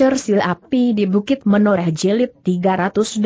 Cersil api di Bukit Menoreh Jelit 380.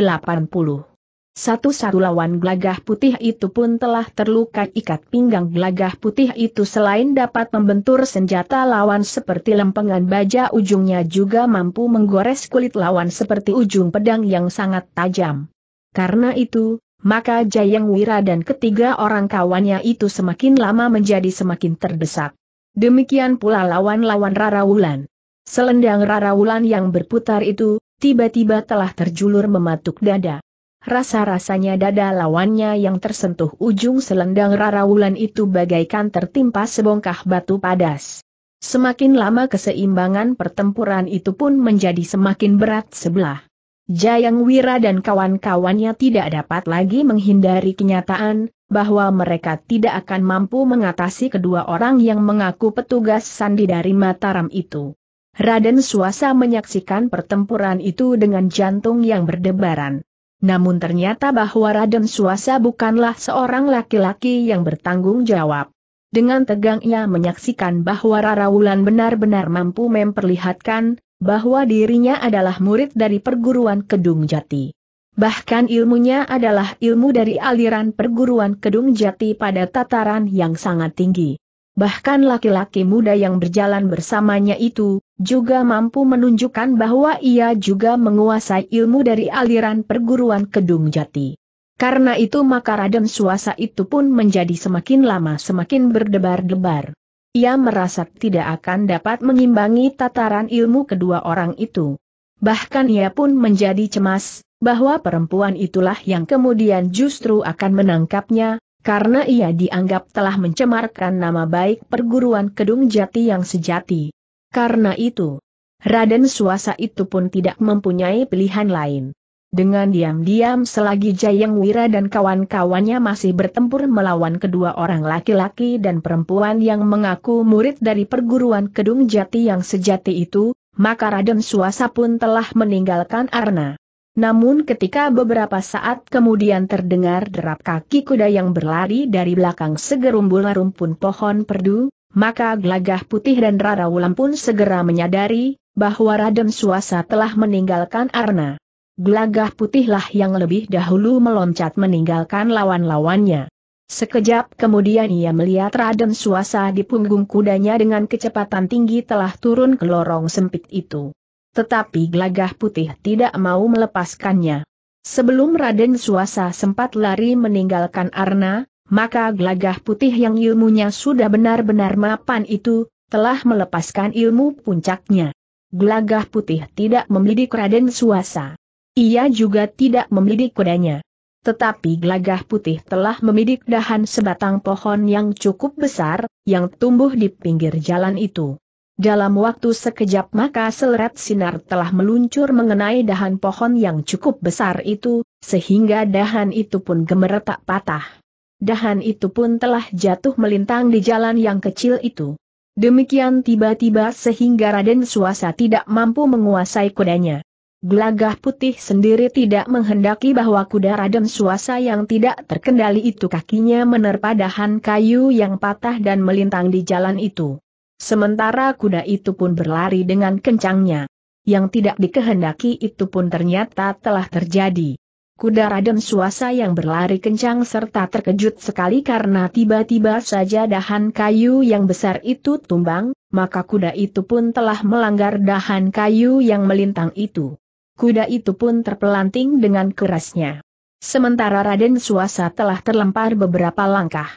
Satu-satu lawan gelagah putih itu pun telah terluka ikat pinggang gelagah putih itu selain dapat membentur senjata lawan seperti lempengan baja ujungnya juga mampu menggores kulit lawan seperti ujung pedang yang sangat tajam. Karena itu, maka Jayang Wira dan ketiga orang kawannya itu semakin lama menjadi semakin terdesak. Demikian pula lawan-lawan Rara Wulan. Selendang Rara Wulan yang berputar itu, tiba-tiba telah terjulur mematuk dada. Rasa-rasanya dada lawannya yang tersentuh ujung selendang Rara Wulan itu bagaikan tertimpa sebongkah batu padas. Semakin lama keseimbangan pertempuran itu pun menjadi semakin berat sebelah. Jayang Wira dan kawan-kawannya tidak dapat lagi menghindari kenyataan, bahwa mereka tidak akan mampu mengatasi kedua orang yang mengaku petugas sandi dari Mataram itu. Raden Suasa menyaksikan pertempuran itu dengan jantung yang berdebaran. Namun ternyata bahwa Raden Suasa bukanlah seorang laki-laki yang bertanggung jawab. Dengan tegang ia menyaksikan bahwa Rara Wulan benar-benar mampu memperlihatkan bahwa dirinya adalah murid dari perguruan Kedung Jati. Bahkan ilmunya adalah ilmu dari aliran perguruan Kedung Jati pada tataran yang sangat tinggi. Bahkan laki-laki muda yang berjalan bersamanya itu, juga mampu menunjukkan bahwa ia juga menguasai ilmu dari aliran perguruan Kedung Jati. Karena itu maka Raden Suasa itu pun menjadi semakin lama semakin berdebar-debar. Ia merasa tidak akan dapat mengimbangi tataran ilmu kedua orang itu. Bahkan ia pun menjadi cemas, bahwa perempuan itulah yang kemudian justru akan menangkapnya, karena ia dianggap telah mencemarkan nama baik perguruan Kedung Jati yang sejati. Karena itu, Raden Suasa itu pun tidak mempunyai pilihan lain. Dengan diam-diam selagi Jayang Wira dan kawan-kawannya masih bertempur melawan kedua orang laki-laki dan perempuan yang mengaku murid dari perguruan Kedung Jati yang sejati itu, maka Raden Suasa pun telah meninggalkan Arna. Namun ketika beberapa saat kemudian terdengar derap kaki kuda yang berlari dari belakang segerumbul rumpun pohon perdu, maka Glagah Putih dan Rara Wulan pun segera menyadari bahwa Raden Suasa telah meninggalkan Arna. Glagah Putihlah yang lebih dahulu meloncat meninggalkan lawan-lawannya. Sekejap kemudian ia melihat Raden Suasa di punggung kudanya dengan kecepatan tinggi telah turun ke lorong sempit itu. Tetapi Glagah Putih tidak mau melepaskannya. Sebelum Raden Suasa sempat lari meninggalkan Arna, maka gelagah putih yang ilmunya sudah benar-benar mapan itu, telah melepaskan ilmu puncaknya. Gelagah putih tidak memiliki Raden Suasa. Ia juga tidak memiliki kudanya. Tetapi gelagah putih telah memidik dahan sebatang pohon yang cukup besar, yang tumbuh di pinggir jalan itu. Dalam waktu sekejap maka seleret sinar telah meluncur mengenai dahan pohon yang cukup besar itu, sehingga dahan itu pun gemeretak patah dahan itu pun telah jatuh melintang di jalan yang kecil itu. Demikian tiba-tiba sehingga Raden Suasa tidak mampu menguasai kudanya. Gelagah putih sendiri tidak menghendaki bahwa kuda Raden Suasa yang tidak terkendali itu kakinya menerpa dahan kayu yang patah dan melintang di jalan itu. Sementara kuda itu pun berlari dengan kencangnya. Yang tidak dikehendaki itu pun ternyata telah terjadi. Kuda Raden Suasa yang berlari kencang serta terkejut sekali karena tiba-tiba saja dahan kayu yang besar itu tumbang, maka kuda itu pun telah melanggar dahan kayu yang melintang itu. Kuda itu pun terpelanting dengan kerasnya. Sementara Raden Suasa telah terlempar beberapa langkah.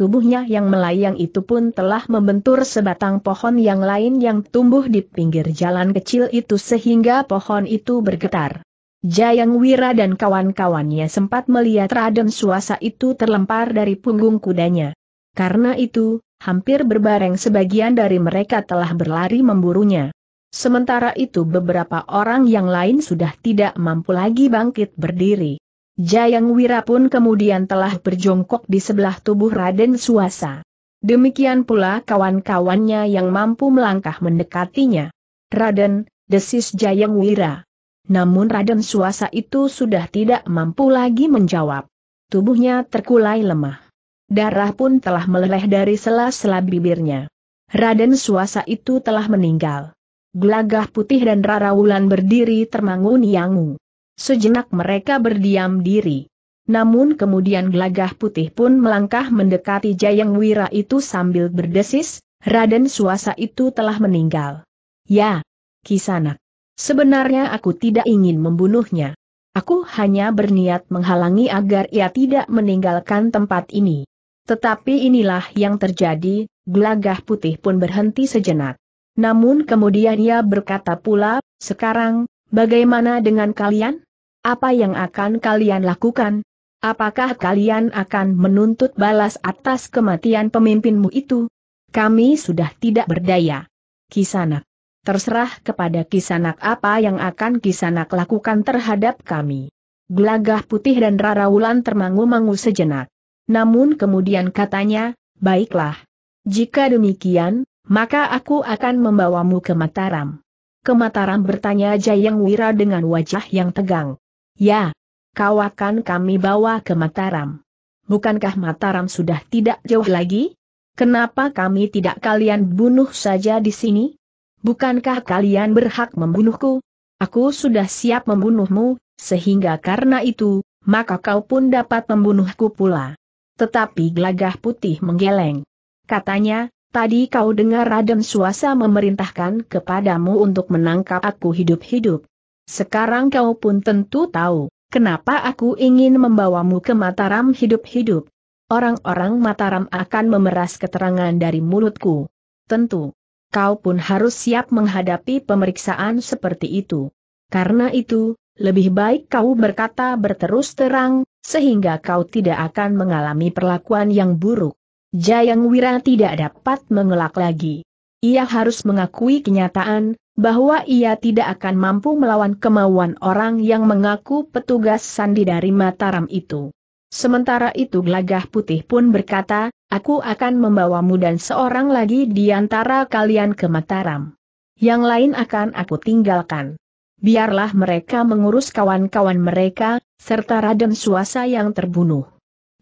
Tubuhnya yang melayang itu pun telah membentur sebatang pohon yang lain yang tumbuh di pinggir jalan kecil itu sehingga pohon itu bergetar. Jayang Wira dan kawan-kawannya sempat melihat Raden Suasa itu terlempar dari punggung kudanya. Karena itu, hampir berbareng sebagian dari mereka telah berlari memburunya. Sementara itu beberapa orang yang lain sudah tidak mampu lagi bangkit berdiri. Jayang Wira pun kemudian telah berjongkok di sebelah tubuh Raden Suasa. Demikian pula kawan-kawannya yang mampu melangkah mendekatinya. Raden, desis Jayang Wira namun Raden Suasa itu sudah tidak mampu lagi menjawab. Tubuhnya terkulai lemah. Darah pun telah meleleh dari sela-sela bibirnya. Raden Suasa itu telah meninggal. Gelagah putih dan Rara Wulan berdiri termangu yangu. Sejenak mereka berdiam diri. Namun kemudian gelagah putih pun melangkah mendekati Jayang Wira itu sambil berdesis, Raden Suasa itu telah meninggal. Ya, Kisanak. Sebenarnya aku tidak ingin membunuhnya. Aku hanya berniat menghalangi agar ia tidak meninggalkan tempat ini. Tetapi inilah yang terjadi, gelagah putih pun berhenti sejenak. Namun kemudian ia berkata pula, sekarang, bagaimana dengan kalian? Apa yang akan kalian lakukan? Apakah kalian akan menuntut balas atas kematian pemimpinmu itu? Kami sudah tidak berdaya. Kisanak. Terserah kepada Kisanak apa yang akan Kisanak lakukan terhadap kami. Gelagah putih dan Rara Raraulan termangu-mangu sejenak. Namun kemudian katanya, baiklah. Jika demikian, maka aku akan membawamu ke Mataram. Ke Mataram bertanya Jayang Wira dengan wajah yang tegang. Ya, kau akan kami bawa ke Mataram. Bukankah Mataram sudah tidak jauh lagi? Kenapa kami tidak kalian bunuh saja di sini? Bukankah kalian berhak membunuhku? Aku sudah siap membunuhmu, sehingga karena itu, maka kau pun dapat membunuhku pula. Tetapi gelagah putih menggeleng. Katanya, tadi kau dengar Raden Suasa memerintahkan kepadamu untuk menangkap aku hidup-hidup. Sekarang kau pun tentu tahu, kenapa aku ingin membawamu ke Mataram hidup-hidup. Orang-orang Mataram akan memeras keterangan dari mulutku. Tentu kau pun harus siap menghadapi pemeriksaan seperti itu. Karena itu, lebih baik kau berkata berterus terang, sehingga kau tidak akan mengalami perlakuan yang buruk. Jayang Wira tidak dapat mengelak lagi. Ia harus mengakui kenyataan, bahwa ia tidak akan mampu melawan kemauan orang yang mengaku petugas sandi dari Mataram itu. Sementara itu Glagah putih pun berkata, aku akan membawamu dan seorang lagi di antara kalian ke Mataram. Yang lain akan aku tinggalkan. Biarlah mereka mengurus kawan-kawan mereka, serta Raden Suasa yang terbunuh.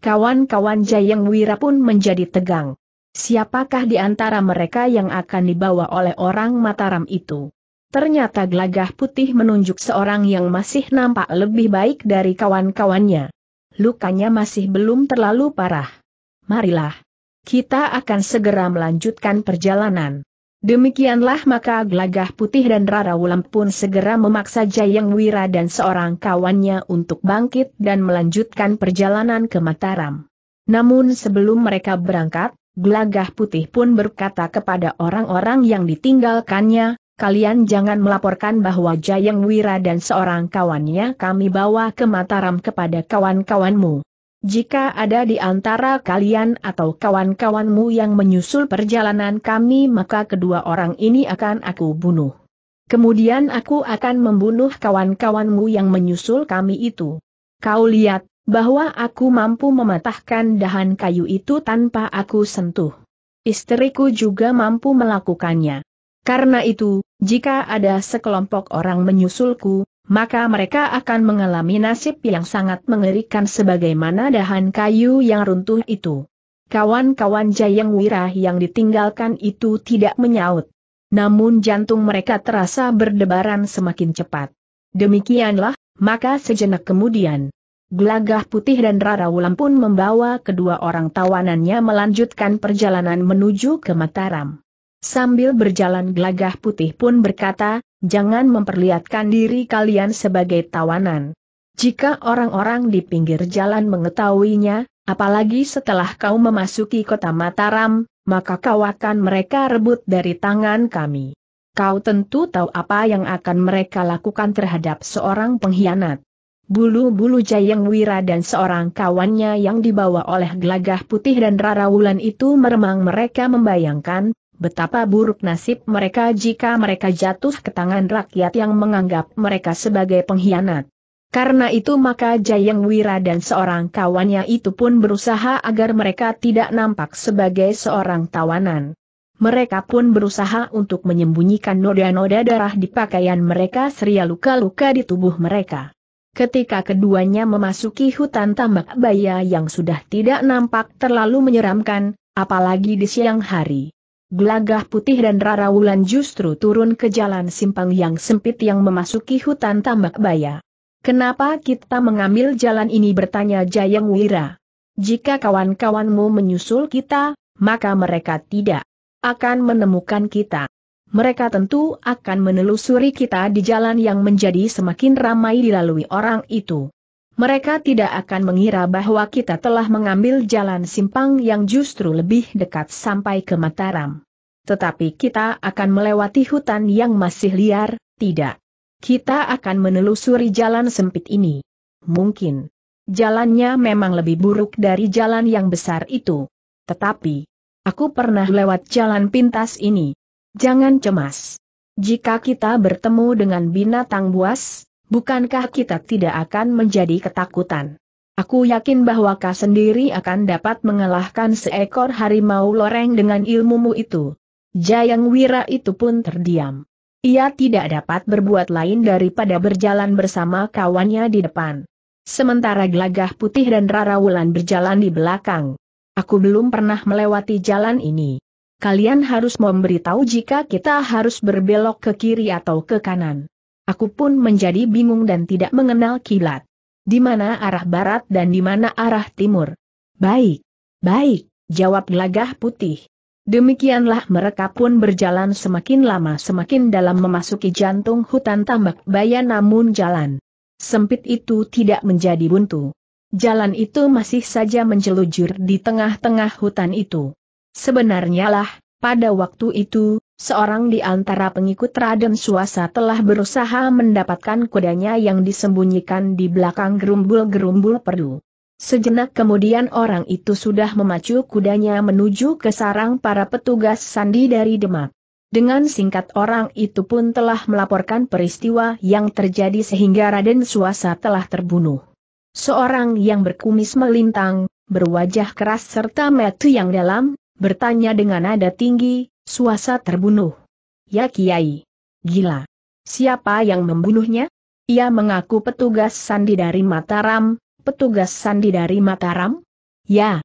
Kawan-kawan Jayang Wira pun menjadi tegang. Siapakah di antara mereka yang akan dibawa oleh orang Mataram itu? Ternyata Glagah putih menunjuk seorang yang masih nampak lebih baik dari kawan-kawannya lukanya masih belum terlalu parah. Marilah. Kita akan segera melanjutkan perjalanan. Demikianlah maka Glagah Putih dan Rara Wulam pun segera memaksa Jayang Wira dan seorang kawannya untuk bangkit dan melanjutkan perjalanan ke Mataram. Namun sebelum mereka berangkat, Glagah Putih pun berkata kepada orang-orang yang ditinggalkannya, kalian jangan melaporkan bahwa Jayang Wira dan seorang kawannya kami bawa ke Mataram kepada kawan-kawanmu. Jika ada di antara kalian atau kawan-kawanmu yang menyusul perjalanan kami maka kedua orang ini akan aku bunuh. Kemudian aku akan membunuh kawan-kawanmu yang menyusul kami itu. Kau lihat, bahwa aku mampu mematahkan dahan kayu itu tanpa aku sentuh. Istriku juga mampu melakukannya. Karena itu, jika ada sekelompok orang menyusulku, maka mereka akan mengalami nasib yang sangat mengerikan sebagaimana dahan kayu yang runtuh itu. Kawan-kawan Jayang Wirah yang ditinggalkan itu tidak menyaut. Namun jantung mereka terasa berdebaran semakin cepat. Demikianlah, maka sejenak kemudian. Glagah putih dan Rara Wulan pun membawa kedua orang tawanannya melanjutkan perjalanan menuju ke Mataram. Sambil berjalan gelagah putih pun berkata, jangan memperlihatkan diri kalian sebagai tawanan. Jika orang-orang di pinggir jalan mengetahuinya, apalagi setelah kau memasuki kota Mataram, maka kau akan mereka rebut dari tangan kami. Kau tentu tahu apa yang akan mereka lakukan terhadap seorang pengkhianat. Bulu-bulu Jayang Wira dan seorang kawannya yang dibawa oleh gelagah putih dan Rara Wulan itu meremang mereka membayangkan, Betapa buruk nasib mereka jika mereka jatuh ke tangan rakyat yang menganggap mereka sebagai pengkhianat. Karena itu maka Jayang Wira dan seorang kawannya itu pun berusaha agar mereka tidak nampak sebagai seorang tawanan. Mereka pun berusaha untuk menyembunyikan noda-noda darah di pakaian mereka seria luka-luka di tubuh mereka. Ketika keduanya memasuki hutan tambak baya yang sudah tidak nampak terlalu menyeramkan, apalagi di siang hari. Gelagah putih dan Rara Wulan justru turun ke jalan simpang yang sempit yang memasuki hutan tambak baya. Kenapa kita mengambil jalan ini bertanya Jayang Wira. Jika kawan-kawanmu menyusul kita, maka mereka tidak akan menemukan kita. Mereka tentu akan menelusuri kita di jalan yang menjadi semakin ramai dilalui orang itu mereka tidak akan mengira bahwa kita telah mengambil jalan simpang yang justru lebih dekat sampai ke Mataram. Tetapi kita akan melewati hutan yang masih liar, tidak. Kita akan menelusuri jalan sempit ini. Mungkin. Jalannya memang lebih buruk dari jalan yang besar itu. Tetapi, aku pernah lewat jalan pintas ini. Jangan cemas. Jika kita bertemu dengan binatang buas, Bukankah kita tidak akan menjadi ketakutan? Aku yakin bahwa kau sendiri akan dapat mengalahkan seekor harimau loreng dengan ilmumu itu. Jayang Wira itu pun terdiam. Ia tidak dapat berbuat lain daripada berjalan bersama kawannya di depan. Sementara Gelagah Putih dan Rara Wulan berjalan di belakang. Aku belum pernah melewati jalan ini. Kalian harus memberitahu jika kita harus berbelok ke kiri atau ke kanan. Aku pun menjadi bingung dan tidak mengenal kilat. Di mana arah barat dan di mana arah timur? Baik, baik, jawab gelagah putih. Demikianlah mereka pun berjalan semakin lama semakin dalam memasuki jantung hutan tambak baya namun jalan sempit itu tidak menjadi buntu. Jalan itu masih saja menjelujur di tengah-tengah hutan itu. Sebenarnya lah, pada waktu itu, seorang di antara pengikut Raden Suasa telah berusaha mendapatkan kudanya yang disembunyikan di belakang gerumbul-gerumbul perdu. Sejenak kemudian orang itu sudah memacu kudanya menuju ke sarang para petugas sandi dari Demak. Dengan singkat orang itu pun telah melaporkan peristiwa yang terjadi sehingga Raden Suasa telah terbunuh. Seorang yang berkumis melintang, berwajah keras serta metu yang dalam, bertanya dengan nada tinggi, suasa terbunuh. Ya Kiai. Gila. Siapa yang membunuhnya? Ia mengaku petugas sandi dari Mataram, petugas sandi dari Mataram? Ya.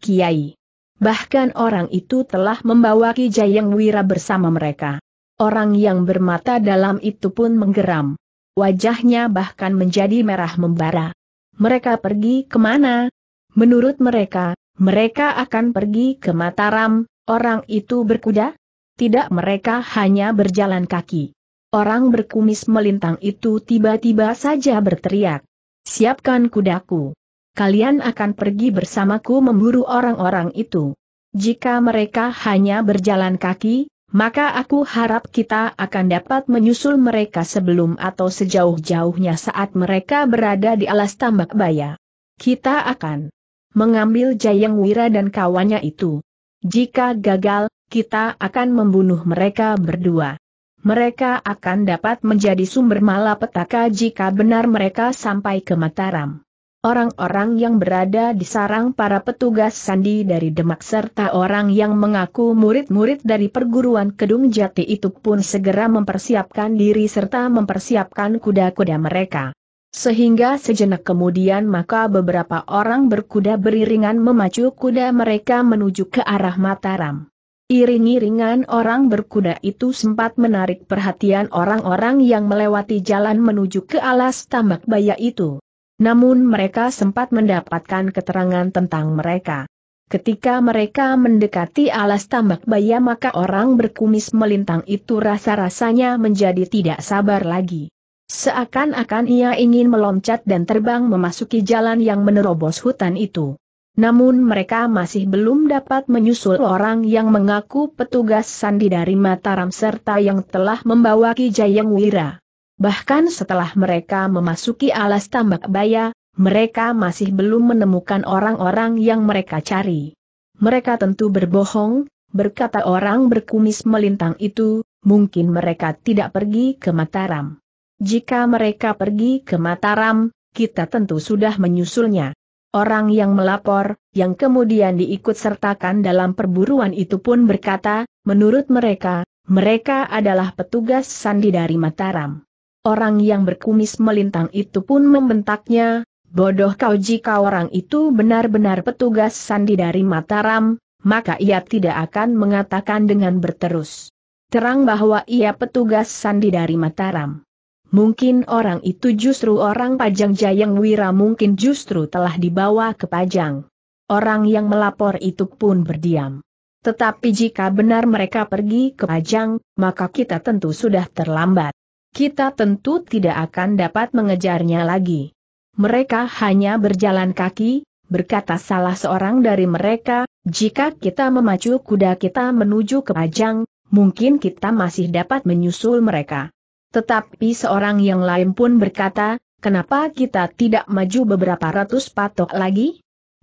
Kiai. Bahkan orang itu telah membawa Ki Jayang Wira bersama mereka. Orang yang bermata dalam itu pun menggeram. Wajahnya bahkan menjadi merah membara. Mereka pergi kemana? Menurut mereka, mereka akan pergi ke Mataram, orang itu berkuda? Tidak mereka hanya berjalan kaki. Orang berkumis melintang itu tiba-tiba saja berteriak. Siapkan kudaku. Kalian akan pergi bersamaku memburu orang-orang itu. Jika mereka hanya berjalan kaki, maka aku harap kita akan dapat menyusul mereka sebelum atau sejauh-jauhnya saat mereka berada di alas tambak baya. Kita akan mengambil Jayang Wira dan kawannya itu. Jika gagal, kita akan membunuh mereka berdua. Mereka akan dapat menjadi sumber malapetaka jika benar mereka sampai ke Mataram. Orang-orang yang berada di sarang para petugas sandi dari Demak serta orang yang mengaku murid-murid dari perguruan Kedung Jati itu pun segera mempersiapkan diri serta mempersiapkan kuda-kuda mereka. Sehingga sejenak kemudian maka beberapa orang berkuda beriringan memacu kuda mereka menuju ke arah Mataram. Iring-iringan orang berkuda itu sempat menarik perhatian orang-orang yang melewati jalan menuju ke alas tambak baya itu. Namun mereka sempat mendapatkan keterangan tentang mereka. Ketika mereka mendekati alas tambak baya maka orang berkumis melintang itu rasa-rasanya menjadi tidak sabar lagi. Seakan-akan ia ingin meloncat dan terbang memasuki jalan yang menerobos hutan itu. Namun mereka masih belum dapat menyusul orang yang mengaku petugas sandi dari Mataram serta yang telah membawa Kijayang Wira. Bahkan setelah mereka memasuki alas tambak baya, mereka masih belum menemukan orang-orang yang mereka cari. Mereka tentu berbohong, berkata orang berkumis melintang itu, mungkin mereka tidak pergi ke Mataram. Jika mereka pergi ke Mataram, kita tentu sudah menyusulnya. Orang yang melapor, yang kemudian diikut sertakan dalam perburuan itu pun berkata, menurut mereka, mereka adalah petugas sandi dari Mataram. Orang yang berkumis melintang itu pun membentaknya, bodoh kau jika orang itu benar-benar petugas sandi dari Mataram, maka ia tidak akan mengatakan dengan berterus terang bahwa ia petugas sandi dari Mataram. Mungkin orang itu justru orang Pajang Jayang Wira mungkin justru telah dibawa ke Pajang. Orang yang melapor itu pun berdiam. Tetapi jika benar mereka pergi ke Pajang, maka kita tentu sudah terlambat. Kita tentu tidak akan dapat mengejarnya lagi. Mereka hanya berjalan kaki, berkata salah seorang dari mereka, jika kita memacu kuda kita menuju ke Pajang, mungkin kita masih dapat menyusul mereka. Tetapi seorang yang lain pun berkata, kenapa kita tidak maju beberapa ratus patok lagi?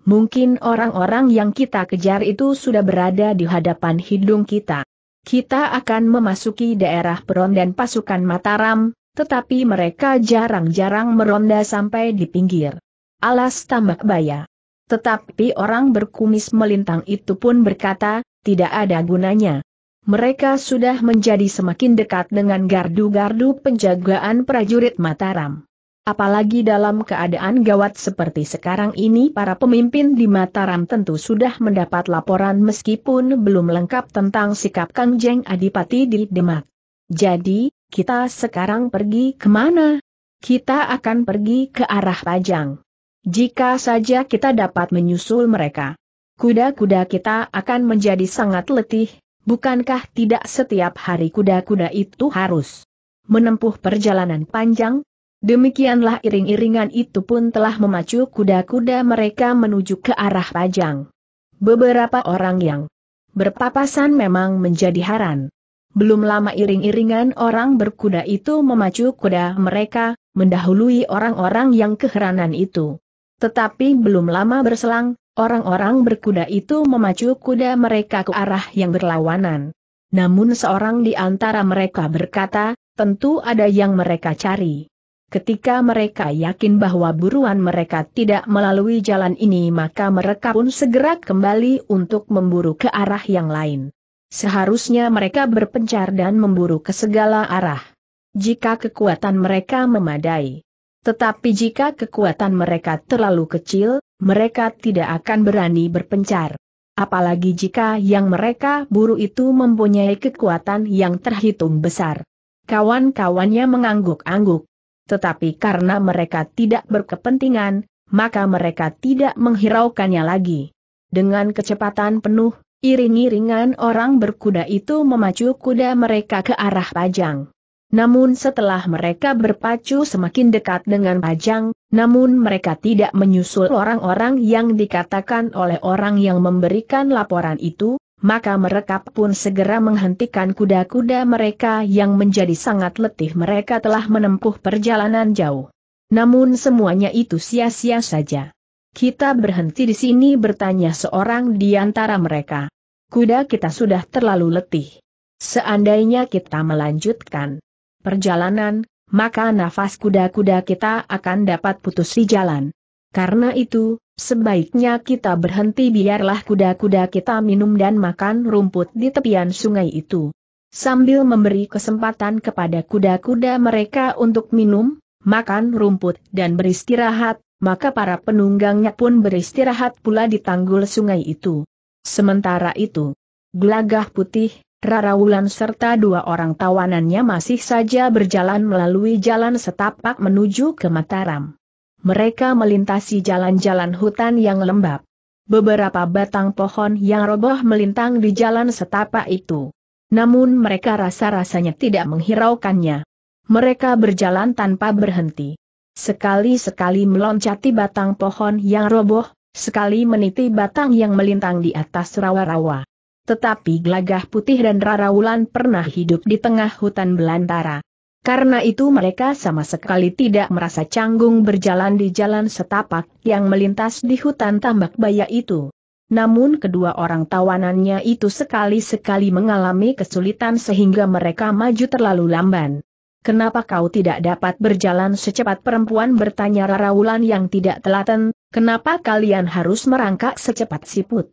Mungkin orang-orang yang kita kejar itu sudah berada di hadapan hidung kita. Kita akan memasuki daerah peron dan pasukan Mataram, tetapi mereka jarang-jarang meronda sampai di pinggir. Alas tambah baya. Tetapi orang berkumis melintang itu pun berkata, tidak ada gunanya mereka sudah menjadi semakin dekat dengan gardu-gardu penjagaan prajurit Mataram. Apalagi dalam keadaan gawat seperti sekarang ini para pemimpin di Mataram tentu sudah mendapat laporan meskipun belum lengkap tentang sikap Kang Jeng Adipati di Demak. Jadi, kita sekarang pergi kemana? Kita akan pergi ke arah Pajang. Jika saja kita dapat menyusul mereka. Kuda-kuda kita akan menjadi sangat letih, Bukankah tidak setiap hari kuda-kuda itu harus menempuh perjalanan panjang? Demikianlah iring-iringan itu pun telah memacu kuda-kuda mereka menuju ke arah Pajang. Beberapa orang yang berpapasan memang menjadi haran. Belum lama iring-iringan orang berkuda itu memacu kuda mereka, mendahului orang-orang yang keheranan itu. Tetapi belum lama berselang, Orang-orang berkuda itu memacu kuda mereka ke arah yang berlawanan. Namun seorang di antara mereka berkata, tentu ada yang mereka cari. Ketika mereka yakin bahwa buruan mereka tidak melalui jalan ini maka mereka pun segera kembali untuk memburu ke arah yang lain. Seharusnya mereka berpencar dan memburu ke segala arah. Jika kekuatan mereka memadai. Tetapi jika kekuatan mereka terlalu kecil, mereka tidak akan berani berpencar. Apalagi jika yang mereka buru itu mempunyai kekuatan yang terhitung besar. Kawan-kawannya mengangguk-angguk. Tetapi karena mereka tidak berkepentingan, maka mereka tidak menghiraukannya lagi. Dengan kecepatan penuh, iring-iringan orang berkuda itu memacu kuda mereka ke arah Pajang. Namun setelah mereka berpacu semakin dekat dengan Pajang, namun mereka tidak menyusul orang-orang yang dikatakan oleh orang yang memberikan laporan itu, maka mereka pun segera menghentikan kuda-kuda mereka yang menjadi sangat letih mereka telah menempuh perjalanan jauh. Namun semuanya itu sia-sia saja. Kita berhenti di sini bertanya seorang di antara mereka. Kuda kita sudah terlalu letih. Seandainya kita melanjutkan, perjalanan, maka nafas kuda-kuda kita akan dapat putus di jalan. Karena itu, sebaiknya kita berhenti biarlah kuda-kuda kita minum dan makan rumput di tepian sungai itu. Sambil memberi kesempatan kepada kuda-kuda mereka untuk minum, makan rumput dan beristirahat, maka para penunggangnya pun beristirahat pula di tanggul sungai itu. Sementara itu, gelagah putih, Rarawulan serta dua orang tawanannya masih saja berjalan melalui jalan setapak menuju ke Mataram. Mereka melintasi jalan-jalan hutan yang lembab. Beberapa batang pohon yang roboh melintang di jalan setapak itu. Namun mereka rasa-rasanya tidak menghiraukannya. Mereka berjalan tanpa berhenti. Sekali-sekali meloncati batang pohon yang roboh, sekali meniti batang yang melintang di atas rawa-rawa tetapi Gelagah Putih dan Raraulan pernah hidup di tengah hutan belantara. Karena itu mereka sama sekali tidak merasa canggung berjalan di jalan setapak yang melintas di hutan tambak baya itu. Namun kedua orang tawanannya itu sekali-sekali mengalami kesulitan sehingga mereka maju terlalu lamban. Kenapa kau tidak dapat berjalan secepat perempuan bertanya Raraulan yang tidak telaten, kenapa kalian harus merangkak secepat siput?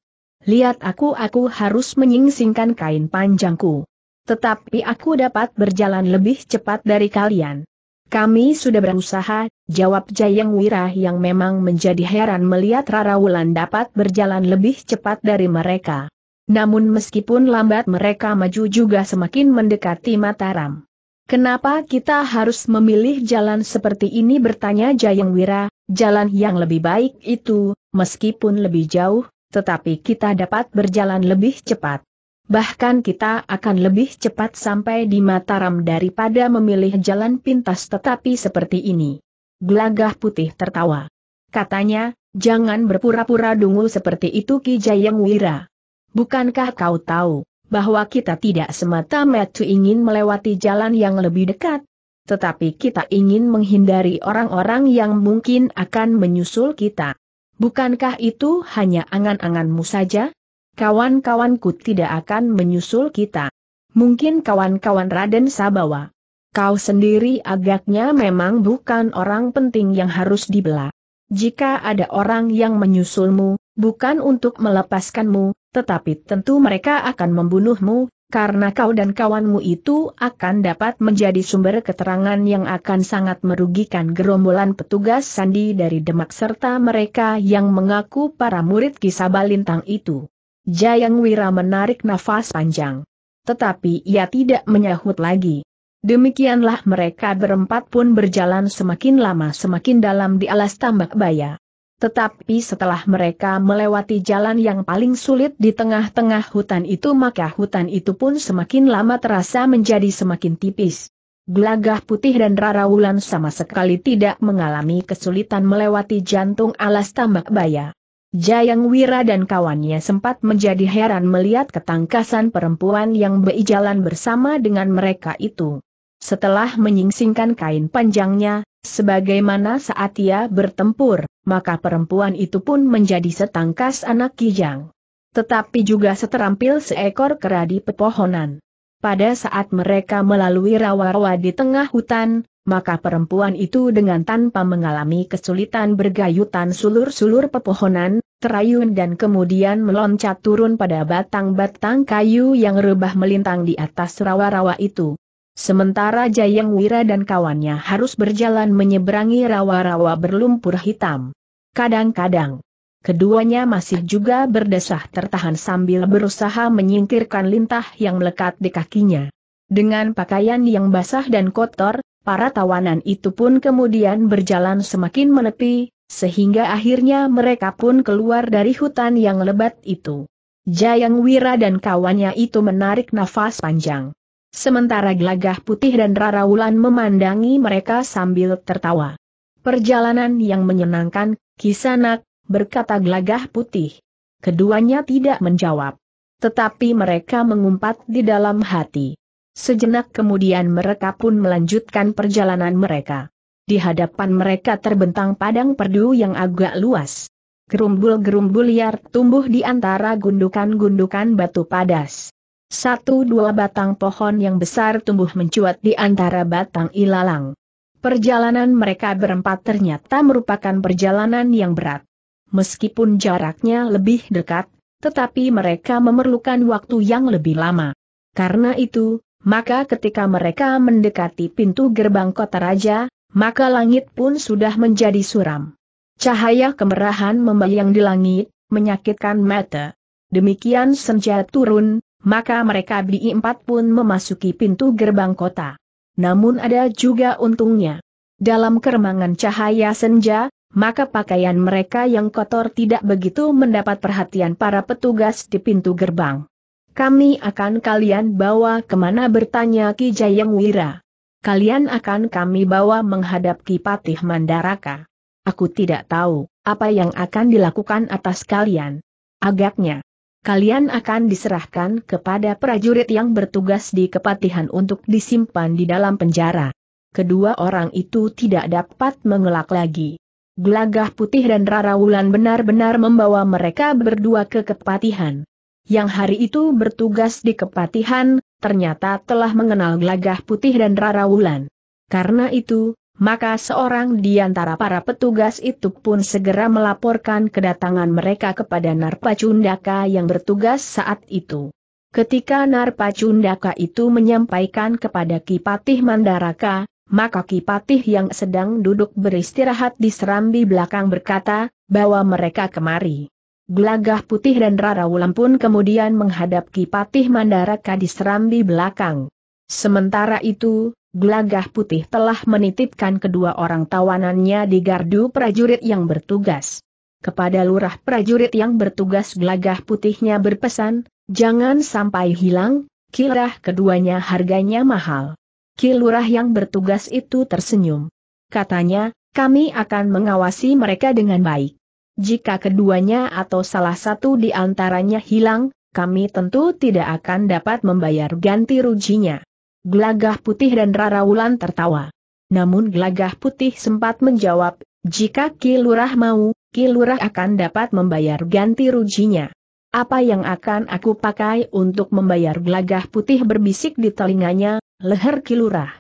Lihat aku aku harus menyingsingkan kain panjangku. Tetapi aku dapat berjalan lebih cepat dari kalian. Kami sudah berusaha, jawab Jayang Wirah yang memang menjadi heran melihat Rara Wulan dapat berjalan lebih cepat dari mereka. Namun meskipun lambat mereka maju juga semakin mendekati Mataram. Kenapa kita harus memilih jalan seperti ini bertanya Jayang Wira, jalan yang lebih baik itu, meskipun lebih jauh, tetapi kita dapat berjalan lebih cepat. Bahkan kita akan lebih cepat sampai di Mataram daripada memilih jalan pintas tetapi seperti ini. Gelagah putih tertawa. Katanya, jangan berpura-pura dungu seperti itu Ki Jayang Wira. Bukankah kau tahu, bahwa kita tidak semata-mata ingin melewati jalan yang lebih dekat? Tetapi kita ingin menghindari orang-orang yang mungkin akan menyusul kita. Bukankah itu hanya angan-anganmu saja? Kawan-kawanku tidak akan menyusul kita. Mungkin kawan-kawan Raden Sabawa. Kau sendiri agaknya memang bukan orang penting yang harus dibelah. Jika ada orang yang menyusulmu, bukan untuk melepaskanmu, tetapi tentu mereka akan membunuhmu, karena kau dan kawanmu itu akan dapat menjadi sumber keterangan yang akan sangat merugikan gerombolan petugas sandi dari Demak serta mereka yang mengaku para murid kisah balintang itu. Jayang Wira menarik nafas panjang. Tetapi ia tidak menyahut lagi. Demikianlah mereka berempat pun berjalan semakin lama semakin dalam di alas tambak baya. Tetapi setelah mereka melewati jalan yang paling sulit di tengah-tengah hutan itu maka hutan itu pun semakin lama terasa menjadi semakin tipis. Gelagah putih dan rarawulan sama sekali tidak mengalami kesulitan melewati jantung alas tambak baya. Jayang Wira dan kawannya sempat menjadi heran melihat ketangkasan perempuan yang berjalan bersama dengan mereka itu. Setelah menyingsingkan kain panjangnya, Sebagaimana saat ia bertempur, maka perempuan itu pun menjadi setangkas anak kijang. Tetapi juga seterampil seekor kera di pepohonan. Pada saat mereka melalui rawa-rawa di tengah hutan, maka perempuan itu dengan tanpa mengalami kesulitan bergayutan sulur-sulur pepohonan, terayun dan kemudian meloncat turun pada batang-batang kayu yang rebah melintang di atas rawa-rawa itu. Sementara Jayang Wira dan kawannya harus berjalan menyeberangi rawa-rawa berlumpur hitam. Kadang-kadang, keduanya masih juga berdesah tertahan sambil berusaha menyingkirkan lintah yang melekat di kakinya. Dengan pakaian yang basah dan kotor, para tawanan itu pun kemudian berjalan semakin menepi, sehingga akhirnya mereka pun keluar dari hutan yang lebat itu. Jayang Wira dan kawannya itu menarik nafas panjang. Sementara Glagah Putih dan Rara Wulan memandangi mereka sambil tertawa. Perjalanan yang menyenangkan, Kisanak, berkata Glagah Putih. Keduanya tidak menjawab. Tetapi mereka mengumpat di dalam hati. Sejenak kemudian mereka pun melanjutkan perjalanan mereka. Di hadapan mereka terbentang padang perdu yang agak luas. Gerumbul-gerumbul liar tumbuh di antara gundukan-gundukan batu padas. Satu dua batang pohon yang besar tumbuh mencuat di antara batang ilalang. Perjalanan mereka berempat ternyata merupakan perjalanan yang berat. Meskipun jaraknya lebih dekat, tetapi mereka memerlukan waktu yang lebih lama. Karena itu, maka ketika mereka mendekati pintu gerbang kota raja, maka langit pun sudah menjadi suram. Cahaya kemerahan membayang di langit, menyakitkan mata. Demikian senja turun, maka mereka BI4 pun memasuki pintu gerbang kota. Namun ada juga untungnya. Dalam keremangan cahaya senja, maka pakaian mereka yang kotor tidak begitu mendapat perhatian para petugas di pintu gerbang. Kami akan kalian bawa kemana bertanya Ki Jayang Wira. Kalian akan kami bawa menghadap Ki Patih Mandaraka. Aku tidak tahu apa yang akan dilakukan atas kalian. Agaknya, kalian akan diserahkan kepada prajurit yang bertugas di kepatihan untuk disimpan di dalam penjara. Kedua orang itu tidak dapat mengelak lagi. Gelagah Putih dan Rara Wulan benar-benar membawa mereka berdua ke kepatihan. Yang hari itu bertugas di kepatihan, ternyata telah mengenal Gelagah Putih dan Rara Wulan. Karena itu, maka seorang di antara para petugas itu pun segera melaporkan kedatangan mereka kepada Narpa Cundaka yang bertugas saat itu. Ketika Narpa Cundaka itu menyampaikan kepada Kipatih Mandaraka, maka Kipatih yang sedang duduk beristirahat di serambi belakang berkata, bahwa mereka kemari. Gelagah putih dan Rara Wulan pun kemudian menghadap Kipatih Mandaraka di serambi belakang. Sementara itu, Gelagah Putih telah menitipkan kedua orang tawanannya di gardu prajurit yang bertugas. Kepada lurah prajurit yang bertugas Gelagah Putihnya berpesan, jangan sampai hilang, kilrah keduanya harganya mahal. Kilurah yang bertugas itu tersenyum. Katanya, kami akan mengawasi mereka dengan baik. Jika keduanya atau salah satu di antaranya hilang, kami tentu tidak akan dapat membayar ganti ruginya. Gelagah putih dan Rara Wulan tertawa. Namun gelagah putih sempat menjawab, jika Kilurah mau, Kilurah akan dapat membayar ganti ruginya. Apa yang akan aku pakai untuk membayar gelagah putih berbisik di telinganya, leher Kilurah.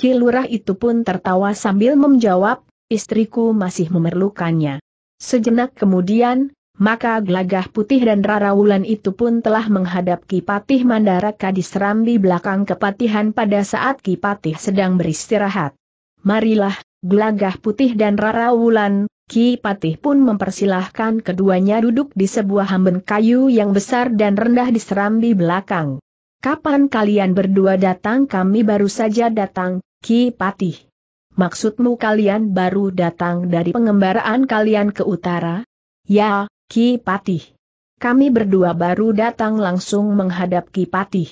Kilurah itu pun tertawa sambil menjawab, istriku masih memerlukannya. Sejenak kemudian, maka gelagah putih dan Rara Wulan itu pun telah menghadap Kipatih Mandaraka di serambi belakang kepatihan pada saat Ki Patih sedang beristirahat. Marilah, gelagah putih dan Rara Wulan, Ki Patih pun mempersilahkan keduanya duduk di sebuah hamben kayu yang besar dan rendah di serambi belakang. Kapan kalian berdua datang kami baru saja datang, Ki Patih. Maksudmu kalian baru datang dari pengembaraan kalian ke utara? Ya, Ki Patih. Kami berdua baru datang langsung menghadap Ki Patih.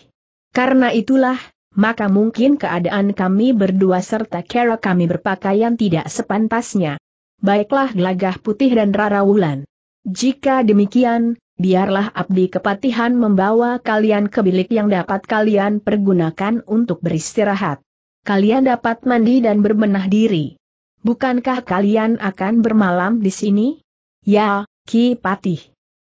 Karena itulah, maka mungkin keadaan kami berdua serta cara kami berpakaian tidak sepantasnya. Baiklah gelagah putih dan Rara Wulan. Jika demikian, biarlah abdi kepatihan membawa kalian ke bilik yang dapat kalian pergunakan untuk beristirahat. Kalian dapat mandi dan berbenah diri. Bukankah kalian akan bermalam di sini? Ya, Ki Patih.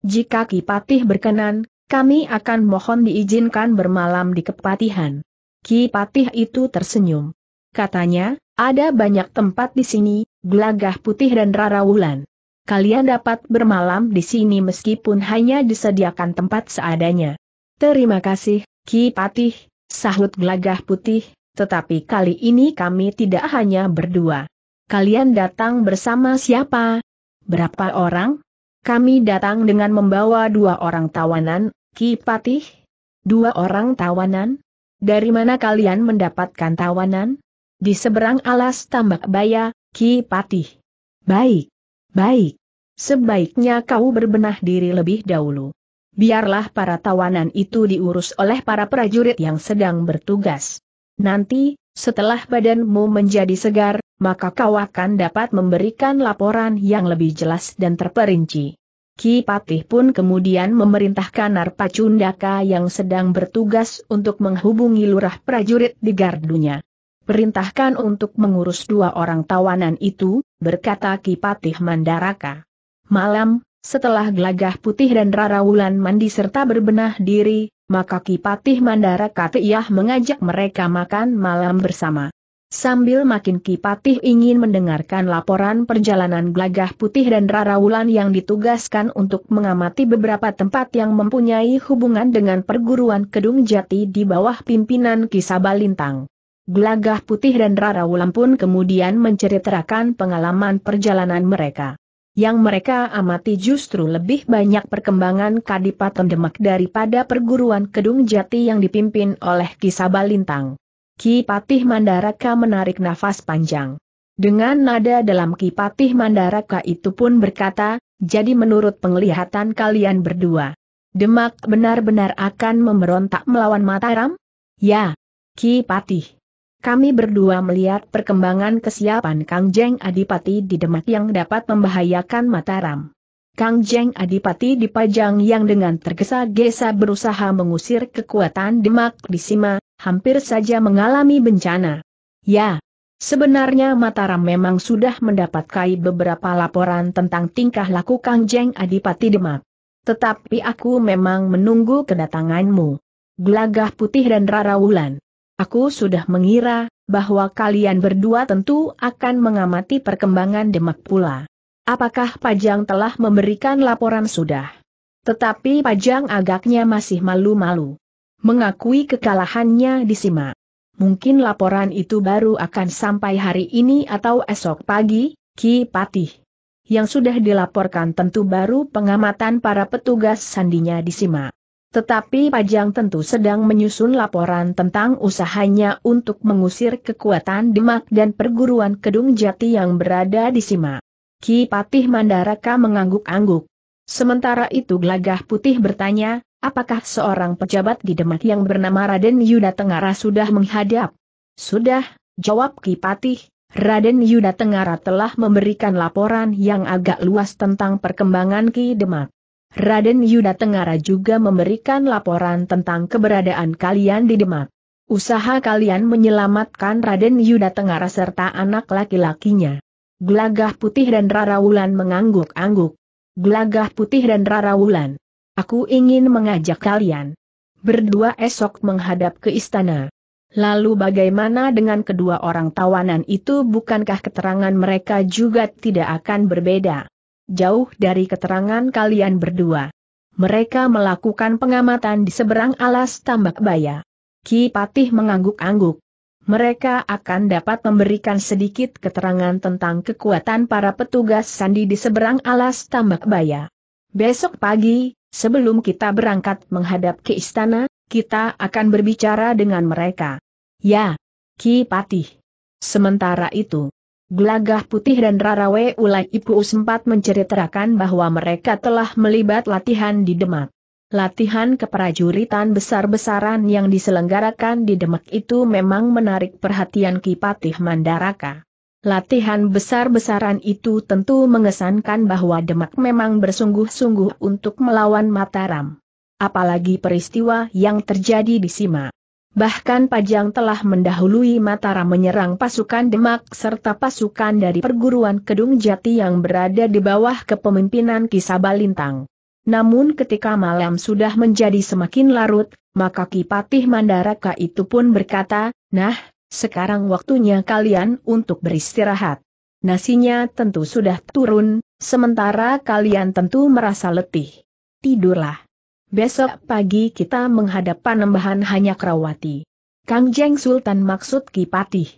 Jika Ki Patih berkenan, kami akan mohon diizinkan bermalam di Kepatihan. Ki Patih itu tersenyum. Katanya, ada banyak tempat di sini, Gelagah Putih dan Rarawulan. Kalian dapat bermalam di sini meskipun hanya disediakan tempat seadanya. Terima kasih, Ki Patih, sahut Gelagah Putih, tetapi kali ini kami tidak hanya berdua. Kalian datang bersama siapa? Berapa orang? Kami datang dengan membawa dua orang tawanan, Ki Patih. Dua orang tawanan? Dari mana kalian mendapatkan tawanan? Di seberang alas tambak baya, Ki Patih. Baik. Baik. Sebaiknya kau berbenah diri lebih dahulu. Biarlah para tawanan itu diurus oleh para prajurit yang sedang bertugas. Nanti, setelah badanmu menjadi segar, maka kau akan dapat memberikan laporan yang lebih jelas dan terperinci. Ki Patih pun kemudian memerintahkan Narpacundaka yang sedang bertugas untuk menghubungi lurah prajurit di gardunya. Perintahkan untuk mengurus dua orang tawanan itu, berkata Ki Patih Mandaraka. Malam, setelah gelagah putih dan Rara Wulan mandi serta berbenah diri, maka Ki Patih Mandaraka tiyah mengajak mereka makan malam bersama sambil makin kipatih ingin mendengarkan laporan perjalanan Glagah Putih dan Rara Wulan yang ditugaskan untuk mengamati beberapa tempat yang mempunyai hubungan dengan perguruan Kedung Jati di bawah pimpinan Kisabalintang. Glagah Putih dan Rara Wulan pun kemudian menceritakan pengalaman perjalanan mereka. Yang mereka amati justru lebih banyak perkembangan Kadipaten Demak daripada perguruan Kedung Jati yang dipimpin oleh Kisabalintang. Ki Patih Mandaraka menarik nafas panjang. Dengan nada dalam Ki Patih Mandaraka itu pun berkata, jadi menurut penglihatan kalian berdua, Demak benar-benar akan memberontak melawan Mataram? Ya, Ki Patih. Kami berdua melihat perkembangan kesiapan Kang Jeng Adipati di Demak yang dapat membahayakan Mataram. Kang Jeng Adipati dipajang yang dengan tergesa-gesa berusaha mengusir kekuatan Demak di Sima, hampir saja mengalami bencana. Ya, sebenarnya Mataram memang sudah mendapatkan beberapa laporan tentang tingkah laku Kang Jeng Adipati Demak. Tetapi aku memang menunggu kedatanganmu. Gelagah Putih dan Rara Wulan. Aku sudah mengira, bahwa kalian berdua tentu akan mengamati perkembangan Demak pula. Apakah Pajang telah memberikan laporan sudah? Tetapi Pajang agaknya masih malu-malu mengakui kekalahannya di Sima. Mungkin laporan itu baru akan sampai hari ini atau esok pagi, Ki Patih. Yang sudah dilaporkan tentu baru pengamatan para petugas sandinya di Sima. Tetapi Pajang tentu sedang menyusun laporan tentang usahanya untuk mengusir kekuatan Demak dan perguruan Kedung Jati yang berada di Sima. Ki Patih Mandaraka mengangguk-angguk. Sementara itu Glagah Putih bertanya, apakah seorang pejabat di Demak yang bernama Raden Yuda Tengara sudah menghadap? Sudah, jawab Ki Patih, Raden Yuda Tengara telah memberikan laporan yang agak luas tentang perkembangan Ki Demak. Raden Yuda Tengara juga memberikan laporan tentang keberadaan kalian di Demak. Usaha kalian menyelamatkan Raden Yuda Tengara serta anak laki-lakinya. Glagah Putih dan Rara Wulan mengangguk-angguk. Gelagah Putih dan Rara Wulan. Aku ingin mengajak kalian berdua esok menghadap ke istana. Lalu bagaimana dengan kedua orang tawanan itu bukankah keterangan mereka juga tidak akan berbeda? Jauh dari keterangan kalian berdua. Mereka melakukan pengamatan di seberang alas tambak baya. Ki Patih mengangguk-angguk mereka akan dapat memberikan sedikit keterangan tentang kekuatan para petugas sandi di seberang alas tambak baya. Besok pagi, sebelum kita berangkat menghadap ke istana, kita akan berbicara dengan mereka. Ya, Ki Patih. Sementara itu, Glagah Putih dan Rarawe Ulai Ipu sempat menceritakan bahwa mereka telah melibat latihan di Demak. Latihan keprajuritan besar-besaran yang diselenggarakan di Demak itu memang menarik perhatian Kipatih Mandaraka. Latihan besar-besaran itu tentu mengesankan bahwa Demak memang bersungguh-sungguh untuk melawan Mataram. Apalagi peristiwa yang terjadi di Sima. Bahkan Pajang telah mendahului Mataram menyerang pasukan Demak serta pasukan dari perguruan Kedung Jati yang berada di bawah kepemimpinan Kisabalintang. Namun ketika malam sudah menjadi semakin larut, maka Kipatih Mandaraka itu pun berkata, Nah, sekarang waktunya kalian untuk beristirahat. Nasinya tentu sudah turun, sementara kalian tentu merasa letih. Tidurlah. Besok pagi kita menghadap panembahan hanya Krawati. Kang Jeng Sultan maksud Kipatih.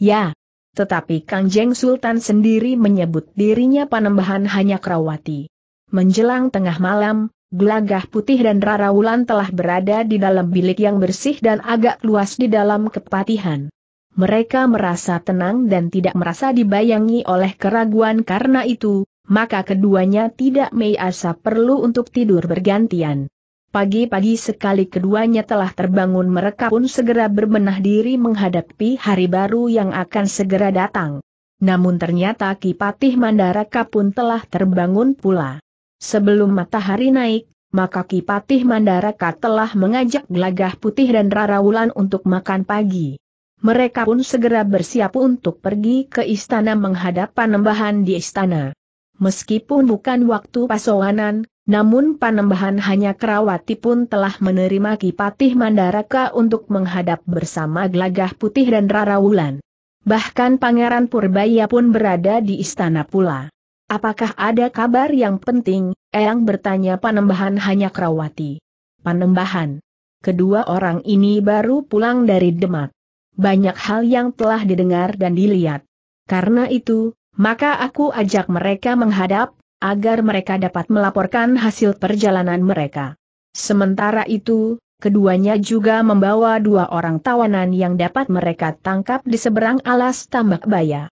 Ya. Tetapi Kang Jeng Sultan sendiri menyebut dirinya panembahan hanya Krawati. Menjelang tengah malam, Gelagah Putih dan Rara Wulan telah berada di dalam bilik yang bersih dan agak luas di dalam kepatihan. Mereka merasa tenang dan tidak merasa dibayangi oleh keraguan karena itu, maka keduanya tidak meyasa perlu untuk tidur bergantian. Pagi-pagi sekali keduanya telah terbangun mereka pun segera berbenah diri menghadapi hari baru yang akan segera datang. Namun ternyata Kipatih Mandaraka pun telah terbangun pula. Sebelum matahari naik, maka Kipatih Mandaraka telah mengajak Gelagah Putih dan Rarawulan untuk makan pagi. Mereka pun segera bersiap untuk pergi ke istana menghadap panembahan di istana. Meskipun bukan waktu pasowanan, namun panembahan hanya Kerawati pun telah menerima Kipatih Mandaraka untuk menghadap bersama Gelagah Putih dan Rarawulan. Bahkan Pangeran Purbaya pun berada di istana pula. Apakah ada kabar yang penting? Eyang bertanya Panembahan hanya Kerawati. Panembahan. Kedua orang ini baru pulang dari Demak. Banyak hal yang telah didengar dan dilihat. Karena itu, maka aku ajak mereka menghadap, agar mereka dapat melaporkan hasil perjalanan mereka. Sementara itu, keduanya juga membawa dua orang tawanan yang dapat mereka tangkap di seberang alas tambak baya.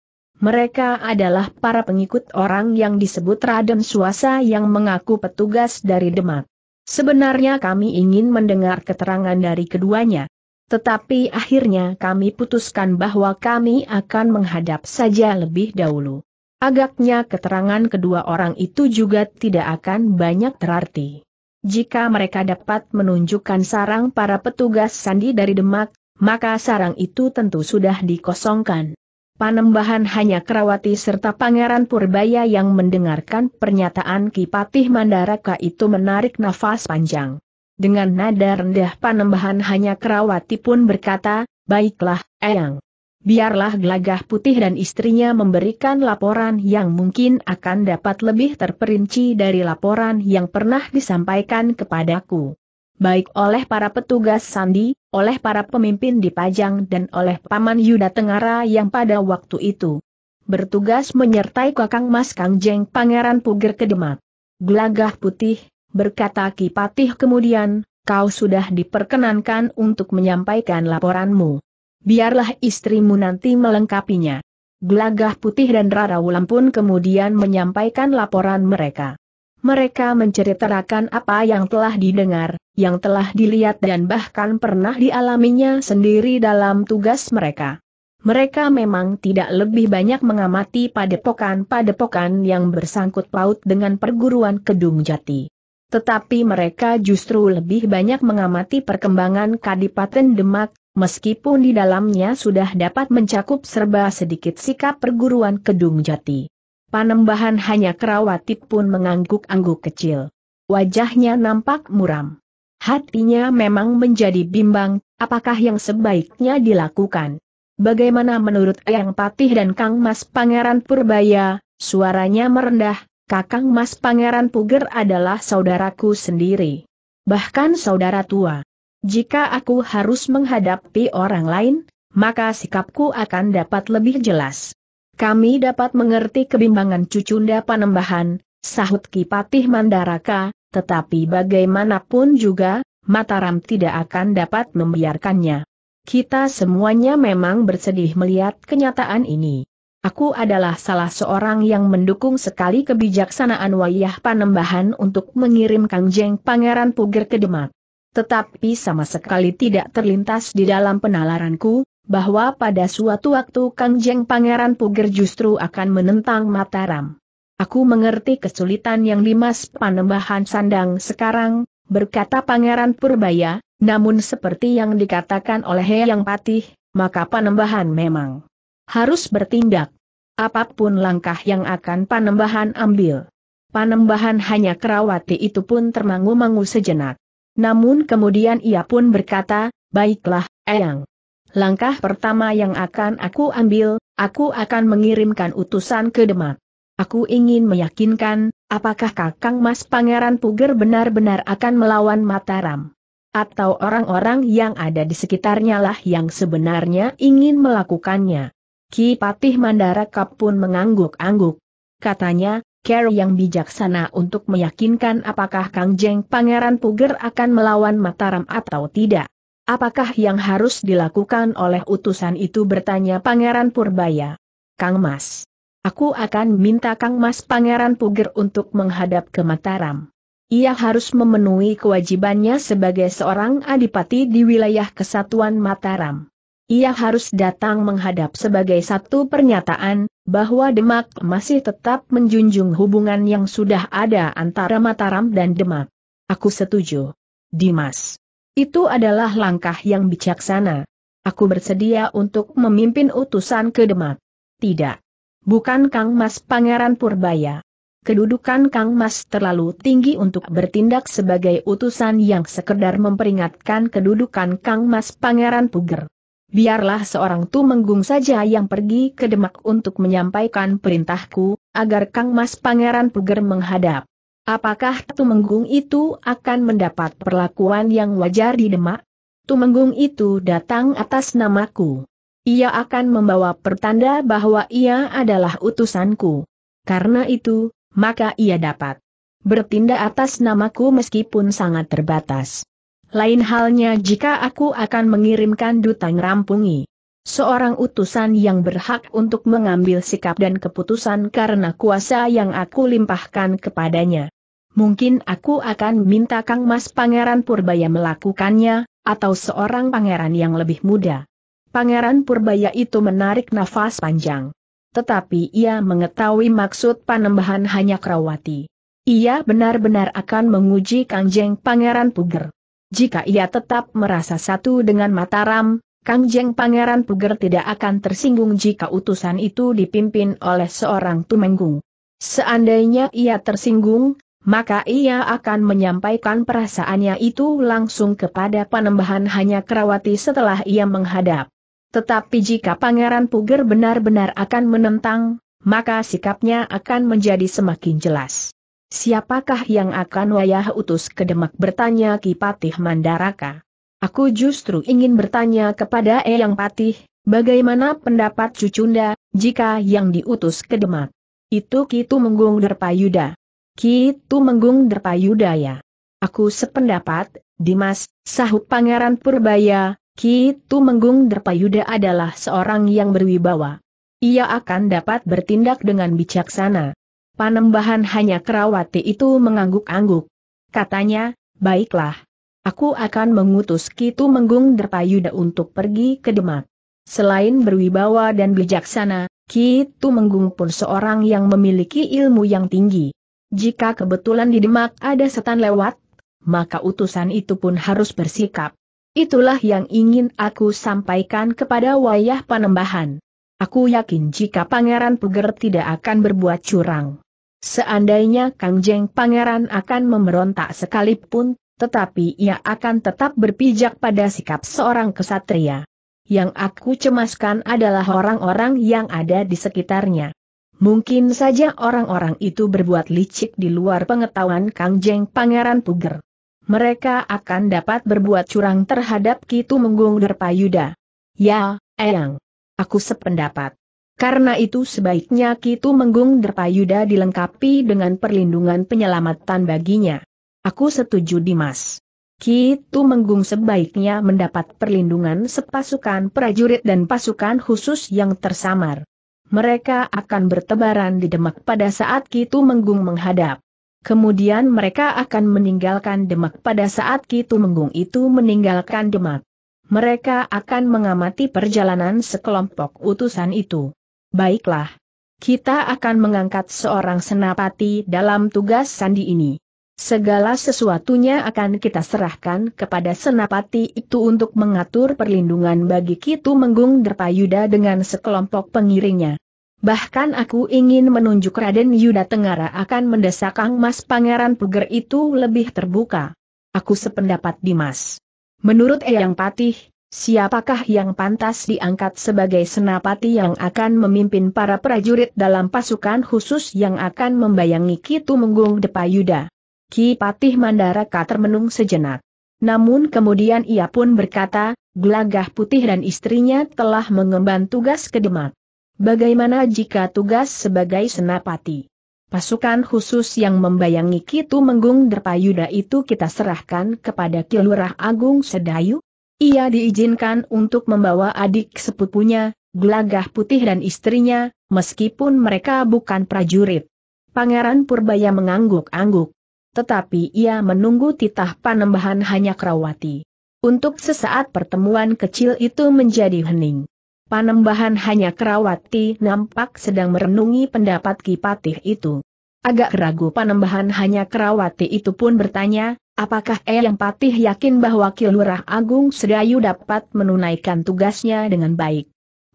Mereka adalah para pengikut orang yang disebut Raden Suasa yang mengaku petugas dari Demak. Sebenarnya kami ingin mendengar keterangan dari keduanya. Tetapi akhirnya kami putuskan bahwa kami akan menghadap saja lebih dahulu. Agaknya keterangan kedua orang itu juga tidak akan banyak terarti. Jika mereka dapat menunjukkan sarang para petugas sandi dari Demak, maka sarang itu tentu sudah dikosongkan. Panembahan hanya Kerawati serta Pangeran Purbaya yang mendengarkan pernyataan Kipatih Mandaraka itu menarik nafas panjang. Dengan nada rendah Panembahan hanya Kerawati pun berkata, Baiklah, Eyang. Biarlah Gelagah Putih dan istrinya memberikan laporan yang mungkin akan dapat lebih terperinci dari laporan yang pernah disampaikan kepadaku baik oleh para petugas sandi, oleh para pemimpin di Pajang dan oleh Paman Yuda Tengara yang pada waktu itu bertugas menyertai Kakang Mas Kangjeng Pangeran Puger ke Demak. Gelagah putih, berkata Kipatih kemudian, kau sudah diperkenankan untuk menyampaikan laporanmu. Biarlah istrimu nanti melengkapinya. Gelagah putih dan Rara Wulan pun kemudian menyampaikan laporan mereka. Mereka menceritakan apa yang telah didengar, yang telah dilihat dan bahkan pernah dialaminya sendiri dalam tugas mereka. Mereka memang tidak lebih banyak mengamati padepokan-padepokan yang bersangkut paut dengan perguruan Kedung Jati. Tetapi mereka justru lebih banyak mengamati perkembangan Kadipaten Demak, meskipun di dalamnya sudah dapat mencakup serba sedikit sikap perguruan Kedung Jati. Panembahan hanya Kerawati pun mengangguk-angguk kecil. Wajahnya nampak muram. Hatinya memang menjadi bimbang, apakah yang sebaiknya dilakukan. Bagaimana menurut Eyang Patih dan Kang Mas Pangeran Purbaya, suaranya merendah, Kakang Mas Pangeran Puger adalah saudaraku sendiri. Bahkan saudara tua. Jika aku harus menghadapi orang lain, maka sikapku akan dapat lebih jelas. Kami dapat mengerti kebimbangan Cucunda Panembahan, sahut Kipatih Mandaraka, tetapi bagaimanapun juga, Mataram tidak akan dapat membiarkannya. Kita semuanya memang bersedih melihat kenyataan ini. Aku adalah salah seorang yang mendukung sekali kebijaksanaan wayah panembahan untuk mengirim Kangjeng Pangeran Puger ke Demak. Tetapi sama sekali tidak terlintas di dalam penalaranku, bahwa pada suatu waktu Kang Jeng Pangeran Puger justru akan menentang Mataram. Aku mengerti kesulitan yang Dimas Panembahan sandang sekarang, berkata Pangeran Purbaya, namun seperti yang dikatakan oleh Heyang Patih, maka Panembahan memang harus bertindak. Apapun langkah yang akan Panembahan ambil. Panembahan hanya kerawati itu pun termangu-mangu sejenak. Namun kemudian ia pun berkata, baiklah, Eyang. Langkah pertama yang akan aku ambil, aku akan mengirimkan utusan ke Demak. Aku ingin meyakinkan, apakah Kakang Mas Pangeran Puger benar-benar akan melawan Mataram. Atau orang-orang yang ada di sekitarnya lah yang sebenarnya ingin melakukannya. Ki Patih Mandaraka pun mengangguk-angguk. Katanya, Carol yang bijaksana untuk meyakinkan apakah Kang Jeng Pangeran Puger akan melawan Mataram atau tidak. Apakah yang harus dilakukan oleh utusan itu bertanya Pangeran Purbaya. Kang Mas. Aku akan minta Kang Mas Pangeran Puger untuk menghadap ke Mataram. Ia harus memenuhi kewajibannya sebagai seorang adipati di wilayah kesatuan Mataram. Ia harus datang menghadap sebagai satu pernyataan, bahwa Demak masih tetap menjunjung hubungan yang sudah ada antara Mataram dan Demak. Aku setuju. Dimas. Itu adalah langkah yang bijaksana. Aku bersedia untuk memimpin utusan ke Demak. Tidak. Bukan Kang Mas Pangeran Purbaya. Kedudukan Kang Mas terlalu tinggi untuk bertindak sebagai utusan yang sekedar memperingatkan kedudukan Kang Mas Pangeran Puger. Biarlah seorang tu menggung saja yang pergi ke Demak untuk menyampaikan perintahku, agar Kang Mas Pangeran Puger menghadap. Apakah Tumenggung itu akan mendapat perlakuan yang wajar di Demak? Tumenggung itu datang atas namaku. Ia akan membawa pertanda bahwa ia adalah utusanku. Karena itu, maka ia dapat bertindak atas namaku meskipun sangat terbatas. Lain halnya jika aku akan mengirimkan duta ngerampungi. Seorang utusan yang berhak untuk mengambil sikap dan keputusan karena kuasa yang aku limpahkan kepadanya. Mungkin aku akan minta Kang Mas Pangeran Purbaya melakukannya, atau seorang pangeran yang lebih muda. Pangeran Purbaya itu menarik nafas panjang. Tetapi ia mengetahui maksud panembahan hanya Krawati. Ia benar-benar akan menguji Kanjeng Pangeran Puger. Jika ia tetap merasa satu dengan Mataram, Kangjeng Pangeran Puger tidak akan tersinggung jika utusan itu dipimpin oleh seorang tumenggung. Seandainya ia tersinggung, maka ia akan menyampaikan perasaannya itu langsung kepada panembahan hanya Kerawati setelah ia menghadap. Tetapi jika Pangeran Puger benar-benar akan menentang, maka sikapnya akan menjadi semakin jelas. Siapakah yang akan wayah utus ke Demak bertanya Kipatih Mandaraka? Aku justru ingin bertanya kepada Eyang Patih, bagaimana pendapat Cucunda, jika yang diutus ke Demak? Itu Kitu Menggung Derpayuda. Kitu Menggung Derpayuda ya. Aku sependapat, Dimas, sahut Pangeran Purbaya, Kitu Menggung Derpayuda adalah seorang yang berwibawa. Ia akan dapat bertindak dengan bijaksana. Panembahan hanya Kerawati itu mengangguk-angguk. Katanya, baiklah, Aku akan mengutus Kitu Menggung Derpayuda untuk pergi ke Demak. Selain berwibawa dan bijaksana, Kitu Menggung pun seorang yang memiliki ilmu yang tinggi. Jika kebetulan di Demak ada setan lewat, maka utusan itu pun harus bersikap. Itulah yang ingin aku sampaikan kepada wayah panembahan. Aku yakin jika Pangeran Puger tidak akan berbuat curang. Seandainya Kangjeng Pangeran akan memberontak sekalipun, tetapi ia akan tetap berpijak pada sikap seorang kesatria. Yang aku cemaskan adalah orang-orang yang ada di sekitarnya. Mungkin saja orang-orang itu berbuat licik di luar pengetahuan Kang Jeng Pangeran Puger. Mereka akan dapat berbuat curang terhadap Kitu Menggung Derpayuda. Ya, Eyang. Aku sependapat. Karena itu sebaiknya Kitu Menggung Derpayuda dilengkapi dengan perlindungan penyelamatan baginya. Aku setuju Dimas. Kitu Menggung sebaiknya mendapat perlindungan sepasukan prajurit dan pasukan khusus yang tersamar. Mereka akan bertebaran di Demak pada saat Kitu Menggung menghadap. Kemudian mereka akan meninggalkan Demak pada saat Kitu Menggung itu meninggalkan Demak. Mereka akan mengamati perjalanan sekelompok utusan itu. Baiklah. Kita akan mengangkat seorang senapati dalam tugas sandi ini. Segala sesuatunya akan kita serahkan kepada senapati itu untuk mengatur perlindungan bagi Kitu Menggung Derpayuda dengan sekelompok pengiringnya. Bahkan aku ingin menunjuk Raden Yuda Tenggara akan mendesak Kang Mas Pangeran Puger itu lebih terbuka. Aku sependapat Dimas. Menurut Eyang Patih, siapakah yang pantas diangkat sebagai senapati yang akan memimpin para prajurit dalam pasukan khusus yang akan membayangi Kitu Menggung Derpayuda? Ki Patih Mandaraka termenung sejenak. Namun kemudian ia pun berkata, Gelagah Putih dan istrinya telah mengemban tugas ke Demak. Bagaimana jika tugas sebagai senapati? Pasukan khusus yang membayangi Kitu Menggung Derpayuda itu kita serahkan kepada Kilurah Agung Sedayu? Ia diizinkan untuk membawa adik sepupunya, Gelagah Putih dan istrinya, meskipun mereka bukan prajurit. Pangeran Purbaya mengangguk-angguk tetapi ia menunggu titah panembahan hanya Kerawati. Untuk sesaat pertemuan kecil itu menjadi hening. Panembahan hanya Kerawati nampak sedang merenungi pendapat Kipatih itu. Agak ragu panembahan hanya Kerawati itu pun bertanya, apakah Eyang Patih yakin bahwa Kilurah Agung Sedayu dapat menunaikan tugasnya dengan baik?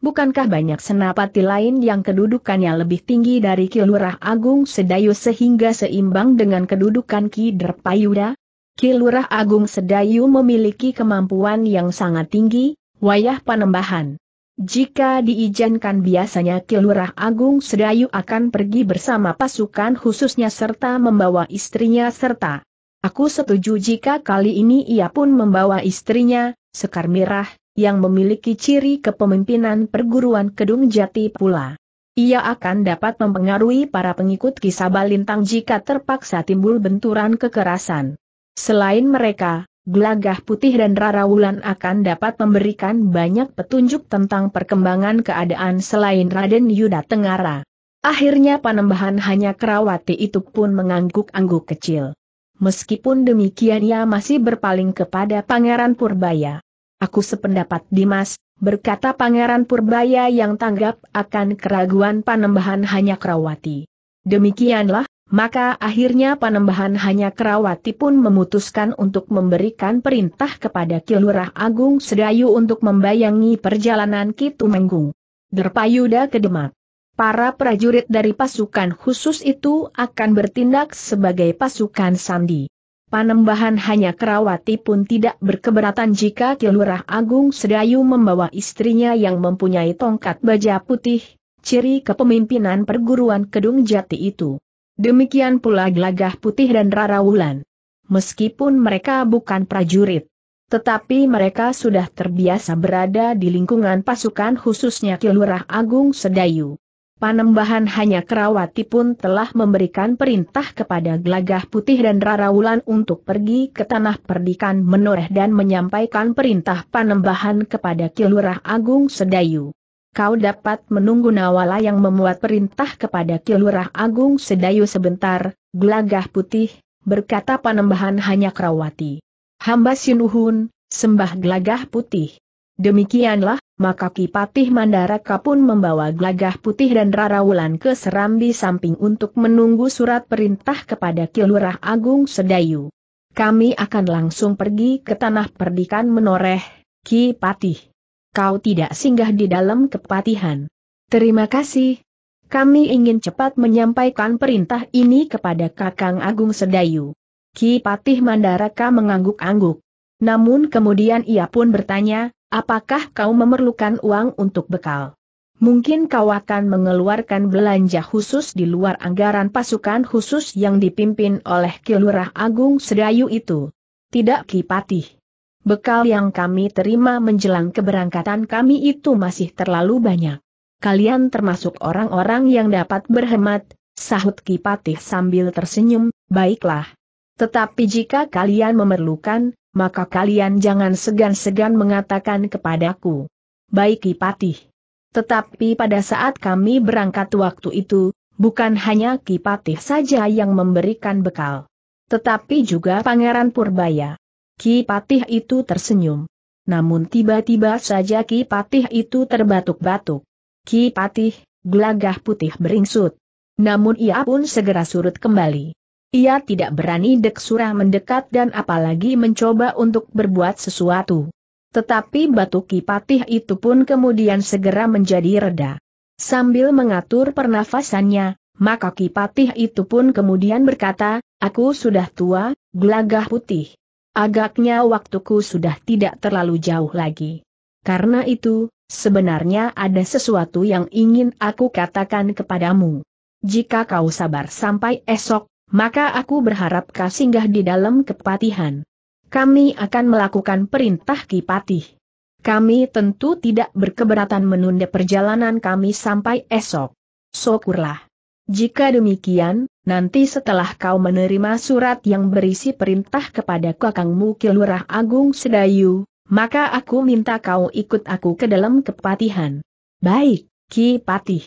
bukankah banyak senapati lain yang kedudukannya lebih tinggi dari Ki Agung Sedayu sehingga seimbang dengan kedudukan Ki Derpayuda? Ki Lurah Agung Sedayu memiliki kemampuan yang sangat tinggi, wayah panembahan. Jika diizinkan biasanya Ki Agung Sedayu akan pergi bersama pasukan khususnya serta membawa istrinya serta. Aku setuju jika kali ini ia pun membawa istrinya, Sekar Mirah, yang memiliki ciri kepemimpinan perguruan Kedung Jati pula. Ia akan dapat mempengaruhi para pengikut kisah balintang jika terpaksa timbul benturan kekerasan. Selain mereka, Gelagah Putih dan Rarawulan akan dapat memberikan banyak petunjuk tentang perkembangan keadaan selain Raden Yuda Tengara. Akhirnya panembahan hanya Kerawati itu pun mengangguk-angguk kecil. Meskipun demikian ia masih berpaling kepada Pangeran Purbaya. Aku sependapat Dimas, berkata Pangeran Purbaya yang tanggap akan keraguan Panembahan hanya Kerawati. Demikianlah, maka akhirnya Panembahan hanya Kerawati pun memutuskan untuk memberikan perintah kepada Kilurah Agung Sedayu untuk membayangi perjalanan Kitu Menggung. Derpayuda ke Demak. Para prajurit dari pasukan khusus itu akan bertindak sebagai pasukan sandi. Panembahan hanya Kerawati pun tidak berkeberatan jika Kilurah Agung Sedayu membawa istrinya yang mempunyai tongkat baja putih, ciri kepemimpinan perguruan Kedung Jati itu. Demikian pula Gelagah Putih dan Rara Wulan. Meskipun mereka bukan prajurit, tetapi mereka sudah terbiasa berada di lingkungan pasukan khususnya Kilurah Agung Sedayu. Panembahan hanya Kerawati pun telah memberikan perintah kepada Glagah Putih dan Rarawulan untuk pergi ke tanah perdikan menoreh dan menyampaikan perintah panembahan kepada Kilurah Agung Sedayu. Kau dapat menunggu Nawala yang memuat perintah kepada Kilurah Agung Sedayu sebentar, Glagah Putih, berkata panembahan hanya Kerawati. Hamba Sinuhun, sembah Glagah Putih. Demikianlah maka Ki Kipatih Mandaraka pun membawa gelagah putih dan rarawulan ke Serambi samping untuk menunggu surat perintah kepada Kilurah Agung Sedayu. Kami akan langsung pergi ke tanah perdikan menoreh, Ki Patih. Kau tidak singgah di dalam kepatihan. Terima kasih. Kami ingin cepat menyampaikan perintah ini kepada Kakang Agung Sedayu. Ki Patih Mandaraka mengangguk-angguk. Namun kemudian ia pun bertanya, apakah kau memerlukan uang untuk bekal? Mungkin kau akan mengeluarkan belanja khusus di luar anggaran pasukan khusus yang dipimpin oleh Kilurah Agung Sedayu itu. Tidak Kipatih. Bekal yang kami terima menjelang keberangkatan kami itu masih terlalu banyak. Kalian termasuk orang-orang yang dapat berhemat, sahut Kipatih sambil tersenyum, baiklah. Tetapi jika kalian memerlukan, maka kalian jangan segan-segan mengatakan kepadaku. Baik Kipatih. Tetapi pada saat kami berangkat waktu itu, bukan hanya Kipatih saja yang memberikan bekal. Tetapi juga Pangeran Purbaya. Kipatih itu tersenyum. Namun tiba-tiba saja Kipatih itu terbatuk-batuk. Kipatih, gelagah putih beringsut. Namun ia pun segera surut kembali. Ia tidak berani Deksura mendekat dan apalagi mencoba untuk berbuat sesuatu. Tetapi batu kipatih itu pun kemudian segera menjadi reda. Sambil mengatur pernafasannya, maka kipatih itu pun kemudian berkata, aku sudah tua, gelagah putih. Agaknya waktuku sudah tidak terlalu jauh lagi. Karena itu, sebenarnya ada sesuatu yang ingin aku katakan kepadamu. Jika kau sabar sampai esok, maka aku berharap kau singgah di dalam kepatihan. Kami akan melakukan perintah Kipatih. Kami tentu tidak berkeberatan menunda perjalanan kami sampai esok. Syukurlah. Jika demikian, nanti setelah kau menerima surat yang berisi perintah kepada kakangmu Kilurah Agung Sedayu, maka aku minta kau ikut aku ke dalam kepatihan. Baik, Ki Patih.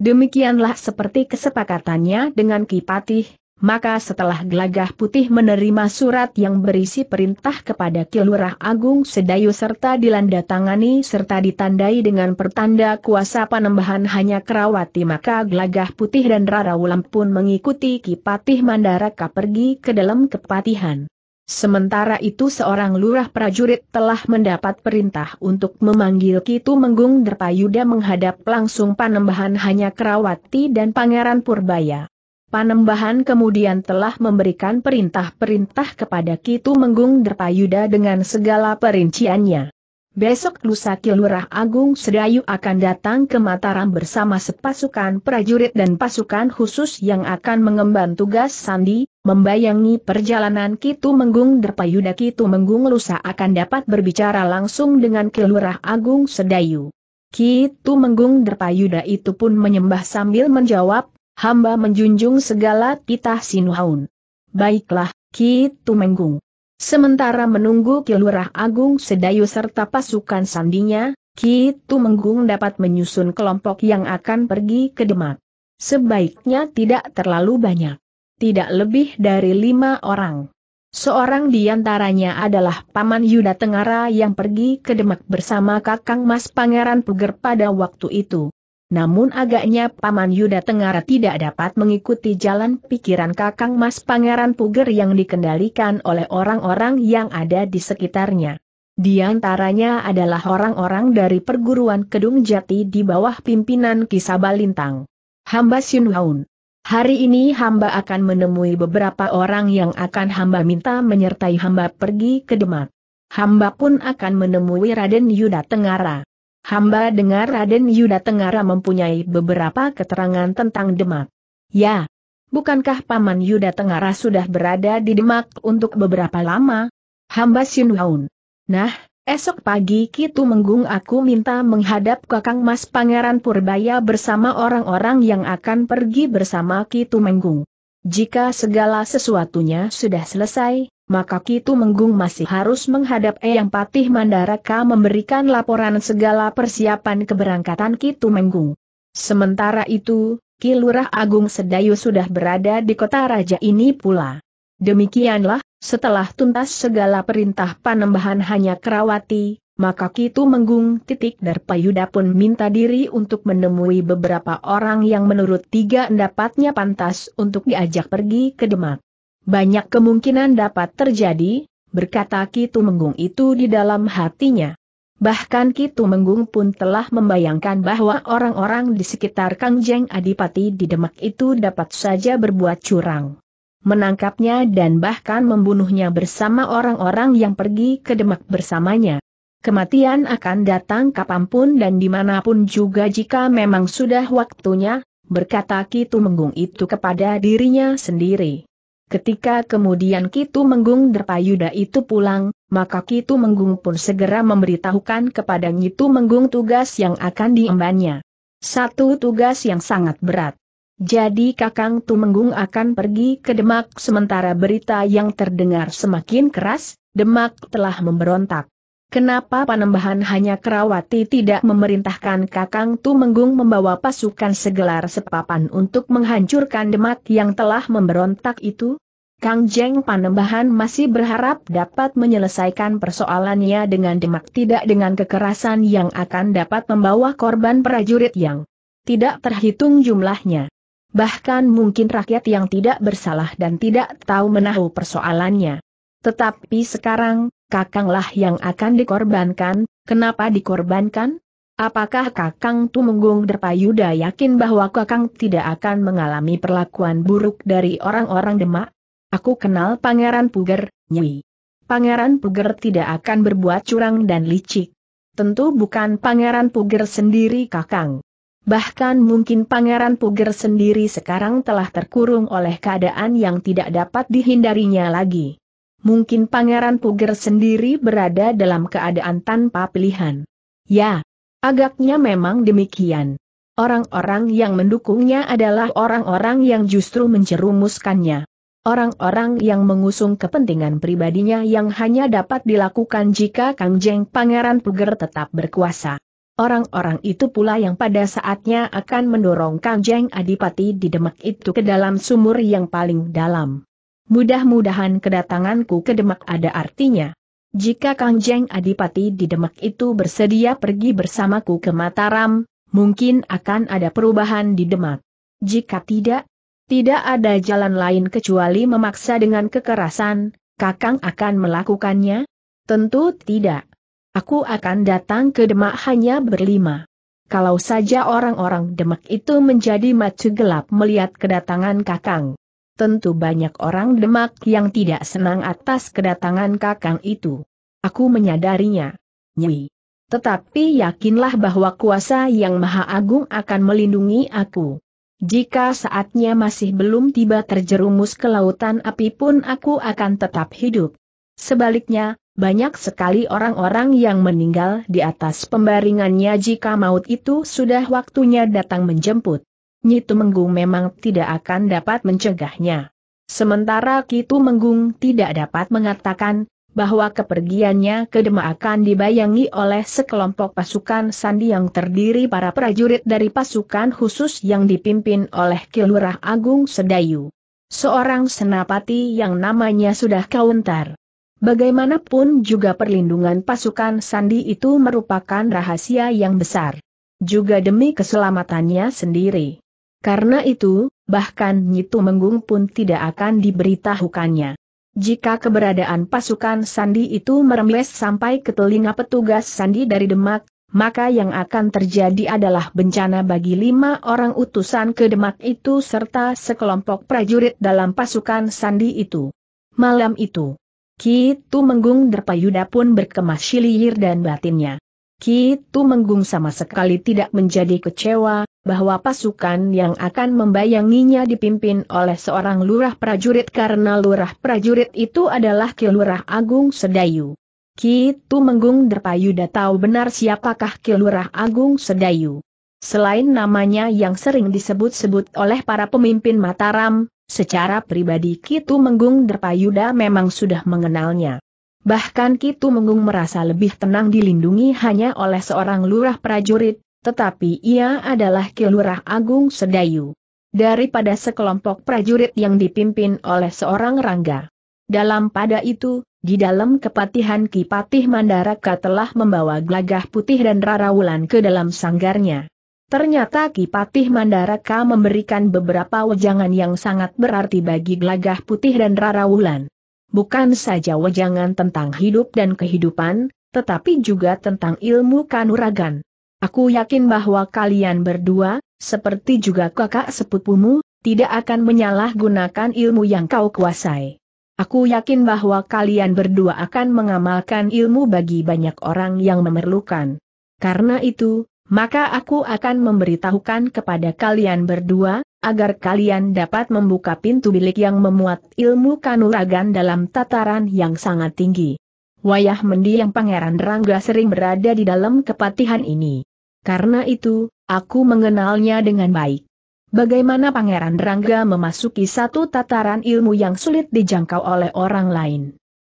Demikianlah seperti kesepakatannya dengan Ki Patih, maka setelah Gelagah Putih menerima surat yang berisi perintah kepada Kilurah Agung Sedayu serta dilanda tangani serta ditandai dengan pertanda kuasa panembahan hanya Kerawati maka Gelagah Putih dan Rarawulan pun mengikuti Kipatih Mandaraka pergi ke dalam kepatihan. Sementara itu seorang lurah prajurit telah mendapat perintah untuk memanggil Kitu Menggung Derpayuda menghadap langsung panembahan hanya Kerawati dan Pangeran Purbaya. Panembahan kemudian telah memberikan perintah-perintah kepada Kitu Menggung Derpayuda dengan segala perinciannya. Besok lusa Kilurah Agung Sedayu akan datang ke Mataram bersama sepasukan prajurit dan pasukan khusus yang akan mengemban tugas Sandi, membayangi perjalanan Kitu Menggung Derpayuda Kitu Menggung lusa akan dapat berbicara langsung dengan Kilurah Agung Sedayu. Kitu Menggung Derpayuda itu pun menyembah sambil menjawab, hamba menjunjung segala titah Sinuhaun. Baiklah, Ki menggung. Sementara menunggu Kilurah Agung Sedayu serta pasukan sandinya, Ki menggung dapat menyusun kelompok yang akan pergi ke Demak. Sebaiknya tidak terlalu banyak. Tidak lebih dari lima orang. Seorang di antaranya adalah Paman Yuda Tengara yang pergi ke Demak bersama Kakang Mas Pangeran Puger pada waktu itu. Namun agaknya Paman Yuda Tengara tidak dapat mengikuti jalan pikiran Kakang Mas Pangeran Puger yang dikendalikan oleh orang-orang yang ada di sekitarnya. Di antaranya adalah orang-orang dari perguruan Kedung Jati di bawah pimpinan Kisabalintang. Hamba Sinwaun. Hari ini hamba akan menemui beberapa orang yang akan hamba minta menyertai hamba pergi ke Demak. Hamba pun akan menemui Raden Yuda Tengara. Hamba dengar Raden Yuda Tenggara mempunyai beberapa keterangan tentang Demak. Ya, bukankah Paman Yuda Tenggara sudah berada di Demak untuk beberapa lama? Hamba Waun. Nah, esok pagi Kitu Menggung aku minta menghadap Kakang Mas Pangeran Purbaya bersama orang-orang yang akan pergi bersama Kitu Menggung. Jika segala sesuatunya sudah selesai, maka Kitu Menggung masih harus menghadap Eyang Patih Mandaraka memberikan laporan segala persiapan keberangkatan Kitu Menggung. Sementara itu, Kilurah Agung Sedayu sudah berada di kota raja ini pula. Demikianlah, setelah tuntas segala perintah panembahan hanya Kerawati, maka Kitu Menggung titik Darpayuda pun minta diri untuk menemui beberapa orang yang menurut tiga endapatnya pantas untuk diajak pergi ke Demak. Banyak kemungkinan dapat terjadi, berkata Kitu Menggung itu di dalam hatinya. Bahkan Kitu Menggung pun telah membayangkan bahwa orang-orang di sekitar Kangjeng Adipati di Demak itu dapat saja berbuat curang menangkapnya dan bahkan membunuhnya bersama orang-orang yang pergi ke Demak bersamanya. Kematian akan datang kapanpun dan dimanapun juga jika memang sudah waktunya, berkata Kitu Menggung itu kepada dirinya sendiri. Ketika kemudian Kitu Menggung Derpayuda itu pulang, maka Kitu Menggung pun segera memberitahukan kepada Nyitu Menggung tugas yang akan diembannya. Satu tugas yang sangat berat. Jadi Kakang Tumenggung akan pergi ke Demak sementara berita yang terdengar semakin keras, Demak telah memberontak. Kenapa Panembahan hanya Kerawati tidak memerintahkan Kakang menggung membawa pasukan segelar sepapan untuk menghancurkan Demak yang telah memberontak itu? Kang Jeng Panembahan masih berharap dapat menyelesaikan persoalannya dengan Demak tidak dengan kekerasan yang akan dapat membawa korban prajurit yang tidak terhitung jumlahnya. Bahkan mungkin rakyat yang tidak bersalah dan tidak tahu menahu persoalannya. Tetapi sekarang, Kakanglah yang akan dikorbankan, kenapa dikorbankan? Apakah Kakang Tumenggung Derpayuda yakin bahwa Kakang tidak akan mengalami perlakuan buruk dari orang-orang Demak? Aku kenal Pangeran Puger, Nyi. Pangeran Puger tidak akan berbuat curang dan licik. Tentu bukan Pangeran Puger sendiri Kakang. Bahkan mungkin Pangeran Puger sendiri sekarang telah terkurung oleh keadaan yang tidak dapat dihindarinya lagi mungkin Pangeran Puger sendiri berada dalam keadaan tanpa pilihan. Ya, agaknya memang demikian. Orang-orang yang mendukungnya adalah orang-orang yang justru mencerumuskannya. Orang-orang yang mengusung kepentingan pribadinya yang hanya dapat dilakukan jika Kangjeng Pangeran Puger tetap berkuasa. Orang-orang itu pula yang pada saatnya akan mendorong Kangjeng Adipati di Demak itu ke dalam sumur yang paling dalam. Mudah-mudahan kedatanganku ke Demak ada artinya. Jika Kang Jeng Adipati di Demak itu bersedia pergi bersamaku ke Mataram, mungkin akan ada perubahan di Demak. Jika tidak, tidak ada jalan lain kecuali memaksa dengan kekerasan, Kakang akan melakukannya? Tentu tidak. Aku akan datang ke Demak hanya berlima. Kalau saja orang-orang Demak itu menjadi mata gelap melihat kedatangan Kakang tentu banyak orang Demak yang tidak senang atas kedatangan kakang itu. Aku menyadarinya. Nyi. Tetapi yakinlah bahwa kuasa yang maha agung akan melindungi aku. Jika saatnya masih belum tiba terjerumus ke lautan api pun aku akan tetap hidup. Sebaliknya, banyak sekali orang-orang yang meninggal di atas pembaringannya jika maut itu sudah waktunya datang menjemput. Nyitu Menggung memang tidak akan dapat mencegahnya. Sementara Kitu Menggung tidak dapat mengatakan, bahwa kepergiannya ke Demak akan dibayangi oleh sekelompok pasukan sandi yang terdiri para prajurit dari pasukan khusus yang dipimpin oleh Kilurah Agung Sedayu. Seorang senapati yang namanya sudah kauntar. Bagaimanapun juga perlindungan pasukan sandi itu merupakan rahasia yang besar. Juga demi keselamatannya sendiri. Karena itu, bahkan Nyitu Menggung pun tidak akan diberitahukannya. Jika keberadaan pasukan Sandi itu merembes sampai ke telinga petugas Sandi dari Demak, maka yang akan terjadi adalah bencana bagi lima orang utusan ke Demak itu serta sekelompok prajurit dalam pasukan Sandi itu. Malam itu, Ki Tumenggung Derpayuda pun berkemas silir dan batinnya. Ki Menggung sama sekali tidak menjadi kecewa, bahwa pasukan yang akan membayanginya dipimpin oleh seorang lurah prajurit karena lurah prajurit itu adalah Ki Agung Sedayu. Ki Menggung Derpayuda tahu benar siapakah Ki Agung Sedayu. Selain namanya yang sering disebut-sebut oleh para pemimpin Mataram, secara pribadi Ki Menggung Derpayuda memang sudah mengenalnya. Bahkan Kitu Mengung merasa lebih tenang dilindungi hanya oleh seorang lurah prajurit, tetapi ia adalah Kilurah Agung Sedayu. Daripada sekelompok prajurit yang dipimpin oleh seorang rangga. Dalam pada itu, di dalam kepatihan Kipatih Mandaraka telah membawa gelagah putih dan rarawulan ke dalam sanggarnya. Ternyata Kipatih Mandaraka memberikan beberapa wejangan yang sangat berarti bagi gelagah putih dan rarawulan bukan saja wejangan tentang hidup dan kehidupan, tetapi juga tentang ilmu kanuragan. Aku yakin bahwa kalian berdua, seperti juga kakak sepupumu, tidak akan menyalahgunakan ilmu yang kau kuasai. Aku yakin bahwa kalian berdua akan mengamalkan ilmu bagi banyak orang yang memerlukan. Karena itu, maka aku akan memberitahukan kepada kalian berdua, agar kalian dapat membuka pintu bilik yang memuat ilmu kanuragan dalam tataran yang sangat tinggi. Wayah mendiang Pangeran Rangga sering berada di dalam kepatihan ini. Karena itu, aku mengenalnya dengan baik. Bagaimana Pangeran Rangga memasuki satu tataran ilmu yang sulit dijangkau oleh orang lain.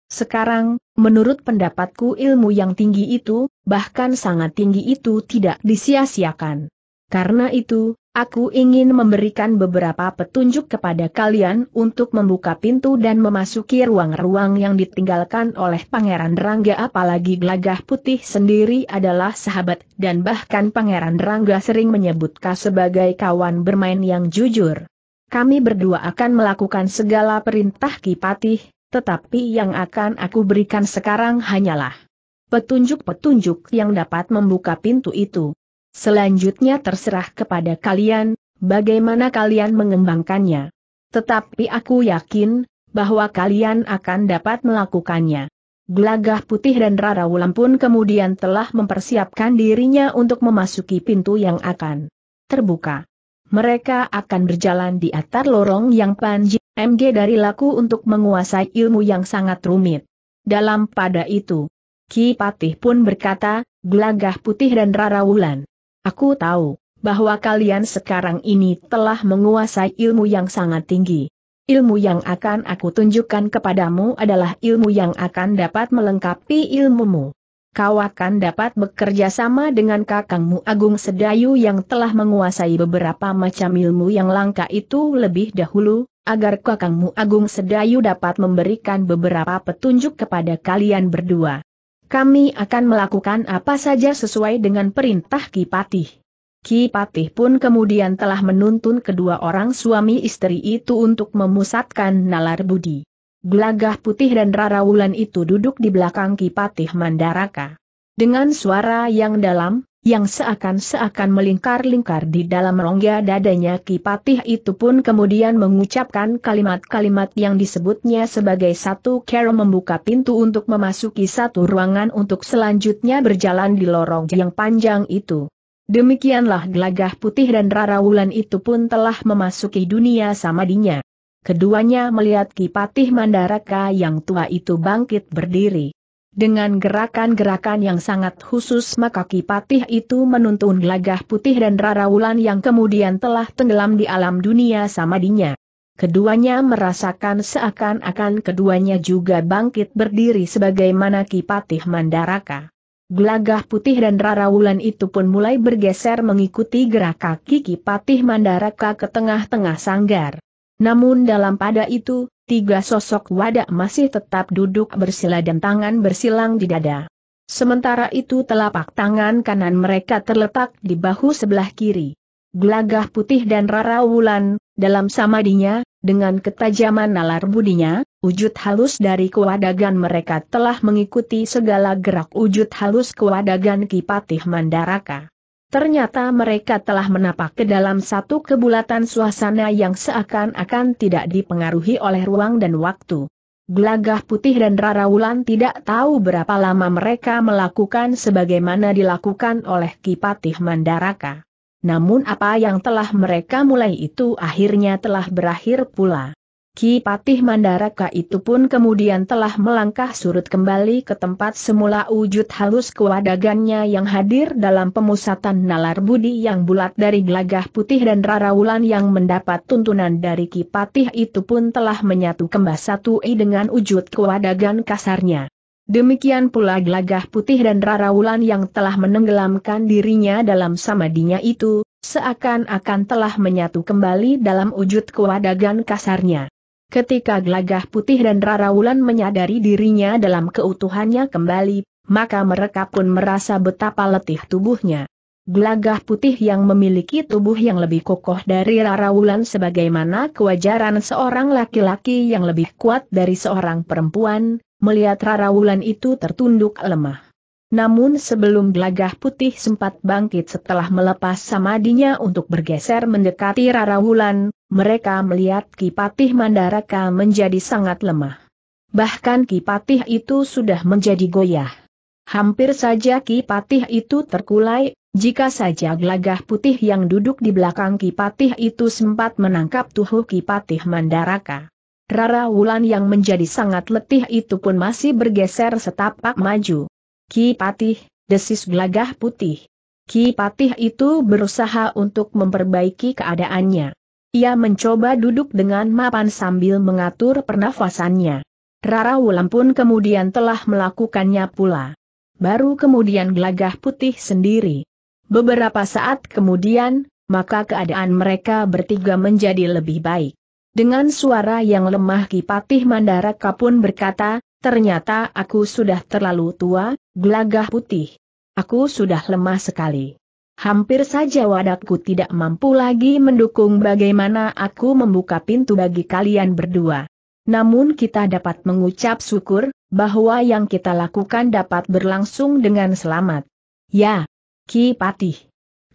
Sekarang, menurut pendapatku ilmu yang tinggi itu, bahkan sangat tinggi itu tidak disia-siakan. Karena itu, Aku ingin memberikan beberapa petunjuk kepada kalian untuk membuka pintu dan memasuki ruang-ruang yang ditinggalkan oleh Pangeran Rangga apalagi Gelagah Putih sendiri adalah sahabat dan bahkan Pangeran Rangga sering menyebutkan sebagai kawan bermain yang jujur. Kami berdua akan melakukan segala perintah Kipatih, tetapi yang akan aku berikan sekarang hanyalah petunjuk-petunjuk yang dapat membuka pintu itu. Selanjutnya terserah kepada kalian, bagaimana kalian mengembangkannya. Tetapi aku yakin, bahwa kalian akan dapat melakukannya. Gelagah putih dan Rara Wulan pun kemudian telah mempersiapkan dirinya untuk memasuki pintu yang akan terbuka. Mereka akan berjalan di atas lorong yang panjang MG dari laku untuk menguasai ilmu yang sangat rumit. Dalam pada itu, Ki Patih pun berkata, Gelagah putih dan Rara Wulan. Aku tahu bahwa kalian sekarang ini telah menguasai ilmu yang sangat tinggi. Ilmu yang akan aku tunjukkan kepadamu adalah ilmu yang akan dapat melengkapi ilmumu. Kau akan dapat bekerja sama dengan kakangmu Agung Sedayu yang telah menguasai beberapa macam ilmu yang langka itu lebih dahulu, agar kakangmu Agung Sedayu dapat memberikan beberapa petunjuk kepada kalian berdua kami akan melakukan apa saja sesuai dengan perintah Kipatih. Kipatih pun kemudian telah menuntun kedua orang suami istri itu untuk memusatkan nalar budi. Gelagah putih dan Rara Wulan itu duduk di belakang Kipatih Mandaraka. Dengan suara yang dalam, yang seakan-seakan melingkar-lingkar di dalam rongga dadanya Kipatih itu pun kemudian mengucapkan kalimat-kalimat yang disebutnya sebagai satu kero membuka pintu untuk memasuki satu ruangan untuk selanjutnya berjalan di lorong yang panjang itu. Demikianlah gelagah putih dan Rara Wulan itu pun telah memasuki dunia samadinya. Keduanya melihat Kipatih Mandaraka yang tua itu bangkit berdiri. Dengan gerakan-gerakan yang sangat khusus maka Kipatih itu menuntun gelagah putih dan Raraulan yang kemudian telah tenggelam di alam dunia samadinya. Keduanya merasakan seakan-akan keduanya juga bangkit berdiri sebagaimana Kipatih Mandaraka. Gelagah putih dan Raraulan itu pun mulai bergeser mengikuti gerak kaki Kipatih Mandaraka ke tengah-tengah sanggar. Namun dalam pada itu, tiga sosok wadak masih tetap duduk bersila dan tangan bersilang di dada. Sementara itu telapak tangan kanan mereka terletak di bahu sebelah kiri. Gelagah putih dan rara wulan, dalam samadinya, dengan ketajaman nalar budinya, wujud halus dari kewadagan mereka telah mengikuti segala gerak wujud halus kewadagan Kipatih Mandaraka. Ternyata mereka telah menapak ke dalam satu kebulatan suasana yang seakan-akan tidak dipengaruhi oleh ruang dan waktu. Gelagah putih dan Wulan tidak tahu berapa lama mereka melakukan sebagaimana dilakukan oleh Kipatih Mandaraka. Namun apa yang telah mereka mulai itu akhirnya telah berakhir pula. Ki Patih Mandaraka itu pun kemudian telah melangkah surut kembali ke tempat semula wujud halus kewadagannya yang hadir dalam pemusatan nalar budi yang bulat dari gelagah putih dan raraulan yang mendapat tuntunan dari Ki Patih itu pun telah menyatu kembali satu i dengan wujud kewadagan kasarnya. Demikian pula gelagah putih dan raraulan yang telah menenggelamkan dirinya dalam samadinya itu, seakan-akan telah menyatu kembali dalam wujud kewadagan kasarnya. Ketika Glagah Putih dan Rara Wulan menyadari dirinya dalam keutuhannya kembali, maka mereka pun merasa betapa letih tubuhnya. Glagah putih yang memiliki tubuh yang lebih kokoh dari Rara Wulan sebagaimana kewajaran seorang laki-laki yang lebih kuat dari seorang perempuan, melihat Rara Wulan itu tertunduk lemah. Namun sebelum gelagah putih sempat bangkit setelah melepas samadinya untuk bergeser mendekati Rara Wulan, mereka melihat Kipatih Mandaraka menjadi sangat lemah. Bahkan Kipatih itu sudah menjadi goyah. Hampir saja Kipatih itu terkulai, jika saja gelagah putih yang duduk di belakang Kipatih itu sempat menangkap tuhu Kipatih Mandaraka. Rara Wulan yang menjadi sangat letih itu pun masih bergeser setapak maju. Ki Patih, desis gelagah putih. Ki Patih itu berusaha untuk memperbaiki keadaannya. Ia mencoba duduk dengan mapan sambil mengatur pernafasannya. Rara Wulan pun kemudian telah melakukannya pula. Baru kemudian gelagah putih sendiri. Beberapa saat kemudian, maka keadaan mereka bertiga menjadi lebih baik. Dengan suara yang lemah Ki Patih Mandaraka pun berkata, Ternyata aku sudah terlalu tua, gelagah putih. Aku sudah lemah sekali. Hampir saja wadakku tidak mampu lagi mendukung bagaimana aku membuka pintu bagi kalian berdua. Namun kita dapat mengucap syukur, bahwa yang kita lakukan dapat berlangsung dengan selamat. Ya, Ki Patih.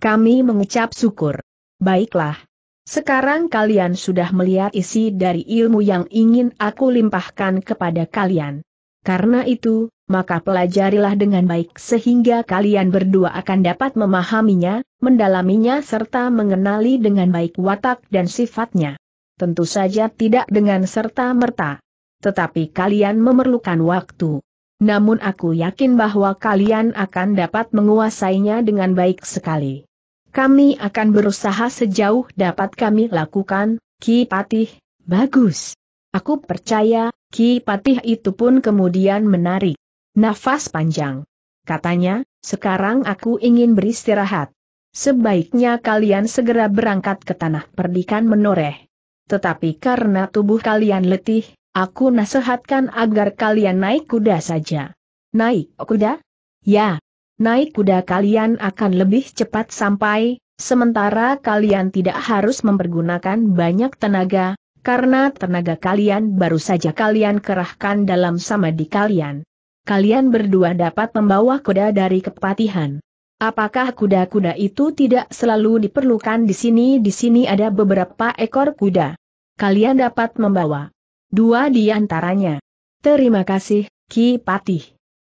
Kami mengucap syukur. Baiklah. Sekarang kalian sudah melihat isi dari ilmu yang ingin aku limpahkan kepada kalian. Karena itu, maka pelajarilah dengan baik sehingga kalian berdua akan dapat memahaminya, mendalaminya serta mengenali dengan baik watak dan sifatnya. Tentu saja tidak dengan serta-merta. Tetapi kalian memerlukan waktu. Namun aku yakin bahwa kalian akan dapat menguasainya dengan baik sekali. Kami akan berusaha sejauh dapat kami lakukan, Ki Patih, bagus. Aku percaya, Ki Patih itu pun kemudian menarik. Nafas panjang. Katanya, sekarang aku ingin beristirahat. Sebaiknya kalian segera berangkat ke tanah perdikan menoreh. Tetapi karena tubuh kalian letih, aku nasihatkan agar kalian naik kuda saja. Naik kuda? Ya, naik kuda kalian akan lebih cepat sampai, sementara kalian tidak harus mempergunakan banyak tenaga, karena tenaga kalian baru saja kalian kerahkan dalam samadhi kalian. Kalian berdua dapat membawa kuda dari kepatihan. Apakah kuda-kuda itu tidak selalu diperlukan di sini? Di sini ada beberapa ekor kuda. Kalian dapat membawa dua di antaranya. Terima kasih, Ki Patih.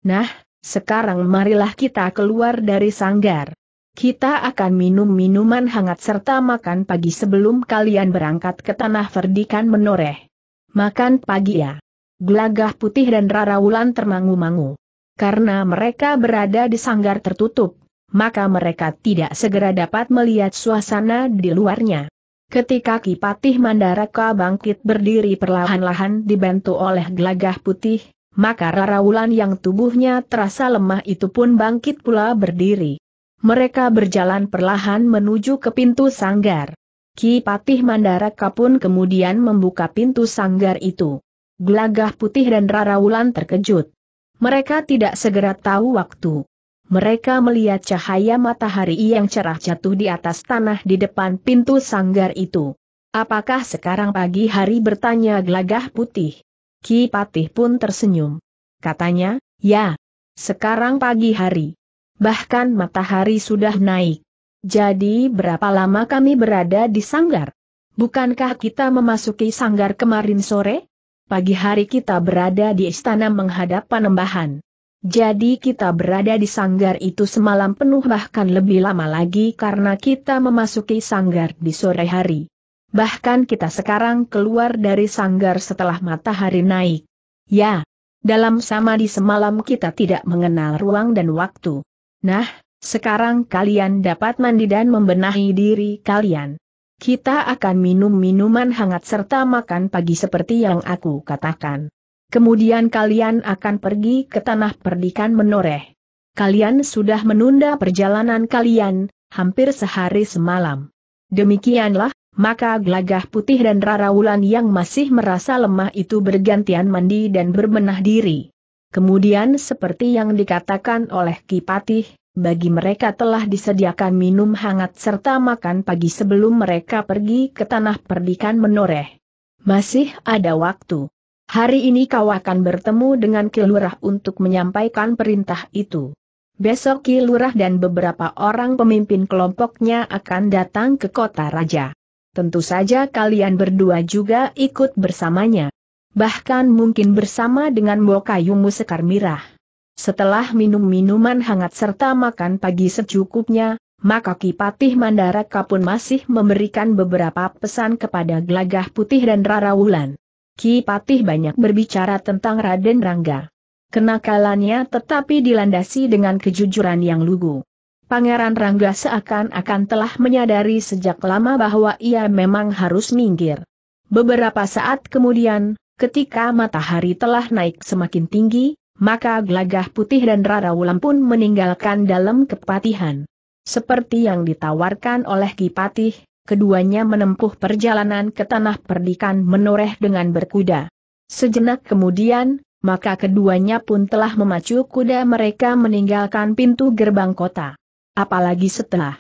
Nah, sekarang marilah kita keluar dari sanggar. Kita akan minum minuman hangat serta makan pagi sebelum kalian berangkat ke tanah Verdikan menoreh. Makan pagi ya. Gelagah putih dan rarawulan termangu-mangu. Karena mereka berada di sanggar tertutup, maka mereka tidak segera dapat melihat suasana di luarnya. Ketika Kipatih Mandaraka bangkit berdiri perlahan-lahan dibantu oleh gelagah putih, maka Raraulan yang tubuhnya terasa lemah itu pun bangkit pula berdiri. Mereka berjalan perlahan menuju ke pintu sanggar. Ki Patih Mandaraka pun kemudian membuka pintu sanggar itu. Gelagah putih dan Raraulan terkejut. Mereka tidak segera tahu waktu. Mereka melihat cahaya matahari yang cerah jatuh di atas tanah di depan pintu sanggar itu. Apakah sekarang pagi hari bertanya gelagah putih? Ki Patih pun tersenyum. Katanya, ya, sekarang pagi hari. Bahkan matahari sudah naik. Jadi berapa lama kami berada di sanggar? Bukankah kita memasuki sanggar kemarin sore? Pagi hari kita berada di istana menghadap panembahan. Jadi kita berada di sanggar itu semalam penuh bahkan lebih lama lagi karena kita memasuki sanggar di sore hari. Bahkan kita sekarang keluar dari sanggar setelah matahari naik. Ya, dalam sama di semalam kita tidak mengenal ruang dan waktu. Nah, sekarang kalian dapat mandi dan membenahi diri kalian. Kita akan minum minuman hangat serta makan pagi seperti yang aku katakan. Kemudian kalian akan pergi ke tanah perdikan menoreh. Kalian sudah menunda perjalanan kalian, hampir sehari semalam. Demikianlah, maka gelagah putih dan Rara Wulan yang masih merasa lemah itu bergantian mandi dan berbenah diri. Kemudian seperti yang dikatakan oleh Kipatih, bagi mereka telah disediakan minum hangat serta makan pagi sebelum mereka pergi ke tanah perdikan menoreh. Masih ada waktu. Hari ini kau akan bertemu dengan Kilurah untuk menyampaikan perintah itu. Besok Kilurah dan beberapa orang pemimpin kelompoknya akan datang ke kota raja tentu saja kalian berdua juga ikut bersamanya. Bahkan mungkin bersama dengan Bokayumu Sekar Mirah. Setelah minum minuman hangat serta makan pagi secukupnya, maka Kipatih Mandaraka pun masih memberikan beberapa pesan kepada Glagah Putih dan Rara Wulan. Kipatih banyak berbicara tentang Raden Rangga. Kenakalannya tetapi dilandasi dengan kejujuran yang lugu. Pangeran Rangga seakan-akan telah menyadari sejak lama bahwa ia memang harus minggir. Beberapa saat kemudian, ketika matahari telah naik semakin tinggi, maka gelagah putih dan rara wulan pun meninggalkan dalam kepatihan. Seperti yang ditawarkan oleh Kipatih, keduanya menempuh perjalanan ke tanah perdikan menoreh dengan berkuda. Sejenak kemudian, maka keduanya pun telah memacu kuda mereka meninggalkan pintu gerbang kota. Apalagi setelah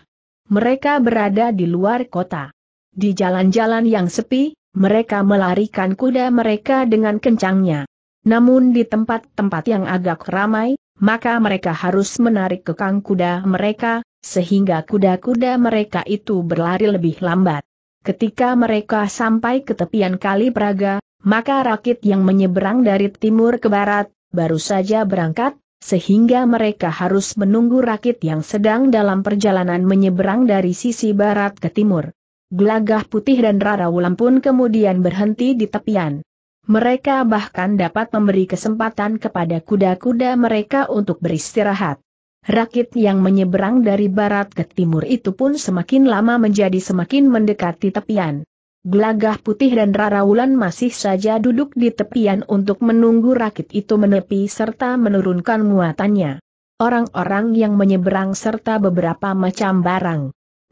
mereka berada di luar kota. Di jalan-jalan yang sepi, mereka melarikan kuda mereka dengan kencangnya. Namun di tempat-tempat yang agak ramai, maka mereka harus menarik kekang kuda mereka, sehingga kuda-kuda mereka itu berlari lebih lambat. Ketika mereka sampai ke tepian Kali Praga, maka rakit yang menyeberang dari timur ke barat, baru saja berangkat, sehingga mereka harus menunggu rakit yang sedang dalam perjalanan menyeberang dari sisi barat ke timur. Gelagah putih dan Rara Wulan pun kemudian berhenti di tepian. Mereka bahkan dapat memberi kesempatan kepada kuda-kuda mereka untuk beristirahat. Rakit yang menyeberang dari barat ke timur itu pun semakin lama menjadi semakin mendekati tepian. Gelagah putih dan Raraulan masih saja duduk di tepian untuk menunggu rakit itu menepi serta menurunkan muatannya. Orang-orang yang menyeberang serta beberapa macam barang.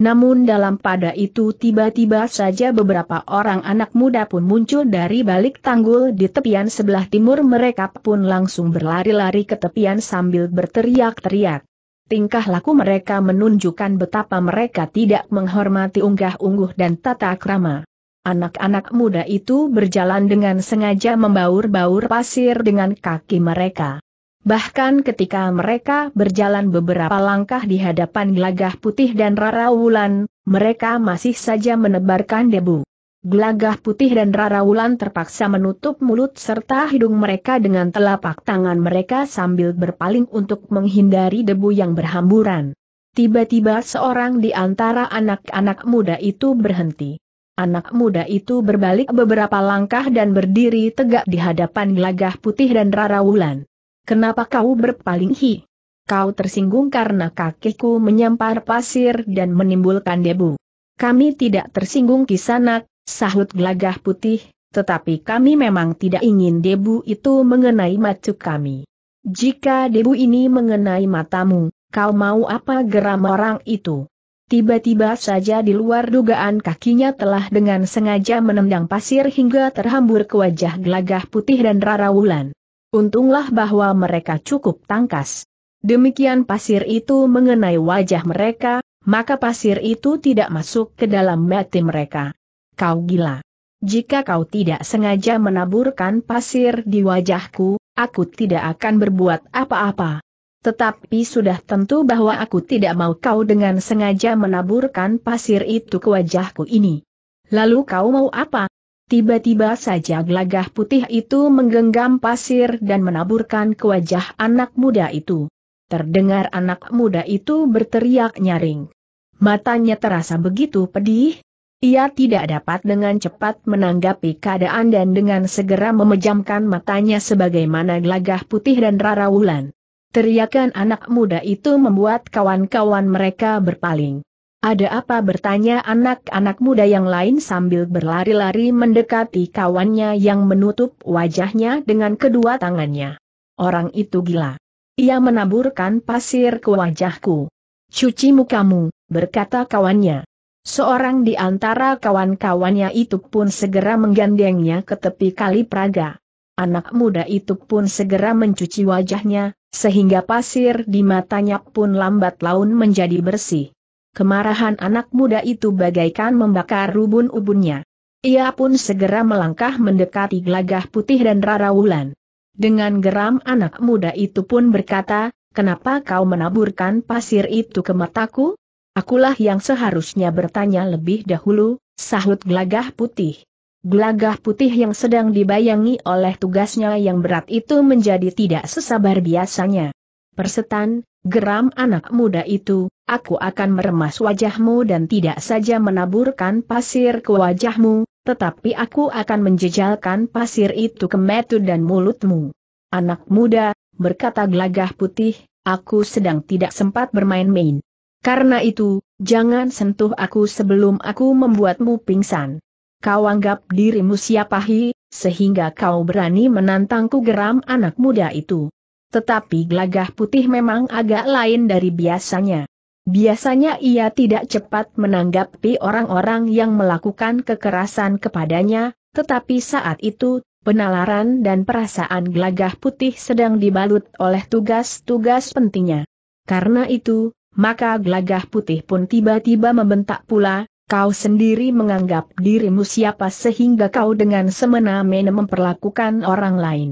Namun dalam pada itu tiba-tiba saja beberapa orang anak muda pun muncul dari balik tanggul di tepian sebelah timur mereka pun langsung berlari-lari ke tepian sambil berteriak-teriak. Tingkah laku mereka menunjukkan betapa mereka tidak menghormati unggah-ungguh dan tata krama. Anak-anak muda itu berjalan dengan sengaja membaur-baur pasir dengan kaki mereka. Bahkan ketika mereka berjalan beberapa langkah di hadapan Glagah putih dan rara wulan, mereka masih saja menebarkan debu. Glagah putih dan rara wulan terpaksa menutup mulut serta hidung mereka dengan telapak tangan mereka sambil berpaling untuk menghindari debu yang berhamburan. Tiba-tiba seorang di antara anak-anak muda itu berhenti. Anak muda itu berbalik beberapa langkah dan berdiri tegak di hadapan gelagah putih dan Rara Wulan. Kenapa kau berpaling hi? Kau tersinggung karena kakiku menyampar pasir dan menimbulkan debu. Kami tidak tersinggung kisanak, sahut gelagah putih, tetapi kami memang tidak ingin debu itu mengenai macu kami. Jika debu ini mengenai matamu, kau mau apa geram orang itu? Tiba-tiba saja di luar dugaan kakinya telah dengan sengaja menendang pasir hingga terhambur ke wajah gelagah putih dan Rara Wulan. Untunglah bahwa mereka cukup tangkas. Demikian pasir itu mengenai wajah mereka, maka pasir itu tidak masuk ke dalam mati mereka. Kau gila. Jika kau tidak sengaja menaburkan pasir di wajahku, aku tidak akan berbuat apa-apa. Tetapi sudah tentu bahwa aku tidak mau kau dengan sengaja menaburkan pasir itu ke wajahku ini. Lalu kau mau apa? Tiba-tiba saja gelagah putih itu menggenggam pasir dan menaburkan ke wajah anak muda itu. Terdengar anak muda itu berteriak nyaring. Matanya terasa begitu pedih. Ia tidak dapat dengan cepat menanggapi keadaan dan dengan segera memejamkan matanya sebagaimana gelagah putih dan Rara Wulan. Teriakan anak muda itu membuat kawan-kawan mereka berpaling. Ada apa bertanya anak-anak muda yang lain sambil berlari-lari mendekati kawannya yang menutup wajahnya dengan kedua tangannya. Orang itu gila. Ia menaburkan pasir ke wajahku. Cuci mukamu, berkata kawannya. Seorang di antara kawan-kawannya itu pun segera menggandengnya ke tepi kali Praga. Anak muda itu pun segera mencuci wajahnya, sehingga pasir di matanya pun lambat laun menjadi bersih. Kemarahan anak muda itu bagaikan membakar rubun ubunnya. Ia pun segera melangkah mendekati gelagah putih dan Rara Wulan. Dengan geram anak muda itu pun berkata, kenapa kau menaburkan pasir itu ke mataku? Akulah yang seharusnya bertanya lebih dahulu, sahut gelagah putih. Gelagah putih yang sedang dibayangi oleh tugasnya yang berat itu menjadi tidak sesabar biasanya. Persetan, geram anak muda itu, aku akan meremas wajahmu dan tidak saja menaburkan pasir ke wajahmu, tetapi aku akan menjejalkan pasir itu ke metu dan mulutmu. Anak muda, berkata gelagah putih, aku sedang tidak sempat bermain-main. Karena itu, jangan sentuh aku sebelum aku membuatmu pingsan kau anggap dirimu siapa hi, sehingga kau berani menantangku geram anak muda itu. Tetapi gelagah putih memang agak lain dari biasanya. Biasanya ia tidak cepat menanggapi orang-orang yang melakukan kekerasan kepadanya, tetapi saat itu, penalaran dan perasaan gelagah putih sedang dibalut oleh tugas-tugas pentingnya. Karena itu, maka gelagah putih pun tiba-tiba membentak pula, Kau sendiri menganggap dirimu siapa sehingga kau dengan semena-mena memperlakukan orang lain.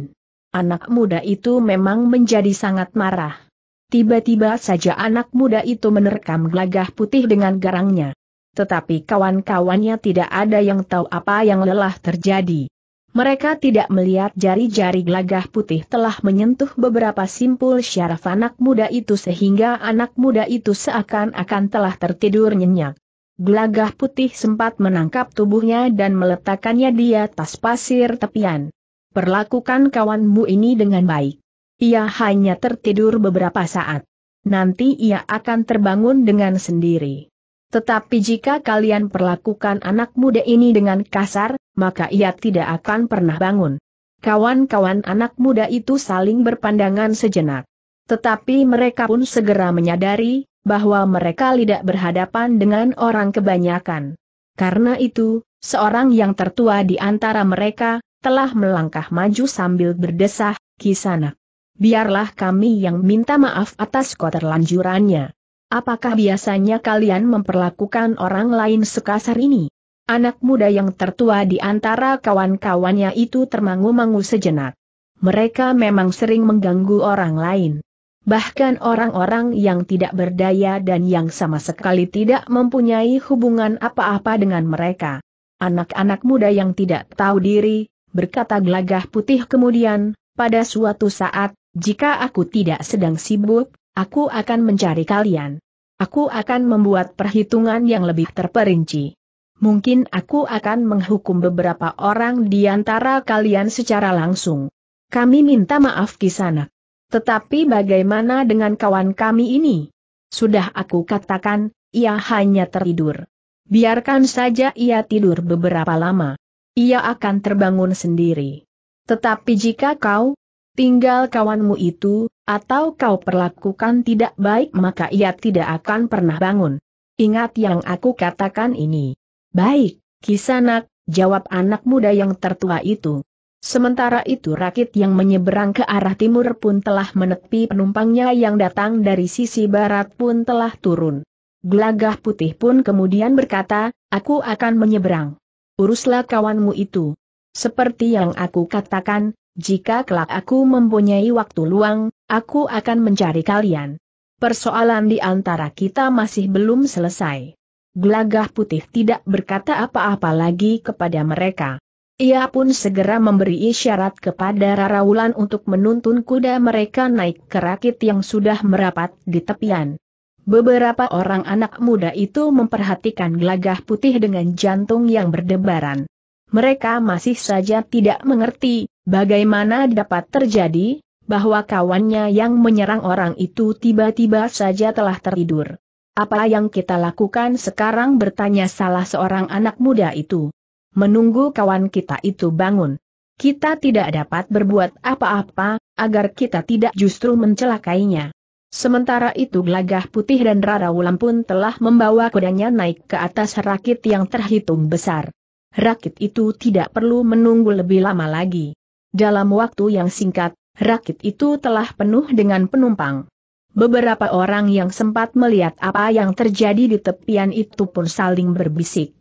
Anak muda itu memang menjadi sangat marah. Tiba-tiba saja anak muda itu menerkam gelagah putih dengan garangnya. Tetapi kawan-kawannya tidak ada yang tahu apa yang lelah terjadi. Mereka tidak melihat jari-jari gelagah putih telah menyentuh beberapa simpul syaraf anak muda itu sehingga anak muda itu seakan-akan telah tertidur nyenyak. Gelagah putih sempat menangkap tubuhnya dan meletakkannya di atas pasir tepian. Perlakukan kawanmu ini dengan baik. Ia hanya tertidur beberapa saat. Nanti ia akan terbangun dengan sendiri. Tetapi jika kalian perlakukan anak muda ini dengan kasar, maka ia tidak akan pernah bangun. Kawan-kawan anak muda itu saling berpandangan sejenak. Tetapi mereka pun segera menyadari bahwa mereka tidak berhadapan dengan orang kebanyakan. Karena itu, seorang yang tertua di antara mereka, telah melangkah maju sambil berdesah, kisana. Biarlah kami yang minta maaf atas keterlanjurannya. Apakah biasanya kalian memperlakukan orang lain sekasar ini? Anak muda yang tertua di antara kawan-kawannya itu termangu-mangu sejenak. Mereka memang sering mengganggu orang lain. Bahkan orang-orang yang tidak berdaya dan yang sama sekali tidak mempunyai hubungan apa-apa dengan mereka. Anak-anak muda yang tidak tahu diri, berkata gelagah putih kemudian, pada suatu saat, jika aku tidak sedang sibuk, aku akan mencari kalian. Aku akan membuat perhitungan yang lebih terperinci. Mungkin aku akan menghukum beberapa orang di antara kalian secara langsung. Kami minta maaf kisanak. Tetapi bagaimana dengan kawan kami ini? Sudah aku katakan, ia hanya tertidur. Biarkan saja ia tidur beberapa lama. Ia akan terbangun sendiri. Tetapi jika kau tinggal kawanmu itu, atau kau perlakukan tidak baik maka ia tidak akan pernah bangun. Ingat yang aku katakan ini. Baik, kisanak, jawab anak muda yang tertua itu. Sementara itu rakit yang menyeberang ke arah timur pun telah menepi penumpangnya yang datang dari sisi barat pun telah turun. Glagah putih pun kemudian berkata, aku akan menyeberang. Uruslah kawanmu itu. Seperti yang aku katakan, jika kelak aku mempunyai waktu luang, aku akan mencari kalian. Persoalan di antara kita masih belum selesai. Glagah putih tidak berkata apa-apa lagi kepada mereka. Ia pun segera memberi isyarat kepada Raraulan untuk menuntun kuda mereka naik ke rakit yang sudah merapat di tepian. Beberapa orang anak muda itu memperhatikan gelagah putih dengan jantung yang berdebaran. Mereka masih saja tidak mengerti, bagaimana dapat terjadi, bahwa kawannya yang menyerang orang itu tiba-tiba saja telah tertidur. Apa yang kita lakukan sekarang bertanya salah seorang anak muda itu menunggu kawan kita itu bangun. Kita tidak dapat berbuat apa-apa, agar kita tidak justru mencelakainya. Sementara itu Gelagah Putih dan Rara Wulan pun telah membawa kudanya naik ke atas rakit yang terhitung besar. Rakit itu tidak perlu menunggu lebih lama lagi. Dalam waktu yang singkat, rakit itu telah penuh dengan penumpang. Beberapa orang yang sempat melihat apa yang terjadi di tepian itu pun saling berbisik.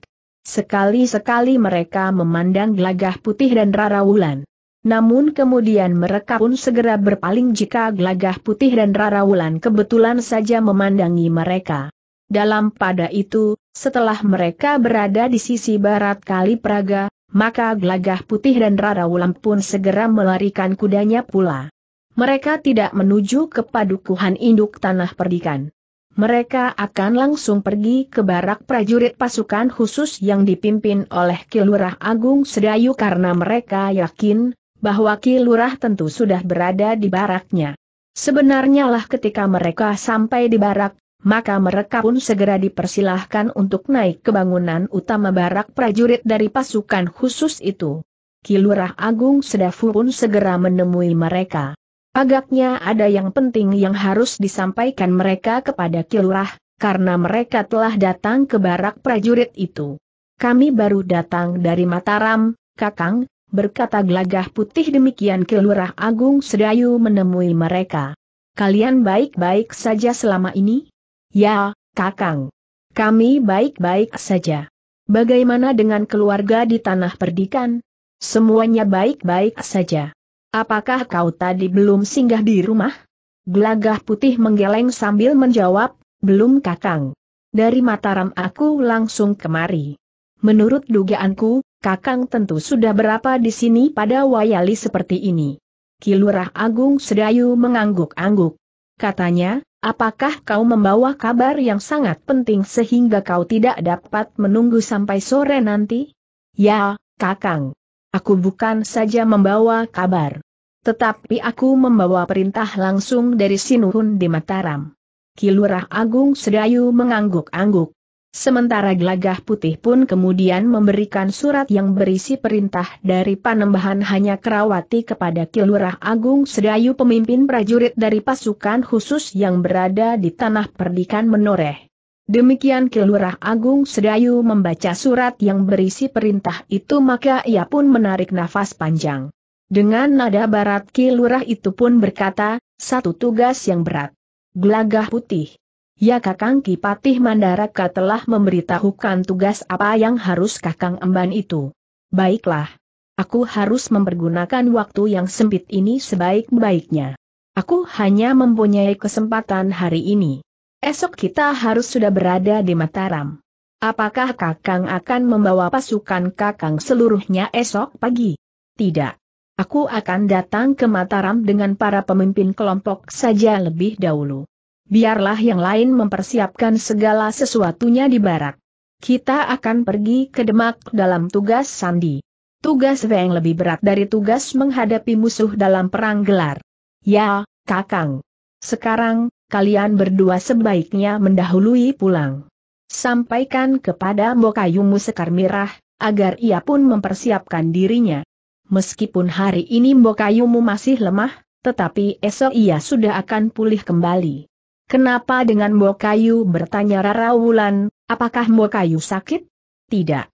Sekali-sekali mereka memandang gelagah putih dan rara wulan. Namun kemudian mereka pun segera berpaling jika gelagah putih dan rara wulan kebetulan saja memandangi mereka. Dalam pada itu, setelah mereka berada di sisi barat Kali Praga, maka gelagah putih dan rara wulan pun segera melarikan kudanya pula. Mereka tidak menuju ke padukuhan induk tanah perdikan mereka akan langsung pergi ke barak prajurit pasukan khusus yang dipimpin oleh Kilurah Agung Sedayu karena mereka yakin bahwa Kilurah tentu sudah berada di baraknya. Sebenarnya lah ketika mereka sampai di barak, maka mereka pun segera dipersilahkan untuk naik ke bangunan utama barak prajurit dari pasukan khusus itu. Kilurah Agung Sedafu pun segera menemui mereka. Agaknya ada yang penting yang harus disampaikan mereka kepada Kilurah, karena mereka telah datang ke barak prajurit itu. Kami baru datang dari Mataram, Kakang, berkata gelagah putih demikian Kilurah Agung Sedayu menemui mereka. Kalian baik-baik saja selama ini? Ya, Kakang. Kami baik-baik saja. Bagaimana dengan keluarga di tanah perdikan? Semuanya baik-baik saja apakah kau tadi belum singgah di rumah? Gelagah putih menggeleng sambil menjawab, belum kakang. Dari Mataram aku langsung kemari. Menurut dugaanku, kakang tentu sudah berapa di sini pada wayali seperti ini. Kilurah Agung Sedayu mengangguk-angguk. Katanya, apakah kau membawa kabar yang sangat penting sehingga kau tidak dapat menunggu sampai sore nanti? Ya, Kakang. Aku bukan saja membawa kabar. Tetapi aku membawa perintah langsung dari Sinuhun di Mataram. Kilurah Agung Sedayu mengangguk-angguk. Sementara Gelagah Putih pun kemudian memberikan surat yang berisi perintah dari Panembahan hanya Kerawati kepada Kilurah Agung Sedayu pemimpin prajurit dari pasukan khusus yang berada di tanah perdikan menoreh. Demikian Kilurah Agung Sedayu membaca surat yang berisi perintah itu maka ia pun menarik nafas panjang. Dengan nada barat kilurah itu pun berkata, satu tugas yang berat. Gelagah putih. Ya Kakang Kipatih Mandaraka telah memberitahukan tugas apa yang harus Kakang emban itu. Baiklah. Aku harus mempergunakan waktu yang sempit ini sebaik-baiknya. Aku hanya mempunyai kesempatan hari ini. Esok kita harus sudah berada di Mataram. Apakah Kakang akan membawa pasukan Kakang seluruhnya esok pagi? Tidak. Aku akan datang ke Mataram dengan para pemimpin kelompok saja lebih dahulu. Biarlah yang lain mempersiapkan segala sesuatunya di barat. Kita akan pergi ke Demak dalam tugas sandi. Tugas Weng lebih berat dari tugas menghadapi musuh dalam perang gelar. Ya, Kakang. Sekarang, kalian berdua sebaiknya mendahului pulang. Sampaikan kepada Mbokayumu Sekar Mirah, agar ia pun mempersiapkan dirinya meskipun hari ini Mbokayumu masih lemah, tetapi esok ia sudah akan pulih kembali. Kenapa dengan Mbokayu bertanya Rara Wulan, apakah Mbokayu sakit? Tidak.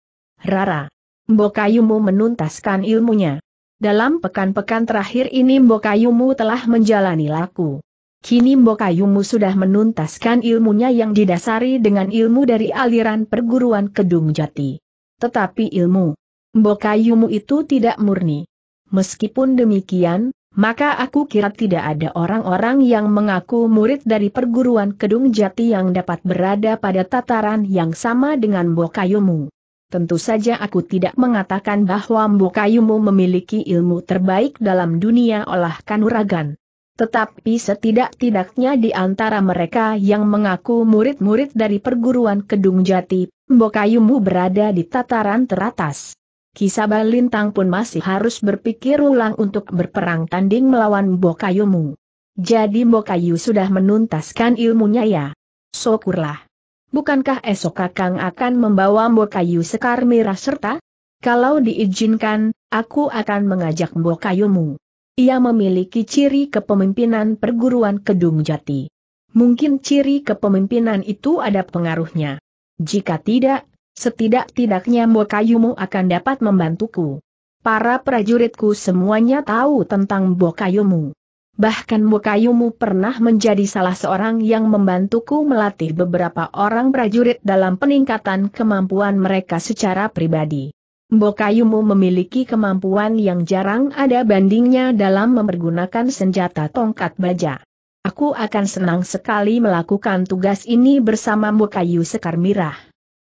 Rara. Mbokayumu menuntaskan ilmunya. Dalam pekan-pekan terakhir ini Mbokayumu telah menjalani laku. Kini Mbokayumu sudah menuntaskan ilmunya yang didasari dengan ilmu dari aliran perguruan Kedung Jati. Tetapi ilmu kayumu itu tidak murni. Meskipun demikian, maka aku kira tidak ada orang-orang yang mengaku murid dari perguruan Kedung Jati yang dapat berada pada tataran yang sama dengan Bokayumu. Tentu saja aku tidak mengatakan bahwa Bokayumu memiliki ilmu terbaik dalam dunia olah kanuragan. Tetapi setidak-tidaknya di antara mereka yang mengaku murid-murid dari perguruan Kedung Jati, Bokayumu berada di tataran teratas. Kisah Lintang pun masih harus berpikir ulang untuk berperang tanding melawan Bokayumu. Jadi Bokayu sudah menuntaskan ilmunya ya? Syukurlah. Bukankah esok Kakang akan membawa Bokayu Sekar Merah serta? Kalau diizinkan, aku akan mengajak Bokayumu. Ia memiliki ciri kepemimpinan perguruan Kedung Jati. Mungkin ciri kepemimpinan itu ada pengaruhnya. Jika tidak, Setidak-tidaknya Mbokayumu akan dapat membantuku. Para prajuritku semuanya tahu tentang Mbokayumu. Bahkan Mbokayumu pernah menjadi salah seorang yang membantuku melatih beberapa orang prajurit dalam peningkatan kemampuan mereka secara pribadi. Mbokayumu memiliki kemampuan yang jarang ada bandingnya dalam mempergunakan senjata tongkat baja. Aku akan senang sekali melakukan tugas ini bersama Mbokayu Sekar Mirah.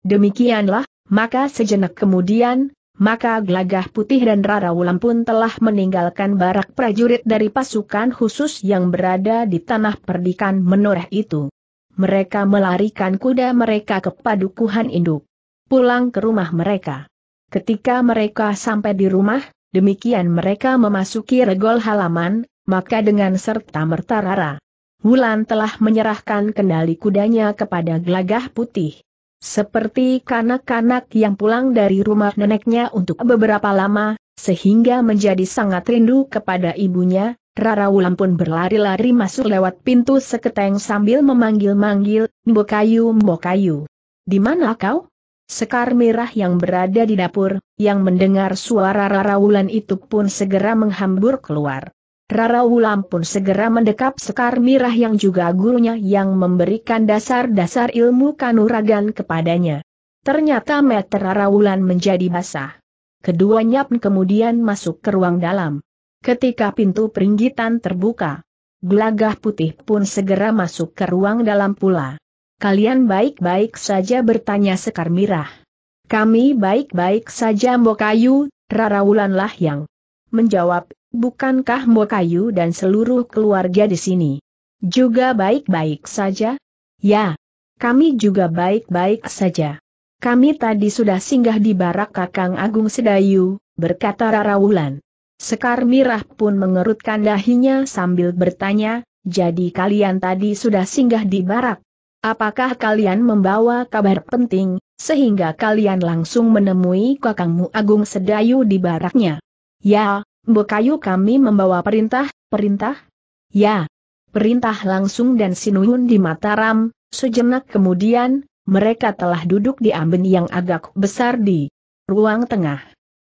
Demikianlah, maka sejenak kemudian, maka Gelagah Putih dan Rara Wulan pun telah meninggalkan barak prajurit dari pasukan khusus yang berada di tanah perdikan menoreh itu. Mereka melarikan kuda mereka ke padukuhan induk. Pulang ke rumah mereka. Ketika mereka sampai di rumah, demikian mereka memasuki regol halaman, maka dengan serta merta Rara. Wulan telah menyerahkan kendali kudanya kepada gelagah putih. Seperti kanak-kanak yang pulang dari rumah neneknya untuk beberapa lama, sehingga menjadi sangat rindu kepada ibunya, Rara Wulan pun berlari-lari masuk lewat pintu seketeng sambil memanggil-manggil, Mbokayu Mbokayu. Di mana kau? Sekar merah yang berada di dapur, yang mendengar suara Rara Wulan itu pun segera menghambur keluar. Rara Wulan pun segera mendekap Sekar Mirah yang juga gurunya yang memberikan dasar-dasar ilmu kanuragan kepadanya. Ternyata meter Rara Wulan menjadi basah. Keduanya pun kemudian masuk ke ruang dalam. Ketika pintu peringgitan terbuka, gelagah putih pun segera masuk ke ruang dalam pula. Kalian baik-baik saja bertanya Sekar Mirah. Kami baik-baik saja Mbokayu, Rara Wulanlah yang menjawab Bukankah Mbokayu dan seluruh keluarga di sini juga baik-baik saja? Ya, kami juga baik-baik saja. Kami tadi sudah singgah di barak Kakang Agung Sedayu, berkata Rarawulan. Sekar Mirah pun mengerutkan dahinya sambil bertanya, jadi kalian tadi sudah singgah di barak. Apakah kalian membawa kabar penting, sehingga kalian langsung menemui kakangmu Agung Sedayu di baraknya? Ya, Bekayu kami membawa perintah, perintah? Ya. Perintah langsung dan Sinuyun di Mataram, sejenak kemudian, mereka telah duduk di amben yang agak besar di ruang tengah.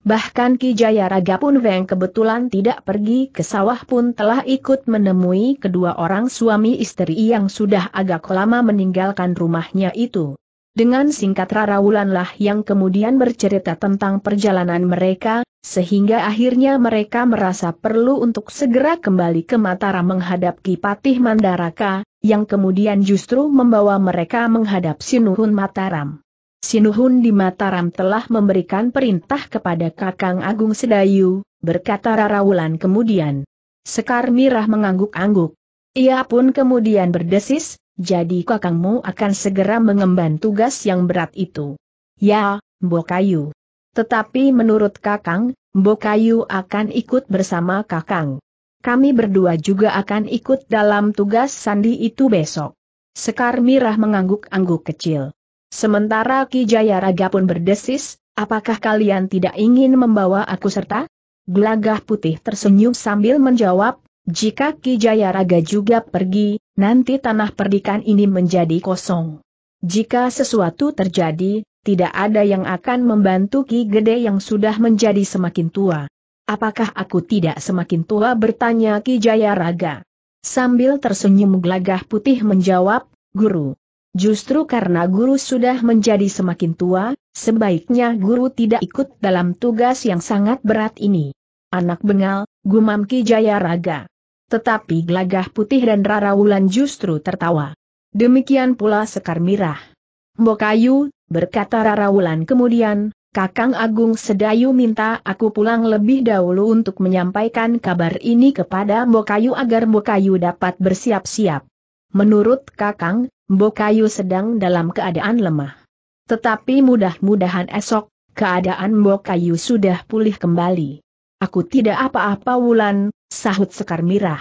Bahkan Ki Jaya Raga pun Veng kebetulan tidak pergi ke sawah pun telah ikut menemui kedua orang suami istri yang sudah agak lama meninggalkan rumahnya itu. Dengan singkat Rara Wulanlah yang kemudian bercerita tentang perjalanan mereka, sehingga akhirnya mereka merasa perlu untuk segera kembali ke Mataram menghadap Kipatih Mandaraka, yang kemudian justru membawa mereka menghadap Sinuhun Mataram. Sinuhun di Mataram telah memberikan perintah kepada Kakang Agung Sedayu, berkata Rara Wulan kemudian. Sekar Mirah mengangguk-angguk. Ia pun kemudian berdesis, jadi kakangmu akan segera mengemban tugas yang berat itu. Ya, Mbokayu. Tetapi menurut kakang, Mbokayu akan ikut bersama kakang. Kami berdua juga akan ikut dalam tugas sandi itu besok. Sekar Mirah mengangguk-angguk kecil. Sementara Ki Jayaraga pun berdesis, apakah kalian tidak ingin membawa aku serta? Gelagah putih tersenyum sambil menjawab, jika Ki Jayaraga juga pergi, nanti tanah perdikan ini menjadi kosong. Jika sesuatu terjadi, tidak ada yang akan membantu Ki Gede yang sudah menjadi semakin tua. Apakah aku tidak semakin tua bertanya Ki Jayaraga. Sambil tersenyum gelagah putih menjawab, Guru. Justru karena guru sudah menjadi semakin tua, sebaiknya guru tidak ikut dalam tugas yang sangat berat ini. Anak bengal, gumam Ki Jayaraga. Tetapi Gelagah Putih dan Rara Wulan justru tertawa. Demikian pula Sekar Mirah. Mbokayu, berkata Rara Wulan kemudian, Kakang Agung Sedayu minta aku pulang lebih dahulu untuk menyampaikan kabar ini kepada Mbokayu agar Mbokayu dapat bersiap-siap. Menurut Kakang, Mbokayu sedang dalam keadaan lemah. Tetapi mudah-mudahan esok, keadaan Mbokayu sudah pulih kembali. Aku tidak apa-apa Wulan, sahut Sekar Mirah.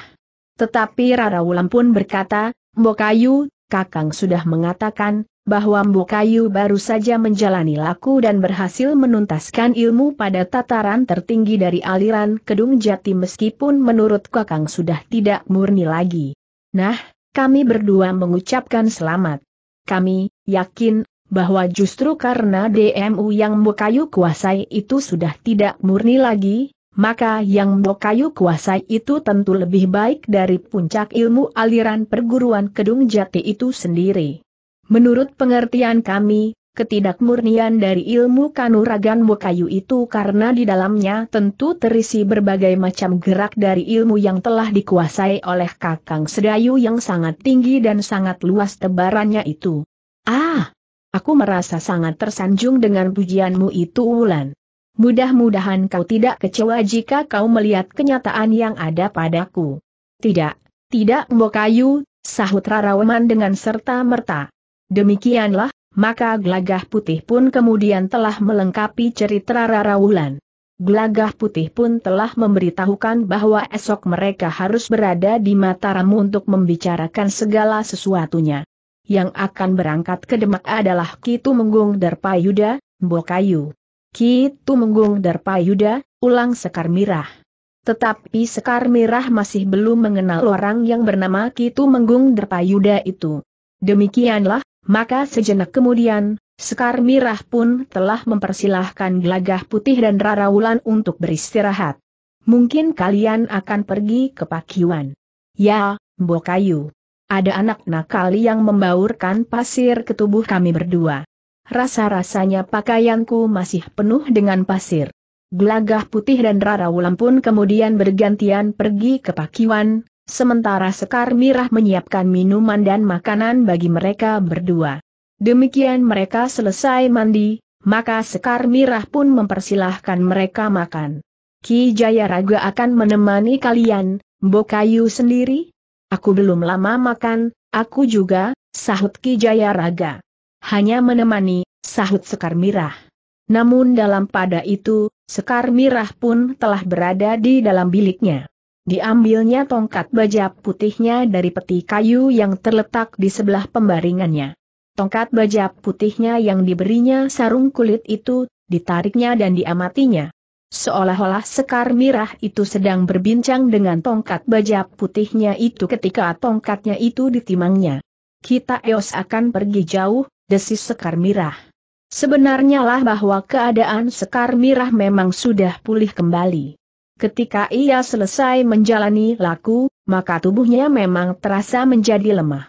Tetapi Rara Wulan pun berkata, Mbokayu, Kakang sudah mengatakan, bahwa Mbokayu baru saja menjalani laku dan berhasil menuntaskan ilmu pada tataran tertinggi dari aliran Kedung Jati meskipun menurut Kakang sudah tidak murni lagi. Nah, kami berdua mengucapkan selamat. Kami, yakin, bahwa justru karena DMU yang Mbokayu kuasai itu sudah tidak murni lagi, maka yang Bokayu kuasai itu tentu lebih baik dari puncak ilmu aliran perguruan Kedung Jati itu sendiri. Menurut pengertian kami, ketidakmurnian dari ilmu kanuragan Bokayu itu karena di dalamnya tentu terisi berbagai macam gerak dari ilmu yang telah dikuasai oleh Kakang Sedayu yang sangat tinggi dan sangat luas tebarannya itu. Ah! Aku merasa sangat tersanjung dengan pujianmu itu Wulan mudah-mudahan kau tidak kecewa jika kau melihat kenyataan yang ada padaku. Tidak, tidak Mbokayu, sahut Raraweman dengan serta-merta. Demikianlah, maka Glagah putih pun kemudian telah melengkapi cerita Rarawulan. Glagah putih pun telah memberitahukan bahwa esok mereka harus berada di Mataram untuk membicarakan segala sesuatunya. Yang akan berangkat ke Demak adalah Kitu Menggung Darpayuda, Mbokayu. Ki Tumenggung Darpayuda, ulang Sekar Mirah. Tetapi Sekar Mirah masih belum mengenal orang yang bernama Ki Tumenggung Derpayuda itu. Demikianlah, maka sejenak kemudian, Sekar Mirah pun telah mempersilahkan Glagah Putih dan Rarawulan untuk beristirahat. Mungkin kalian akan pergi ke Pakiwan. Ya, Mbokayu. Ada anak nakal yang membaurkan pasir ke tubuh kami berdua rasa-rasanya pakaianku masih penuh dengan pasir. Gelagah putih dan Rara Wulan pun kemudian bergantian pergi ke pakiwan, sementara Sekar Mirah menyiapkan minuman dan makanan bagi mereka berdua. Demikian mereka selesai mandi, maka Sekar Mirah pun mempersilahkan mereka makan. Ki Jaya Raga akan menemani kalian, Bokayu sendiri? Aku belum lama makan, aku juga, sahut Ki Jaya Raga hanya menemani, sahut Sekar Mirah. Namun dalam pada itu, Sekar Mirah pun telah berada di dalam biliknya. Diambilnya tongkat baja putihnya dari peti kayu yang terletak di sebelah pembaringannya. Tongkat baja putihnya yang diberinya sarung kulit itu, ditariknya dan diamatinya. Seolah-olah Sekar Mirah itu sedang berbincang dengan tongkat baja putihnya itu ketika tongkatnya itu ditimangnya. Kita Eos akan pergi jauh, desis Sekar Mirah. Sebenarnya lah bahwa keadaan Sekar Mirah memang sudah pulih kembali. Ketika ia selesai menjalani laku, maka tubuhnya memang terasa menjadi lemah.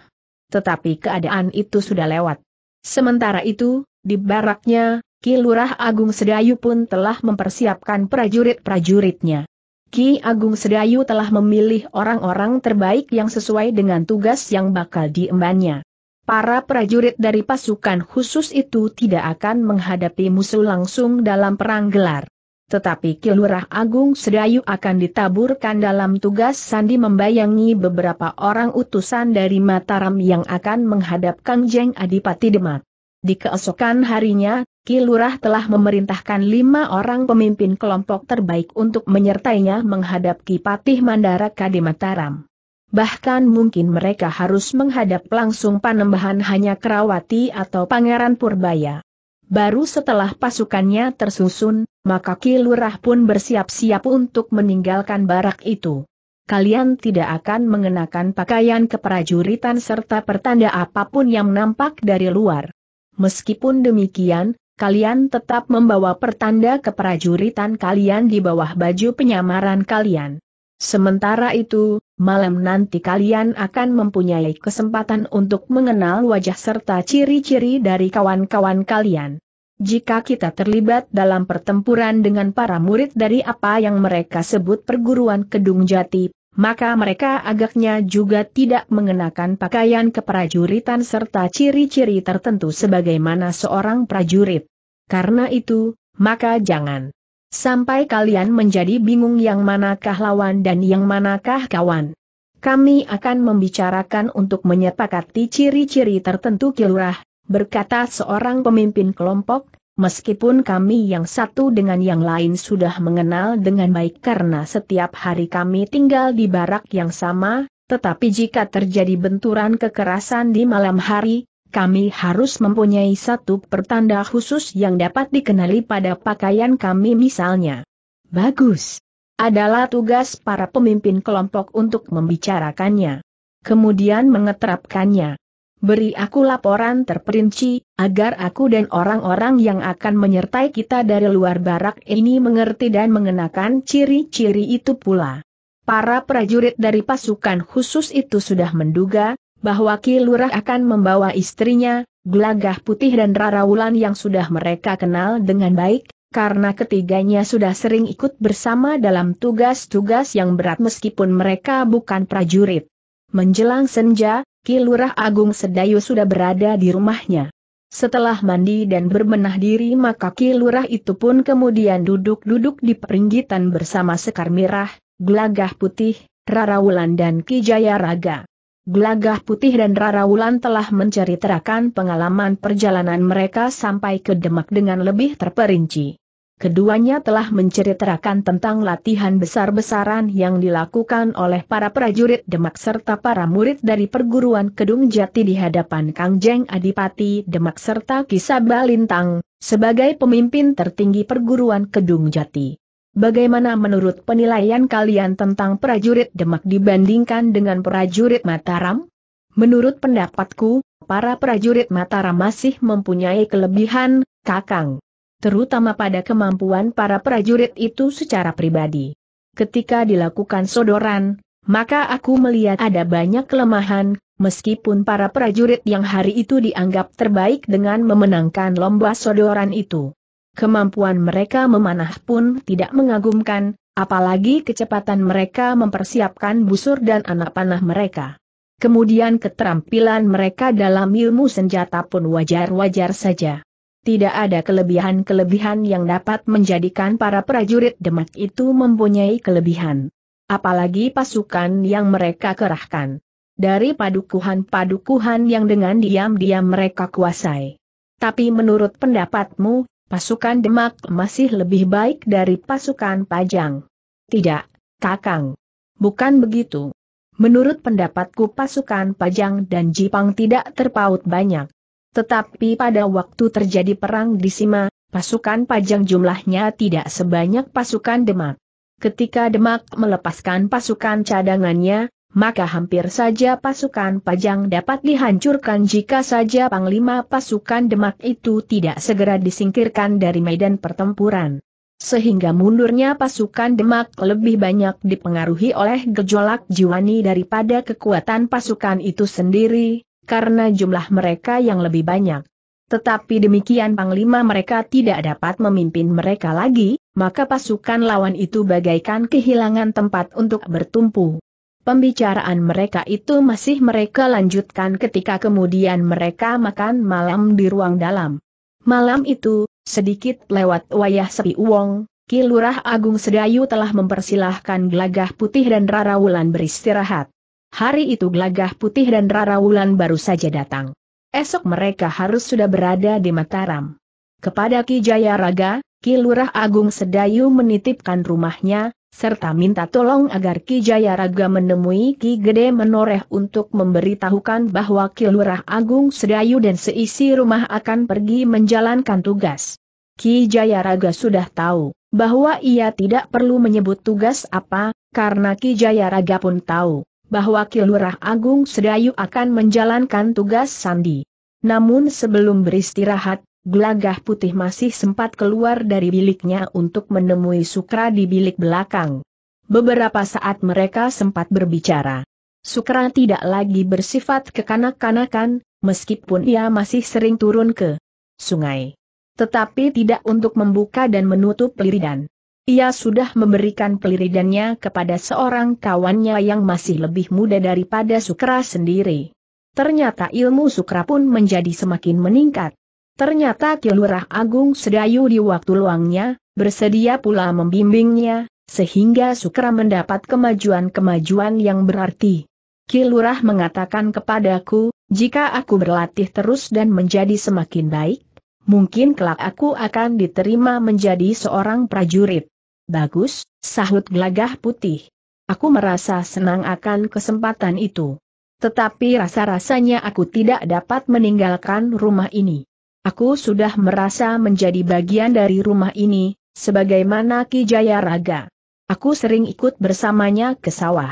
Tetapi keadaan itu sudah lewat. Sementara itu, di baraknya, Ki Lurah Agung Sedayu pun telah mempersiapkan prajurit-prajuritnya. Ki Agung Sedayu telah memilih orang-orang terbaik yang sesuai dengan tugas yang bakal diembannya. Para prajurit dari pasukan khusus itu tidak akan menghadapi musuh langsung dalam perang gelar. Tetapi Kilurah Agung Sedayu akan ditaburkan dalam tugas Sandi membayangi beberapa orang utusan dari Mataram yang akan menghadap Kang Jeng Adipati Demak. Di keesokan harinya, Kilurah telah memerintahkan lima orang pemimpin kelompok terbaik untuk menyertainya menghadap Kipatih Mandara Kadimataram. Mataram bahkan mungkin mereka harus menghadap langsung panembahan hanya Kerawati atau Pangeran Purbaya. Baru setelah pasukannya tersusun, maka Kilurah pun bersiap-siap untuk meninggalkan barak itu. Kalian tidak akan mengenakan pakaian keprajuritan serta pertanda apapun yang nampak dari luar. Meskipun demikian, kalian tetap membawa pertanda keprajuritan kalian di bawah baju penyamaran kalian. Sementara itu, malam nanti kalian akan mempunyai kesempatan untuk mengenal wajah serta ciri-ciri dari kawan-kawan kalian. Jika kita terlibat dalam pertempuran dengan para murid dari apa yang mereka sebut perguruan Kedung Jati, maka mereka agaknya juga tidak mengenakan pakaian keprajuritan serta ciri-ciri tertentu sebagaimana seorang prajurit. Karena itu, maka jangan Sampai kalian menjadi bingung yang manakah lawan dan yang manakah kawan. Kami akan membicarakan untuk menyepakati ciri-ciri tertentu kilurah, berkata seorang pemimpin kelompok, Meskipun kami yang satu dengan yang lain sudah mengenal dengan baik karena setiap hari kami tinggal di barak yang sama, tetapi jika terjadi benturan kekerasan di malam hari, kami harus mempunyai satu pertanda khusus yang dapat dikenali pada pakaian kami misalnya. Bagus. Adalah tugas para pemimpin kelompok untuk membicarakannya. Kemudian mengeterapkannya. Beri aku laporan terperinci, agar aku dan orang-orang yang akan menyertai kita dari luar barak ini mengerti dan mengenakan ciri-ciri itu pula. Para prajurit dari pasukan khusus itu sudah menduga, bahwa Ki Lurah akan membawa istrinya, Gelagah Putih dan Rara Wulan yang sudah mereka kenal dengan baik, karena ketiganya sudah sering ikut bersama dalam tugas-tugas yang berat meskipun mereka bukan prajurit. Menjelang senja, Ki Lurah Agung Sedayu sudah berada di rumahnya. Setelah mandi dan berbenah diri maka Ki Lurah itu pun kemudian duduk-duduk di peringgitan bersama Sekar Mirah, Gelagah Putih, Rara Wulan dan Ki Jaya Raga. Gelagah Putih dan Rara Wulan telah menceritakan pengalaman perjalanan mereka sampai ke Demak dengan lebih terperinci. Keduanya telah menceritakan tentang latihan besar-besaran yang dilakukan oleh para prajurit Demak serta para murid dari perguruan Kedung Jati di hadapan Kangjeng Adipati Demak serta Kisah Balintang, sebagai pemimpin tertinggi perguruan Kedung Jati. Bagaimana menurut penilaian kalian tentang prajurit Demak dibandingkan dengan prajurit Mataram? Menurut pendapatku, para prajurit Mataram masih mempunyai kelebihan, Kakang. Terutama pada kemampuan para prajurit itu secara pribadi. Ketika dilakukan sodoran, maka aku melihat ada banyak kelemahan, meskipun para prajurit yang hari itu dianggap terbaik dengan memenangkan lomba sodoran itu. Kemampuan mereka memanah pun tidak mengagumkan, apalagi kecepatan mereka mempersiapkan busur dan anak panah mereka. Kemudian keterampilan mereka dalam ilmu senjata pun wajar-wajar saja. Tidak ada kelebihan-kelebihan yang dapat menjadikan para prajurit Demak itu mempunyai kelebihan. Apalagi pasukan yang mereka kerahkan. Dari padukuhan-padukuhan yang dengan diam-diam mereka kuasai. Tapi menurut pendapatmu, pasukan Demak masih lebih baik dari pasukan Pajang. Tidak, Kakang. Bukan begitu. Menurut pendapatku pasukan Pajang dan Jipang tidak terpaut banyak. Tetapi pada waktu terjadi perang di Sima, pasukan Pajang jumlahnya tidak sebanyak pasukan Demak. Ketika Demak melepaskan pasukan cadangannya, maka hampir saja pasukan Pajang dapat dihancurkan jika saja Panglima pasukan Demak itu tidak segera disingkirkan dari medan pertempuran. Sehingga mundurnya pasukan Demak lebih banyak dipengaruhi oleh gejolak Jiwani daripada kekuatan pasukan itu sendiri, karena jumlah mereka yang lebih banyak. Tetapi demikian panglima mereka tidak dapat memimpin mereka lagi, maka pasukan lawan itu bagaikan kehilangan tempat untuk bertumpu. Pembicaraan mereka itu masih mereka lanjutkan ketika kemudian mereka makan malam di ruang dalam. Malam itu, sedikit lewat wayah sepi uong, Kilurah Agung Sedayu telah mempersilahkan glagah Putih dan Rara Wulan beristirahat. Hari itu glagah Putih dan Rara Wulan baru saja datang. Esok mereka harus sudah berada di Mataram. Kepada Ki Jayaraga, Kilurah Agung Sedayu menitipkan rumahnya, serta minta tolong agar Ki Jayaraga menemui Ki Gede Menoreh untuk memberitahukan bahwa Ki Lurah Agung Sedayu dan seisi rumah akan pergi menjalankan tugas. Ki Jayaraga sudah tahu bahwa ia tidak perlu menyebut tugas apa, karena Ki Jayaraga pun tahu bahwa Ki Lurah Agung Sedayu akan menjalankan tugas Sandi. Namun sebelum beristirahat, Gelagah putih masih sempat keluar dari biliknya untuk menemui Sukra di bilik belakang. Beberapa saat mereka sempat berbicara. Sukra tidak lagi bersifat kekanak-kanakan, meskipun ia masih sering turun ke sungai. Tetapi tidak untuk membuka dan menutup peliridan. Ia sudah memberikan peliridannya kepada seorang kawannya yang masih lebih muda daripada Sukra sendiri. Ternyata ilmu Sukra pun menjadi semakin meningkat. Ternyata Kilurah Agung Sedayu di waktu luangnya, bersedia pula membimbingnya, sehingga Sukra mendapat kemajuan-kemajuan yang berarti. Kilurah mengatakan kepadaku, jika aku berlatih terus dan menjadi semakin baik, mungkin kelak aku akan diterima menjadi seorang prajurit. Bagus, sahut gelagah putih. Aku merasa senang akan kesempatan itu. Tetapi rasa-rasanya aku tidak dapat meninggalkan rumah ini. Aku sudah merasa menjadi bagian dari rumah ini, sebagaimana Ki Jayaraga. Aku sering ikut bersamanya ke sawah.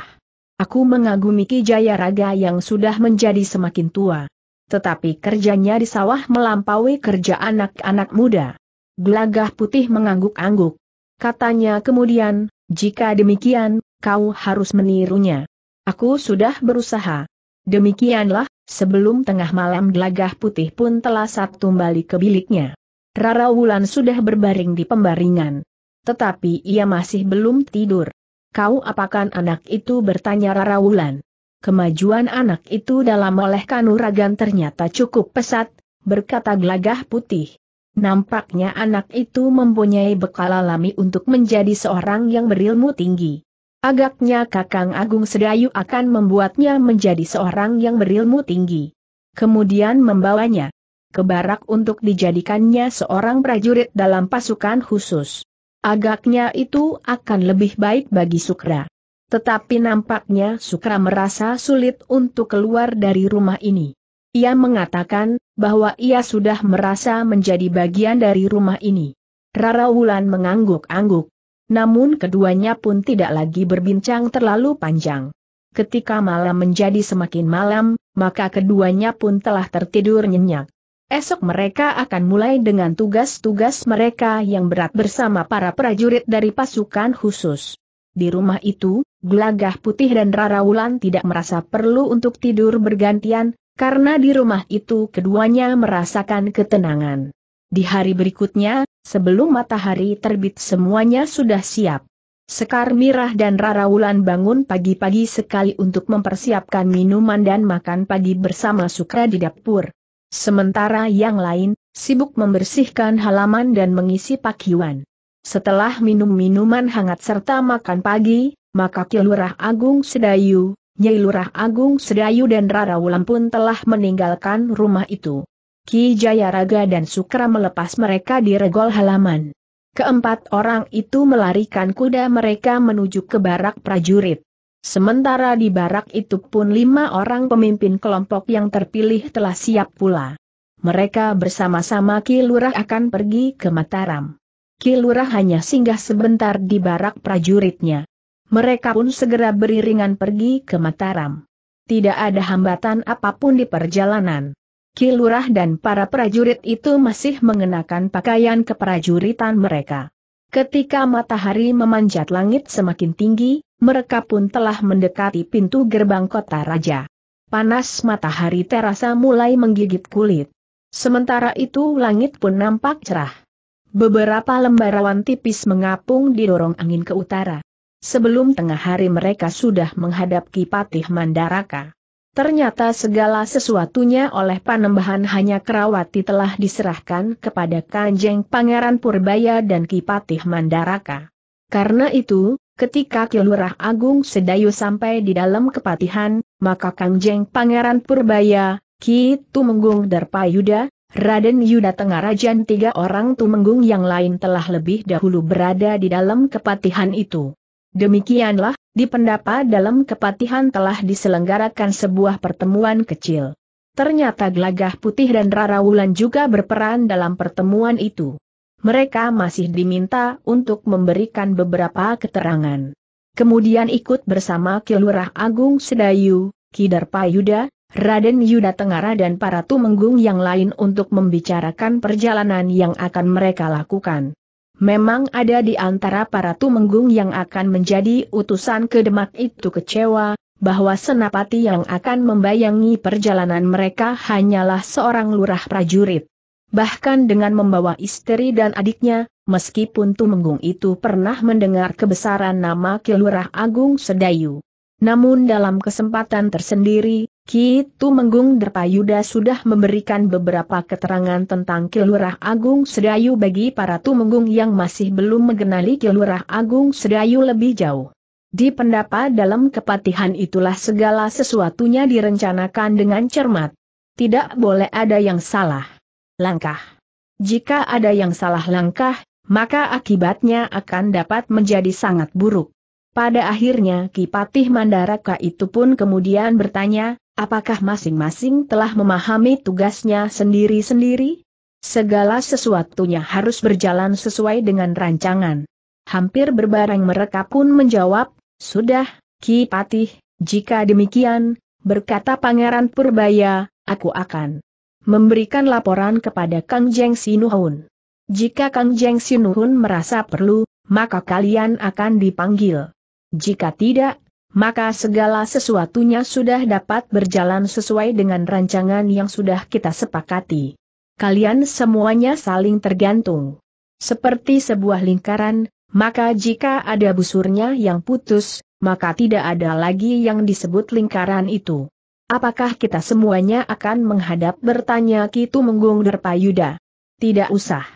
Aku mengagumi Ki Jayaraga yang sudah menjadi semakin tua. Tetapi kerjanya di sawah melampaui kerja anak-anak muda. Gelagah putih mengangguk-angguk. Katanya kemudian, jika demikian, kau harus menirunya. Aku sudah berusaha. Demikianlah, Sebelum tengah malam gelagah putih pun telah satu kembali ke biliknya. Rara Wulan sudah berbaring di pembaringan. Tetapi ia masih belum tidur. Kau apakan anak itu bertanya Rara Wulan. Kemajuan anak itu dalam oleh kanuragan ternyata cukup pesat, berkata gelagah putih. Nampaknya anak itu mempunyai bekal alami untuk menjadi seorang yang berilmu tinggi. Agaknya Kakang Agung Sedayu akan membuatnya menjadi seorang yang berilmu tinggi. Kemudian membawanya ke barak untuk dijadikannya seorang prajurit dalam pasukan khusus. Agaknya itu akan lebih baik bagi Sukra. Tetapi nampaknya Sukra merasa sulit untuk keluar dari rumah ini. Ia mengatakan bahwa ia sudah merasa menjadi bagian dari rumah ini. Rara Wulan mengangguk-angguk. Namun keduanya pun tidak lagi berbincang terlalu panjang. Ketika malam menjadi semakin malam, maka keduanya pun telah tertidur nyenyak. Esok mereka akan mulai dengan tugas-tugas mereka yang berat bersama para prajurit dari pasukan khusus. Di rumah itu, Gelagah Putih dan Rara Wulan tidak merasa perlu untuk tidur bergantian, karena di rumah itu keduanya merasakan ketenangan. Di hari berikutnya, sebelum matahari terbit semuanya sudah siap. Sekar Mirah dan Rara Wulan bangun pagi-pagi sekali untuk mempersiapkan minuman dan makan pagi bersama Sukra di dapur. Sementara yang lain, sibuk membersihkan halaman dan mengisi pakiwan. Setelah minum minuman hangat serta makan pagi, maka Kilurah Agung Sedayu, Nyai Lurah Agung Sedayu dan Rara Wulan pun telah meninggalkan rumah itu. Ki Jayaraga dan Sukra melepas mereka di regol halaman. Keempat orang itu melarikan kuda mereka menuju ke barak prajurit. Sementara di barak itu pun lima orang pemimpin kelompok yang terpilih telah siap pula. Mereka bersama-sama Ki Lurah akan pergi ke Mataram. Ki Lurah hanya singgah sebentar di barak prajuritnya. Mereka pun segera beriringan pergi ke Mataram. Tidak ada hambatan apapun di perjalanan. Kilurah dan para prajurit itu masih mengenakan pakaian keprajuritan mereka. Ketika matahari memanjat langit semakin tinggi, mereka pun telah mendekati pintu gerbang kota raja. Panas matahari terasa mulai menggigit kulit. Sementara itu langit pun nampak cerah. Beberapa lembar awan tipis mengapung didorong angin ke utara. Sebelum tengah hari mereka sudah menghadap Kipatih Mandaraka. Ternyata segala sesuatunya oleh Panembahan hanya Kerawati telah diserahkan kepada Kanjeng Pangeran Purbaya dan Kipatih Mandaraka. Karena itu, ketika Kilurah Agung Sedayu sampai di dalam kepatihan, maka Kanjeng Pangeran Purbaya, Ki Tumenggung Darpayuda, Raden Yuda Tengarajan tiga orang Tumenggung yang lain telah lebih dahulu berada di dalam kepatihan itu. Demikianlah, di pendapa dalam kepatihan telah diselenggarakan sebuah pertemuan kecil. Ternyata Gelagah Putih dan Rara Wulan juga berperan dalam pertemuan itu. Mereka masih diminta untuk memberikan beberapa keterangan. Kemudian ikut bersama Kilurah Agung Sedayu, Kidar Payuda, Raden Yuda Tengara dan para tumenggung yang lain untuk membicarakan perjalanan yang akan mereka lakukan. Memang ada di antara para tumenggung yang akan menjadi utusan ke Demak itu kecewa, bahwa senapati yang akan membayangi perjalanan mereka hanyalah seorang lurah prajurit. Bahkan dengan membawa istri dan adiknya, meskipun Tumenggung itu pernah mendengar kebesaran nama Kilurah Agung Sedayu. Namun dalam kesempatan tersendiri, Ki Tumenggung Derpayuda sudah memberikan beberapa keterangan tentang Kilurah Agung Sedayu bagi para Tumenggung yang masih belum mengenali Kilurah Agung Sedayu lebih jauh. Di pendapa dalam kepatihan itulah segala sesuatunya direncanakan dengan cermat. Tidak boleh ada yang salah. Langkah. Jika ada yang salah langkah, maka akibatnya akan dapat menjadi sangat buruk. Pada akhirnya Kipatih Mandaraka itu pun kemudian bertanya, apakah masing-masing telah memahami tugasnya sendiri-sendiri? Segala sesuatunya harus berjalan sesuai dengan rancangan. Hampir berbareng mereka pun menjawab, sudah, Ki Patih. jika demikian, berkata Pangeran Purbaya, aku akan memberikan laporan kepada Kang Jeng Sinuhun. Jika Kang Jeng Sinuhun merasa perlu, maka kalian akan dipanggil. Jika tidak, maka segala sesuatunya sudah dapat berjalan sesuai dengan rancangan yang sudah kita sepakati. Kalian semuanya saling tergantung. Seperti sebuah lingkaran, maka jika ada busurnya yang putus, maka tidak ada lagi yang disebut lingkaran itu. Apakah kita semuanya akan menghadap bertanya Kitu Menggung Derpayuda? Tidak usah.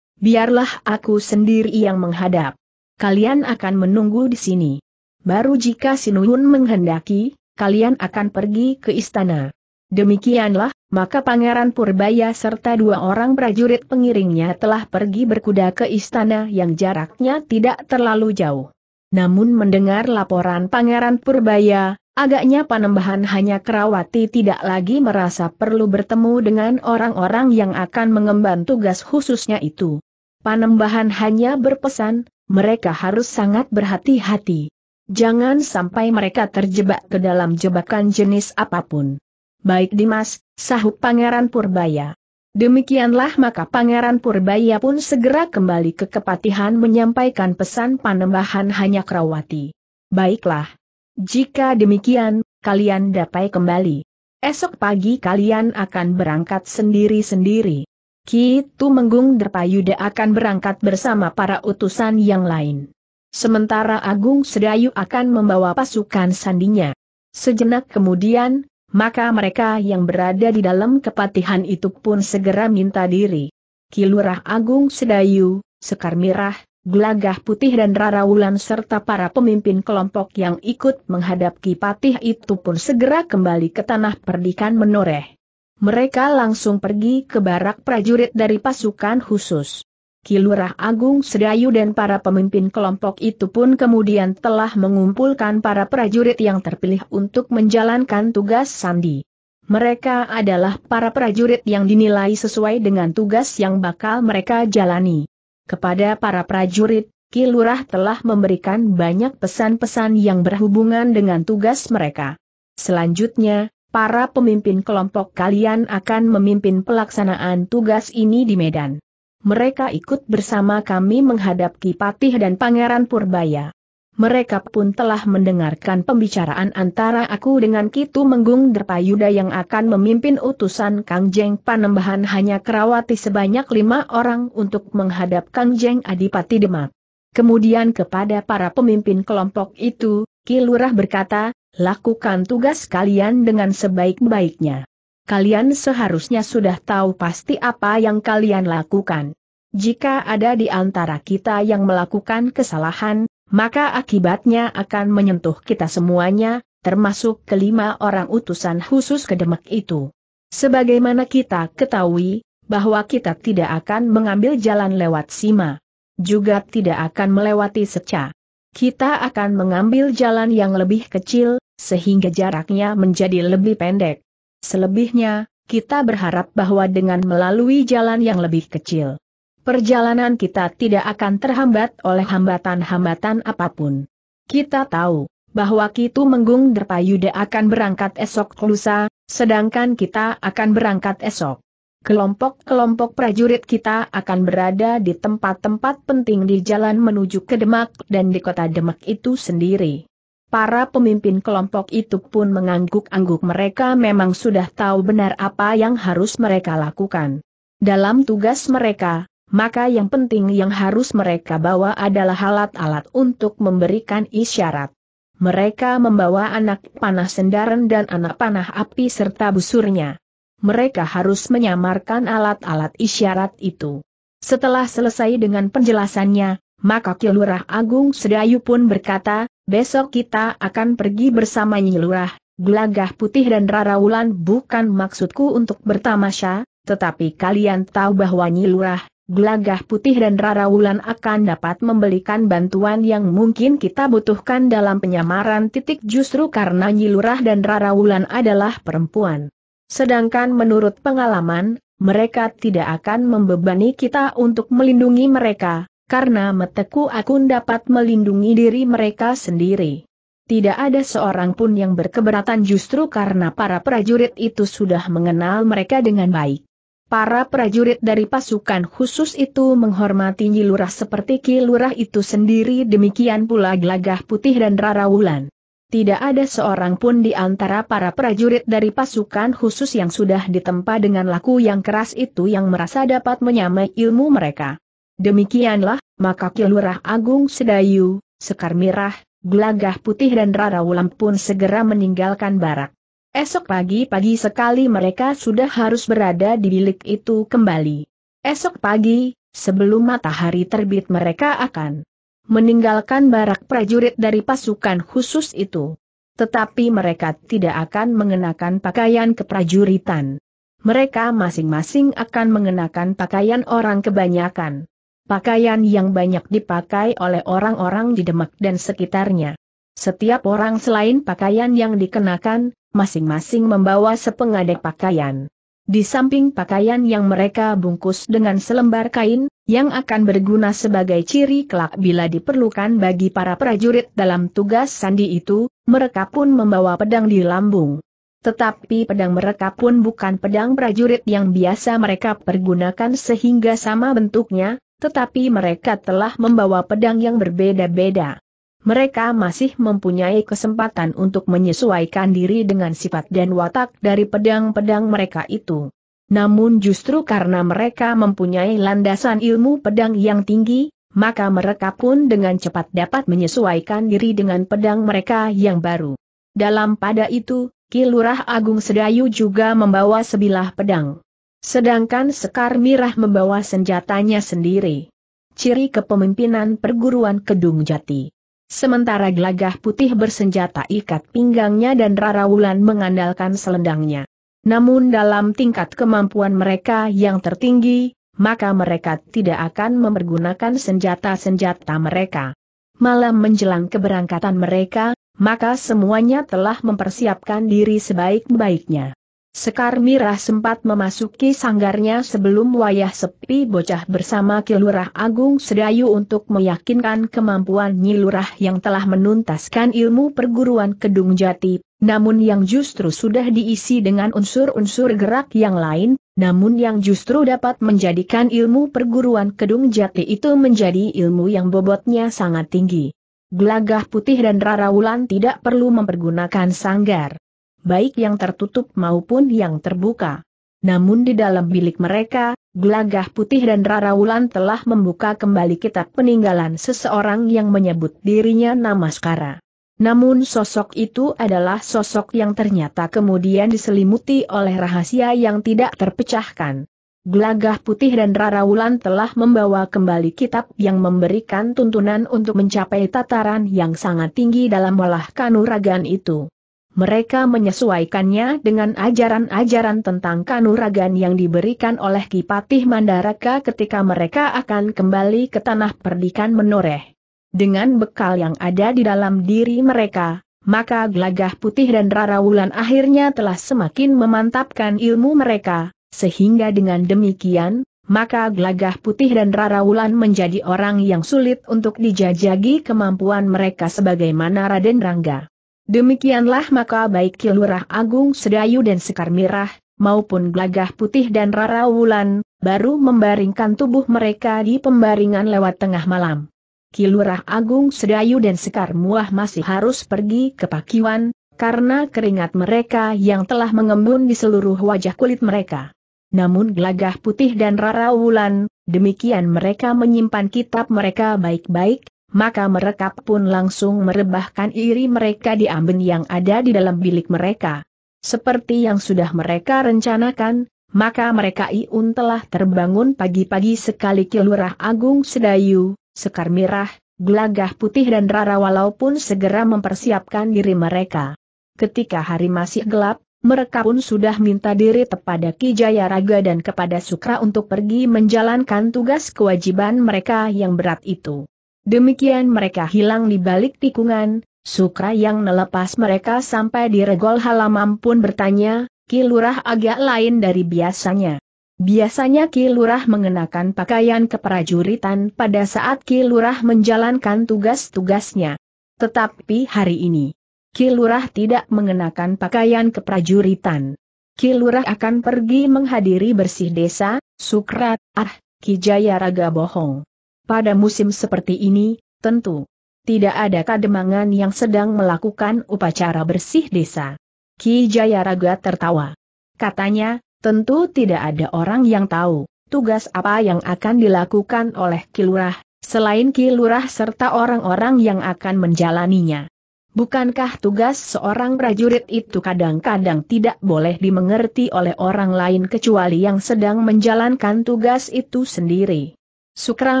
Biarlah aku sendiri yang menghadap. Kalian akan menunggu di sini. Baru jika Sinuyun menghendaki, kalian akan pergi ke istana. Demikianlah, maka Pangeran Purbaya serta dua orang prajurit pengiringnya telah pergi berkuda ke istana yang jaraknya tidak terlalu jauh. Namun mendengar laporan Pangeran Purbaya, agaknya Panembahan hanya Kerawati tidak lagi merasa perlu bertemu dengan orang-orang yang akan mengemban tugas khususnya itu. Panembahan hanya berpesan, mereka harus sangat berhati-hati. Jangan sampai mereka terjebak ke dalam jebakan jenis apapun. Baik Dimas, sahut Pangeran Purbaya. Demikianlah maka Pangeran Purbaya pun segera kembali ke kepatihan menyampaikan pesan panembahan hanya Krawati. Baiklah. Jika demikian, kalian dapat kembali. Esok pagi kalian akan berangkat sendiri-sendiri. Kitu menggung Derpayuda akan berangkat bersama para utusan yang lain. Sementara Agung Sedayu akan membawa pasukan sandinya. Sejenak kemudian, maka mereka yang berada di dalam kepatihan itu pun segera minta diri. Kilurah Agung Sedayu, Sekar Mirah, Gelagah Putih dan Rarawulan serta para pemimpin kelompok yang ikut menghadapi patih itu pun segera kembali ke tanah perdikan menoreh. Mereka langsung pergi ke barak prajurit dari pasukan khusus. Kilurah Agung Sedayu dan para pemimpin kelompok itu pun kemudian telah mengumpulkan para prajurit yang terpilih untuk menjalankan tugas Sandi. Mereka adalah para prajurit yang dinilai sesuai dengan tugas yang bakal mereka jalani. Kepada para prajurit, Kilurah telah memberikan banyak pesan-pesan yang berhubungan dengan tugas mereka. Selanjutnya, para pemimpin kelompok kalian akan memimpin pelaksanaan tugas ini di Medan mereka ikut bersama kami menghadap Patih dan Pangeran Purbaya. Mereka pun telah mendengarkan pembicaraan antara aku dengan Kitu Menggung Derpayuda yang akan memimpin utusan Kang Jeng Panembahan hanya kerawati sebanyak lima orang untuk menghadap Kang Jeng Adipati Demak. Kemudian kepada para pemimpin kelompok itu, Kilurah berkata, lakukan tugas kalian dengan sebaik-baiknya kalian seharusnya sudah tahu pasti apa yang kalian lakukan. Jika ada di antara kita yang melakukan kesalahan, maka akibatnya akan menyentuh kita semuanya, termasuk kelima orang utusan khusus kedemek itu. Sebagaimana kita ketahui, bahwa kita tidak akan mengambil jalan lewat Sima. Juga tidak akan melewati Seca. Kita akan mengambil jalan yang lebih kecil, sehingga jaraknya menjadi lebih pendek. Selebihnya, kita berharap bahwa dengan melalui jalan yang lebih kecil, perjalanan kita tidak akan terhambat oleh hambatan-hambatan apapun. Kita tahu bahwa Kitu Menggung Derpayuda akan berangkat esok lusa, sedangkan kita akan berangkat esok. Kelompok-kelompok prajurit kita akan berada di tempat-tempat penting di jalan menuju ke Demak dan di kota Demak itu sendiri. Para pemimpin kelompok itu pun mengangguk-angguk mereka memang sudah tahu benar apa yang harus mereka lakukan. Dalam tugas mereka, maka yang penting yang harus mereka bawa adalah alat-alat untuk memberikan isyarat. Mereka membawa anak panah sendaran dan anak panah api serta busurnya. Mereka harus menyamarkan alat-alat isyarat itu. Setelah selesai dengan penjelasannya, maka Kilurah Agung Sedayu pun berkata, Besok kita akan pergi bersama Nyilurah, Gelagah Putih dan Rarawulan bukan maksudku untuk bertamasya, tetapi kalian tahu bahwa Nyilurah, Gelagah Putih dan Rarawulan akan dapat membelikan bantuan yang mungkin kita butuhkan dalam penyamaran titik justru karena Nyilurah dan Rarawulan adalah perempuan. Sedangkan menurut pengalaman, mereka tidak akan membebani kita untuk melindungi mereka, karena meteku akun dapat melindungi diri mereka sendiri. Tidak ada seorang pun yang berkeberatan justru karena para prajurit itu sudah mengenal mereka dengan baik. Para prajurit dari pasukan khusus itu menghormati Lurah seperti Ki Lurah itu sendiri demikian pula Gelagah Putih dan Rara Wulan. Tidak ada seorang pun di antara para prajurit dari pasukan khusus yang sudah ditempa dengan laku yang keras itu yang merasa dapat menyamai ilmu mereka. Demikianlah, maka Kilurah Agung Sedayu, Sekar Mirah, Gelagah Putih dan Rara Wulam pun segera meninggalkan barak. Esok pagi-pagi sekali mereka sudah harus berada di bilik itu kembali. Esok pagi, sebelum matahari terbit mereka akan meninggalkan barak prajurit dari pasukan khusus itu. Tetapi mereka tidak akan mengenakan pakaian keprajuritan. Mereka masing-masing akan mengenakan pakaian orang kebanyakan pakaian yang banyak dipakai oleh orang-orang di Demak dan sekitarnya. Setiap orang selain pakaian yang dikenakan, masing-masing membawa sepengadek pakaian. Di samping pakaian yang mereka bungkus dengan selembar kain, yang akan berguna sebagai ciri kelak bila diperlukan bagi para prajurit dalam tugas sandi itu, mereka pun membawa pedang di lambung. Tetapi pedang mereka pun bukan pedang prajurit yang biasa mereka pergunakan sehingga sama bentuknya, tetapi mereka telah membawa pedang yang berbeda-beda. Mereka masih mempunyai kesempatan untuk menyesuaikan diri dengan sifat dan watak dari pedang-pedang mereka itu. Namun justru karena mereka mempunyai landasan ilmu pedang yang tinggi, maka mereka pun dengan cepat dapat menyesuaikan diri dengan pedang mereka yang baru. Dalam pada itu, Kilurah Agung Sedayu juga membawa sebilah pedang. Sedangkan Sekar Mirah membawa senjatanya sendiri. Ciri kepemimpinan perguruan Kedung Jati. Sementara gelagah putih bersenjata ikat pinggangnya dan Rara Wulan mengandalkan selendangnya. Namun dalam tingkat kemampuan mereka yang tertinggi, maka mereka tidak akan mempergunakan senjata-senjata mereka. Malam menjelang keberangkatan mereka, maka semuanya telah mempersiapkan diri sebaik-baiknya. Sekar Mirah sempat memasuki sanggarnya sebelum wayah sepi bocah bersama Kilurah Agung Sedayu untuk meyakinkan kemampuan Nyilurah yang telah menuntaskan ilmu perguruan Kedung Jati, namun yang justru sudah diisi dengan unsur-unsur gerak yang lain, namun yang justru dapat menjadikan ilmu perguruan Kedung Jati itu menjadi ilmu yang bobotnya sangat tinggi. Glagah putih dan Rara Wulan tidak perlu mempergunakan sanggar baik yang tertutup maupun yang terbuka. Namun di dalam bilik mereka, Gelagah Putih dan Rara Wulan telah membuka kembali kitab peninggalan seseorang yang menyebut dirinya Namaskara. Namun sosok itu adalah sosok yang ternyata kemudian diselimuti oleh rahasia yang tidak terpecahkan. Gelagah Putih dan Rara Wulan telah membawa kembali kitab yang memberikan tuntunan untuk mencapai tataran yang sangat tinggi dalam olah kanuragan itu mereka menyesuaikannya dengan ajaran-ajaran tentang kanuragan yang diberikan oleh Kipatih Mandaraka ketika mereka akan kembali ke tanah perdikan menoreh. Dengan bekal yang ada di dalam diri mereka, maka Glagah putih dan rarawulan akhirnya telah semakin memantapkan ilmu mereka, sehingga dengan demikian, maka Glagah putih dan rarawulan menjadi orang yang sulit untuk dijajagi kemampuan mereka sebagaimana Raden Rangga. Demikianlah maka baik Kilurah Agung Sedayu dan Sekar Mirah, maupun Glagah Putih dan Rara Wulan, baru membaringkan tubuh mereka di pembaringan lewat tengah malam. Kilurah Agung Sedayu dan Sekar Muah masih harus pergi ke Pakiwan, karena keringat mereka yang telah mengembun di seluruh wajah kulit mereka. Namun Glagah Putih dan Rara Wulan, demikian mereka menyimpan kitab mereka baik-baik, maka mereka pun langsung merebahkan iri mereka di amben yang ada di dalam bilik mereka. Seperti yang sudah mereka rencanakan, maka mereka Iun telah terbangun pagi-pagi sekali Kilurah Agung Sedayu, Sekar Mirah, Gelagah Putih dan Rara walaupun segera mempersiapkan diri mereka. Ketika hari masih gelap, mereka pun sudah minta diri kepada Ki Jayaraga dan kepada Sukra untuk pergi menjalankan tugas kewajiban mereka yang berat itu. Demikian mereka hilang di balik tikungan, Sukra yang melepas mereka sampai di regol halaman pun bertanya, kilurah agak lain dari biasanya. Biasanya kilurah mengenakan pakaian keprajuritan pada saat kilurah menjalankan tugas-tugasnya. Tetapi hari ini, kilurah tidak mengenakan pakaian keprajuritan. Kilurah akan pergi menghadiri bersih desa, Sukrat, ah, Ki Jaya Raga bohong. Pada musim seperti ini, tentu, tidak ada kademangan yang sedang melakukan upacara bersih desa. Ki Jayaraga tertawa. Katanya, tentu tidak ada orang yang tahu tugas apa yang akan dilakukan oleh Kilurah, selain Kilurah serta orang-orang yang akan menjalaninya. Bukankah tugas seorang prajurit itu kadang-kadang tidak boleh dimengerti oleh orang lain kecuali yang sedang menjalankan tugas itu sendiri? Sukra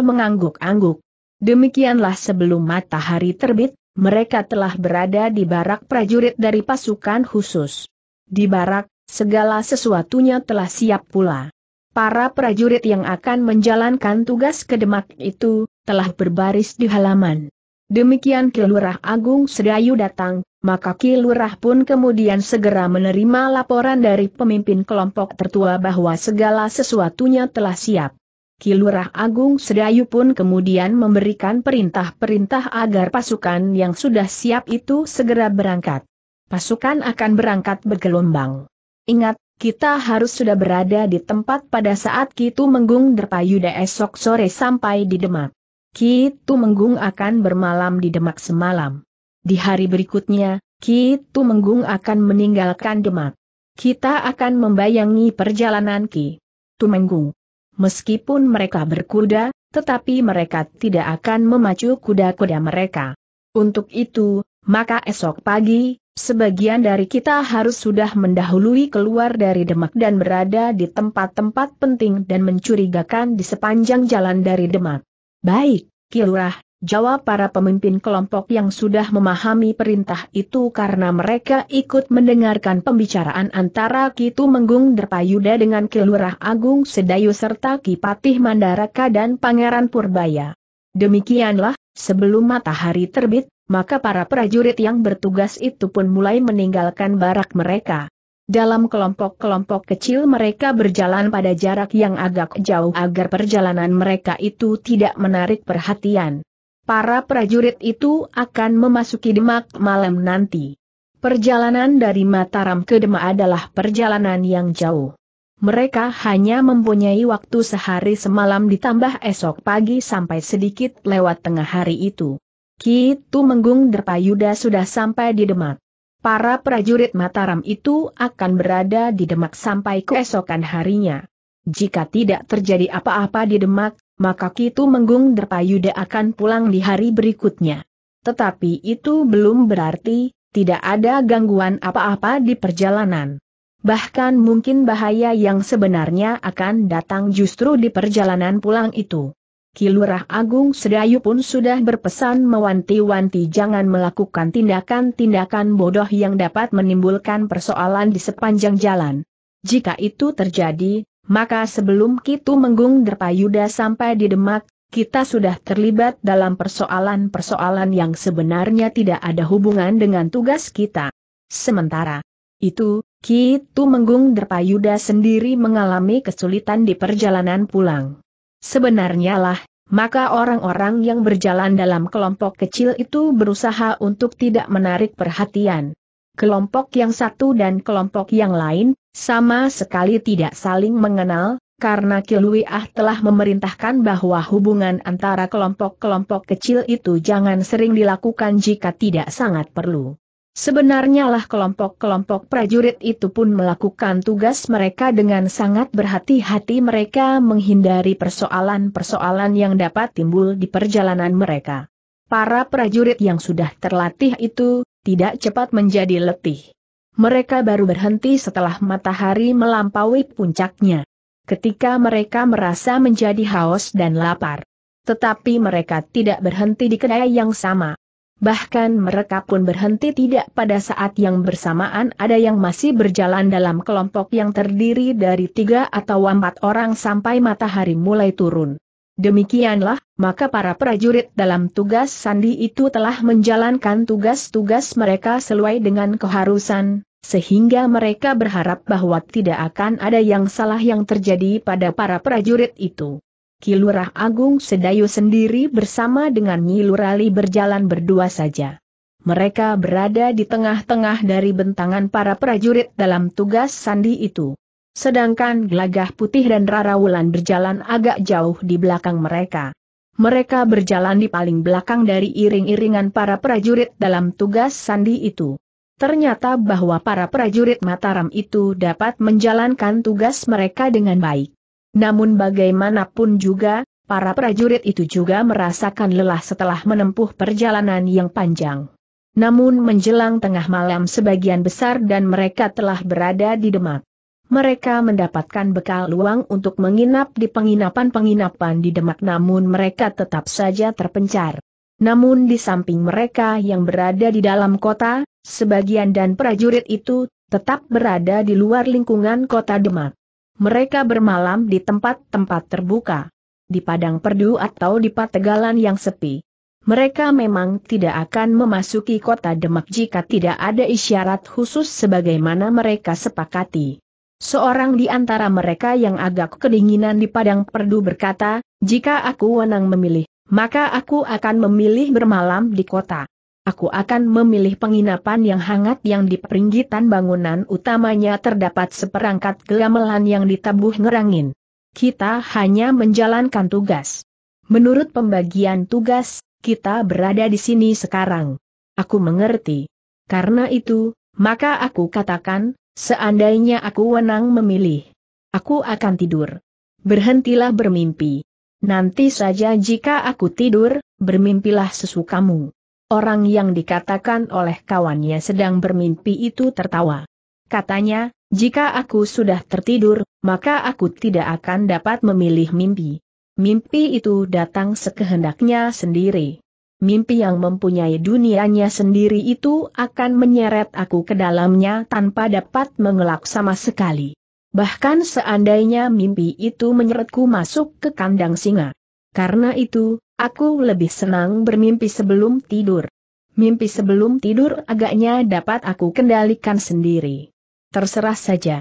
mengangguk-angguk. Demikianlah sebelum matahari terbit, mereka telah berada di barak prajurit dari pasukan khusus. Di barak, segala sesuatunya telah siap pula. Para prajurit yang akan menjalankan tugas ke Demak itu, telah berbaris di halaman. Demikian Kilurah Agung Sedayu datang, maka Kilurah pun kemudian segera menerima laporan dari pemimpin kelompok tertua bahwa segala sesuatunya telah siap. Kilurah Agung Sedayu pun kemudian memberikan perintah-perintah agar pasukan yang sudah siap itu segera berangkat. Pasukan akan berangkat bergelombang. Ingat, kita harus sudah berada di tempat pada saat Kitu Menggung Derpayuda esok sore sampai di Demak. Kitu Menggung akan bermalam di Demak semalam. Di hari berikutnya, Kitu Menggung akan meninggalkan Demak. Kita akan membayangi perjalanan Ki Tumenggung meskipun mereka berkuda, tetapi mereka tidak akan memacu kuda-kuda mereka. Untuk itu, maka esok pagi, sebagian dari kita harus sudah mendahului keluar dari Demak dan berada di tempat-tempat penting dan mencurigakan di sepanjang jalan dari Demak. Baik, Kilurah, jawab para pemimpin kelompok yang sudah memahami perintah itu karena mereka ikut mendengarkan pembicaraan antara Kitu Menggung Derpayuda dengan Kelurah Agung Sedayu serta Kipatih Mandaraka dan Pangeran Purbaya. Demikianlah, sebelum matahari terbit, maka para prajurit yang bertugas itu pun mulai meninggalkan barak mereka. Dalam kelompok-kelompok kecil mereka berjalan pada jarak yang agak jauh agar perjalanan mereka itu tidak menarik perhatian para prajurit itu akan memasuki Demak malam nanti. Perjalanan dari Mataram ke Demak adalah perjalanan yang jauh. Mereka hanya mempunyai waktu sehari semalam ditambah esok pagi sampai sedikit lewat tengah hari itu. Kitu Menggung Derpayuda sudah sampai di Demak. Para prajurit Mataram itu akan berada di Demak sampai keesokan harinya. Jika tidak terjadi apa-apa di Demak, maka Kitu Menggung Derpayuda akan pulang di hari berikutnya. Tetapi itu belum berarti, tidak ada gangguan apa-apa di perjalanan. Bahkan mungkin bahaya yang sebenarnya akan datang justru di perjalanan pulang itu. Kilurah Agung Sedayu pun sudah berpesan mewanti-wanti jangan melakukan tindakan-tindakan bodoh yang dapat menimbulkan persoalan di sepanjang jalan. Jika itu terjadi, maka sebelum Kitu Menggung Derpayuda sampai di Demak, kita sudah terlibat dalam persoalan-persoalan yang sebenarnya tidak ada hubungan dengan tugas kita. Sementara itu, Kitu Menggung Derpayuda sendiri mengalami kesulitan di perjalanan pulang. Sebenarnya lah, maka orang-orang yang berjalan dalam kelompok kecil itu berusaha untuk tidak menarik perhatian. Kelompok yang satu dan kelompok yang lain, sama sekali tidak saling mengenal, karena Kiluiah telah memerintahkan bahwa hubungan antara kelompok-kelompok kecil itu jangan sering dilakukan jika tidak sangat perlu. Sebenarnya lah kelompok-kelompok prajurit itu pun melakukan tugas mereka dengan sangat berhati-hati mereka menghindari persoalan-persoalan yang dapat timbul di perjalanan mereka. Para prajurit yang sudah terlatih itu, tidak cepat menjadi letih. Mereka baru berhenti setelah matahari melampaui puncaknya. Ketika mereka merasa menjadi haus dan lapar. Tetapi mereka tidak berhenti di kedai yang sama. Bahkan mereka pun berhenti tidak pada saat yang bersamaan ada yang masih berjalan dalam kelompok yang terdiri dari tiga atau empat orang sampai matahari mulai turun. Demikianlah, maka para prajurit dalam tugas sandi itu telah menjalankan tugas-tugas mereka seluai dengan keharusan, sehingga mereka berharap bahwa tidak akan ada yang salah yang terjadi pada para prajurit itu. Kilurah Agung Sedayu sendiri bersama dengan Nyi berjalan berdua saja. Mereka berada di tengah-tengah dari bentangan para prajurit dalam tugas sandi itu. Sedangkan Gelagah Putih dan Rara Wulan berjalan agak jauh di belakang mereka. Mereka berjalan di paling belakang dari iring-iringan para prajurit dalam tugas sandi itu. Ternyata bahwa para prajurit Mataram itu dapat menjalankan tugas mereka dengan baik. Namun bagaimanapun juga, para prajurit itu juga merasakan lelah setelah menempuh perjalanan yang panjang. Namun menjelang tengah malam sebagian besar dan mereka telah berada di Demak mereka mendapatkan bekal luang untuk menginap di penginapan-penginapan di Demak namun mereka tetap saja terpencar. Namun di samping mereka yang berada di dalam kota, sebagian dan prajurit itu tetap berada di luar lingkungan kota Demak. Mereka bermalam di tempat-tempat terbuka, di padang perdu atau di pategalan yang sepi. Mereka memang tidak akan memasuki kota Demak jika tidak ada isyarat khusus sebagaimana mereka sepakati. Seorang di antara mereka yang agak kedinginan di padang perdu berkata, jika aku wenang memilih, maka aku akan memilih bermalam di kota. Aku akan memilih penginapan yang hangat yang di peringgitan bangunan utamanya terdapat seperangkat gelamelan yang ditabuh ngerangin. Kita hanya menjalankan tugas. Menurut pembagian tugas, kita berada di sini sekarang. Aku mengerti. Karena itu, maka aku katakan, Seandainya aku wenang memilih, aku akan tidur. Berhentilah bermimpi. Nanti saja jika aku tidur, bermimpilah sesukamu. Orang yang dikatakan oleh kawannya sedang bermimpi itu tertawa. Katanya, jika aku sudah tertidur, maka aku tidak akan dapat memilih mimpi. Mimpi itu datang sekehendaknya sendiri mimpi yang mempunyai dunianya sendiri itu akan menyeret aku ke dalamnya tanpa dapat mengelak sama sekali. Bahkan seandainya mimpi itu menyeretku masuk ke kandang singa. Karena itu, aku lebih senang bermimpi sebelum tidur. Mimpi sebelum tidur agaknya dapat aku kendalikan sendiri. Terserah saja.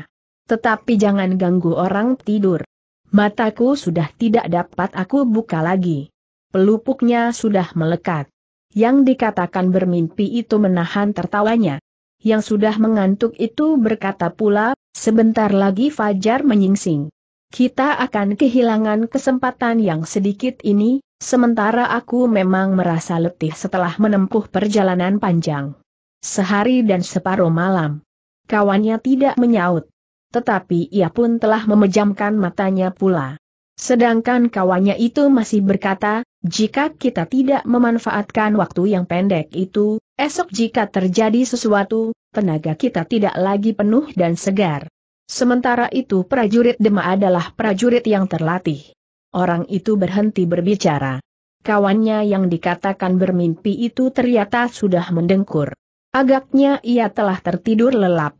Tetapi jangan ganggu orang tidur. Mataku sudah tidak dapat aku buka lagi pelupuknya sudah melekat. Yang dikatakan bermimpi itu menahan tertawanya. Yang sudah mengantuk itu berkata pula, sebentar lagi Fajar menyingsing. Kita akan kehilangan kesempatan yang sedikit ini, sementara aku memang merasa letih setelah menempuh perjalanan panjang. Sehari dan separuh malam. Kawannya tidak menyaut. Tetapi ia pun telah memejamkan matanya pula. Sedangkan kawannya itu masih berkata, jika kita tidak memanfaatkan waktu yang pendek itu, esok jika terjadi sesuatu, tenaga kita tidak lagi penuh dan segar. Sementara itu prajurit Dema adalah prajurit yang terlatih. Orang itu berhenti berbicara. Kawannya yang dikatakan bermimpi itu ternyata sudah mendengkur. Agaknya ia telah tertidur lelap.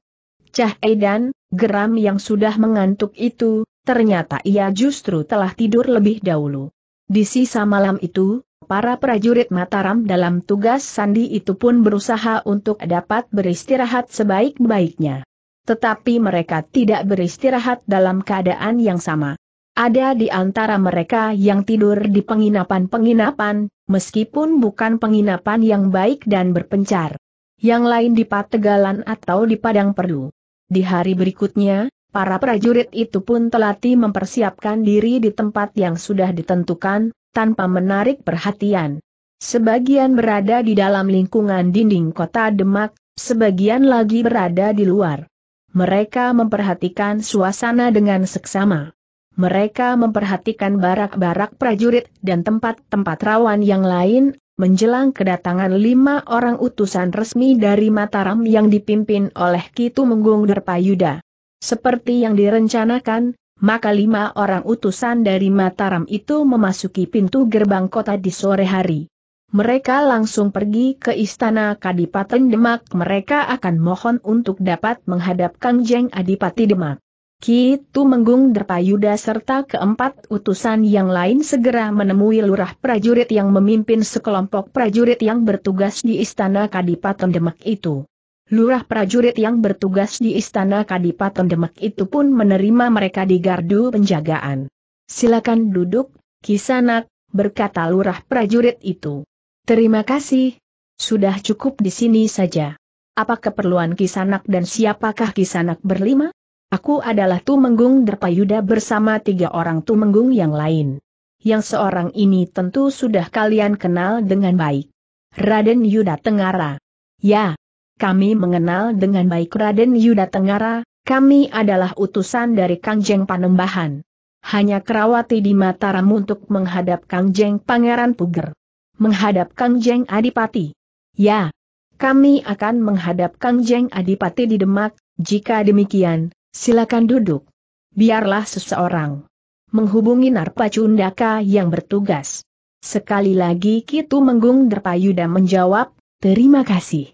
Cah Edan, geram yang sudah mengantuk itu, ternyata ia justru telah tidur lebih dahulu. Di sisa malam itu, para prajurit Mataram dalam tugas sandi itu pun berusaha untuk dapat beristirahat sebaik-baiknya. Tetapi mereka tidak beristirahat dalam keadaan yang sama. Ada di antara mereka yang tidur di penginapan-penginapan, meskipun bukan penginapan yang baik dan berpencar. Yang lain di pategalan atau di padang perlu. Di hari berikutnya, Para prajurit itu pun telati mempersiapkan diri di tempat yang sudah ditentukan, tanpa menarik perhatian. Sebagian berada di dalam lingkungan dinding kota Demak, sebagian lagi berada di luar. Mereka memperhatikan suasana dengan seksama. Mereka memperhatikan barak-barak prajurit dan tempat-tempat rawan yang lain, menjelang kedatangan lima orang utusan resmi dari Mataram yang dipimpin oleh Kitu Menggung Derpayuda. Seperti yang direncanakan, maka lima orang utusan dari Mataram itu memasuki pintu gerbang kota di sore hari. Mereka langsung pergi ke istana Kadipaten Demak. Mereka akan mohon untuk dapat menghadap Kangjeng Adipati Demak. Kitu Menggung Derpayuda serta keempat utusan yang lain segera menemui lurah prajurit yang memimpin sekelompok prajurit yang bertugas di istana Kadipaten Demak itu. Lurah prajurit yang bertugas di istana Kadipaten Demak itu pun menerima mereka di gardu penjagaan. Silakan duduk, kisanak, berkata lurah prajurit itu. Terima kasih. Sudah cukup di sini saja. Apa keperluan kisanak dan siapakah kisanak berlima? Aku adalah Tumenggung Derpayuda bersama tiga orang Tumenggung yang lain. Yang seorang ini tentu sudah kalian kenal dengan baik. Raden Yuda Tengara. Ya, kami mengenal dengan baik Raden Yuda Tenggara, kami adalah utusan dari Kangjeng Panembahan. Hanya Kerawati di Mataram untuk menghadap Kangjeng Pangeran Puger. Menghadap Kangjeng Adipati. Ya, kami akan menghadap Kangjeng Adipati di Demak, jika demikian, silakan duduk. Biarlah seseorang menghubungi Cundaka yang bertugas. Sekali lagi Kitu Menggung Derpayuda menjawab, terima kasih.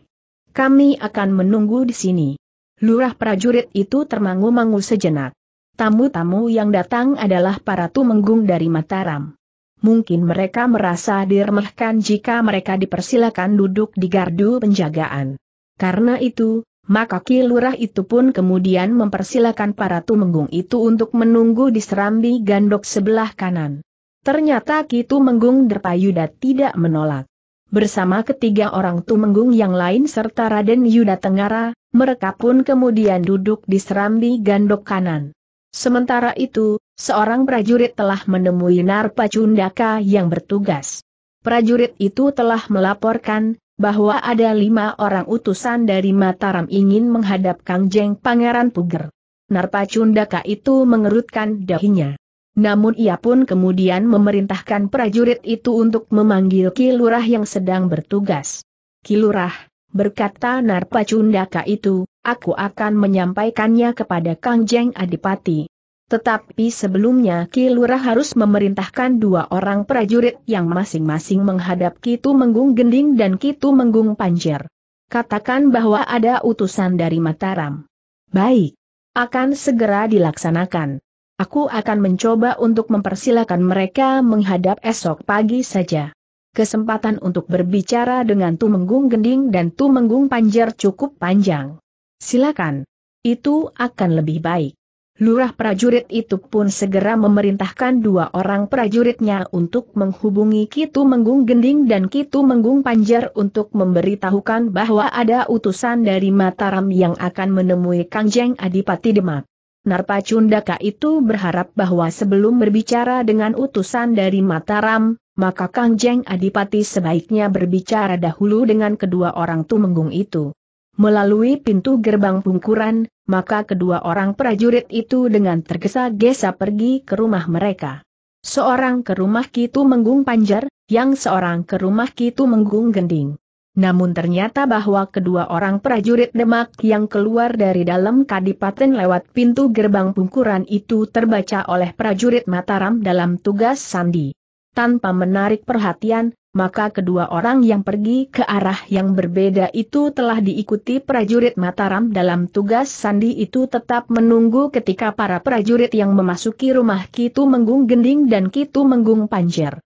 Kami akan menunggu di sini. Lurah prajurit itu termangu-mangu sejenak. Tamu-tamu yang datang adalah para tumenggung dari Mataram. Mungkin mereka merasa diremehkan jika mereka dipersilakan duduk di gardu penjagaan. Karena itu, maka Ki Lurah itu pun kemudian mempersilakan para tumenggung itu untuk menunggu di serambi gandok sebelah kanan. Ternyata Ki Tumenggung Derpayuda tidak menolak bersama ketiga orang Tumenggung yang lain serta Raden Yuda Tenggara, mereka pun kemudian duduk di serambi gandok kanan. Sementara itu, seorang prajurit telah menemui Narpa Cundaka yang bertugas. Prajurit itu telah melaporkan, bahwa ada lima orang utusan dari Mataram ingin menghadap Kangjeng Pangeran Puger. Narpa Cundaka itu mengerutkan dahinya. Namun ia pun kemudian memerintahkan prajurit itu untuk memanggil Kilurah yang sedang bertugas. Kilurah, berkata Narpa Cundaka itu, aku akan menyampaikannya kepada kangjeng Adipati. Tetapi sebelumnya kilurah harus memerintahkan dua orang prajurit yang masing-masing menghadap Kitu Menggung Gending dan Kitu Menggung Panjer. Katakan bahwa ada utusan dari Mataram. Baik. Akan segera dilaksanakan. Aku akan mencoba untuk mempersilahkan mereka menghadap esok pagi saja. Kesempatan untuk berbicara dengan Tumenggung Gending dan Tumenggung Panjar cukup panjang. Silakan. Itu akan lebih baik. Lurah prajurit itu pun segera memerintahkan dua orang prajuritnya untuk menghubungi Kitu Menggung Gending dan Kitu Menggung Panjar untuk memberitahukan bahwa ada utusan dari Mataram yang akan menemui Kangjeng Adipati Demak. Narpa Cundaka itu berharap bahwa sebelum berbicara dengan utusan dari Mataram, maka Kangjeng Adipati sebaiknya berbicara dahulu dengan kedua orang Tumenggung itu. Melalui pintu gerbang pungkuran, maka kedua orang prajurit itu dengan tergesa-gesa pergi ke rumah mereka. Seorang ke rumah Kitu Menggung Panjar, yang seorang ke rumah Kitu Menggung Gending. Namun ternyata bahwa kedua orang prajurit Demak yang keluar dari dalam kadipaten lewat pintu gerbang pungkuran itu terbaca oleh prajurit Mataram dalam tugas Sandi. Tanpa menarik perhatian, maka kedua orang yang pergi ke arah yang berbeda itu telah diikuti prajurit Mataram dalam tugas Sandi itu tetap menunggu ketika para prajurit yang memasuki rumah Kitu Menggung Gending dan Kitu Menggung Panjer.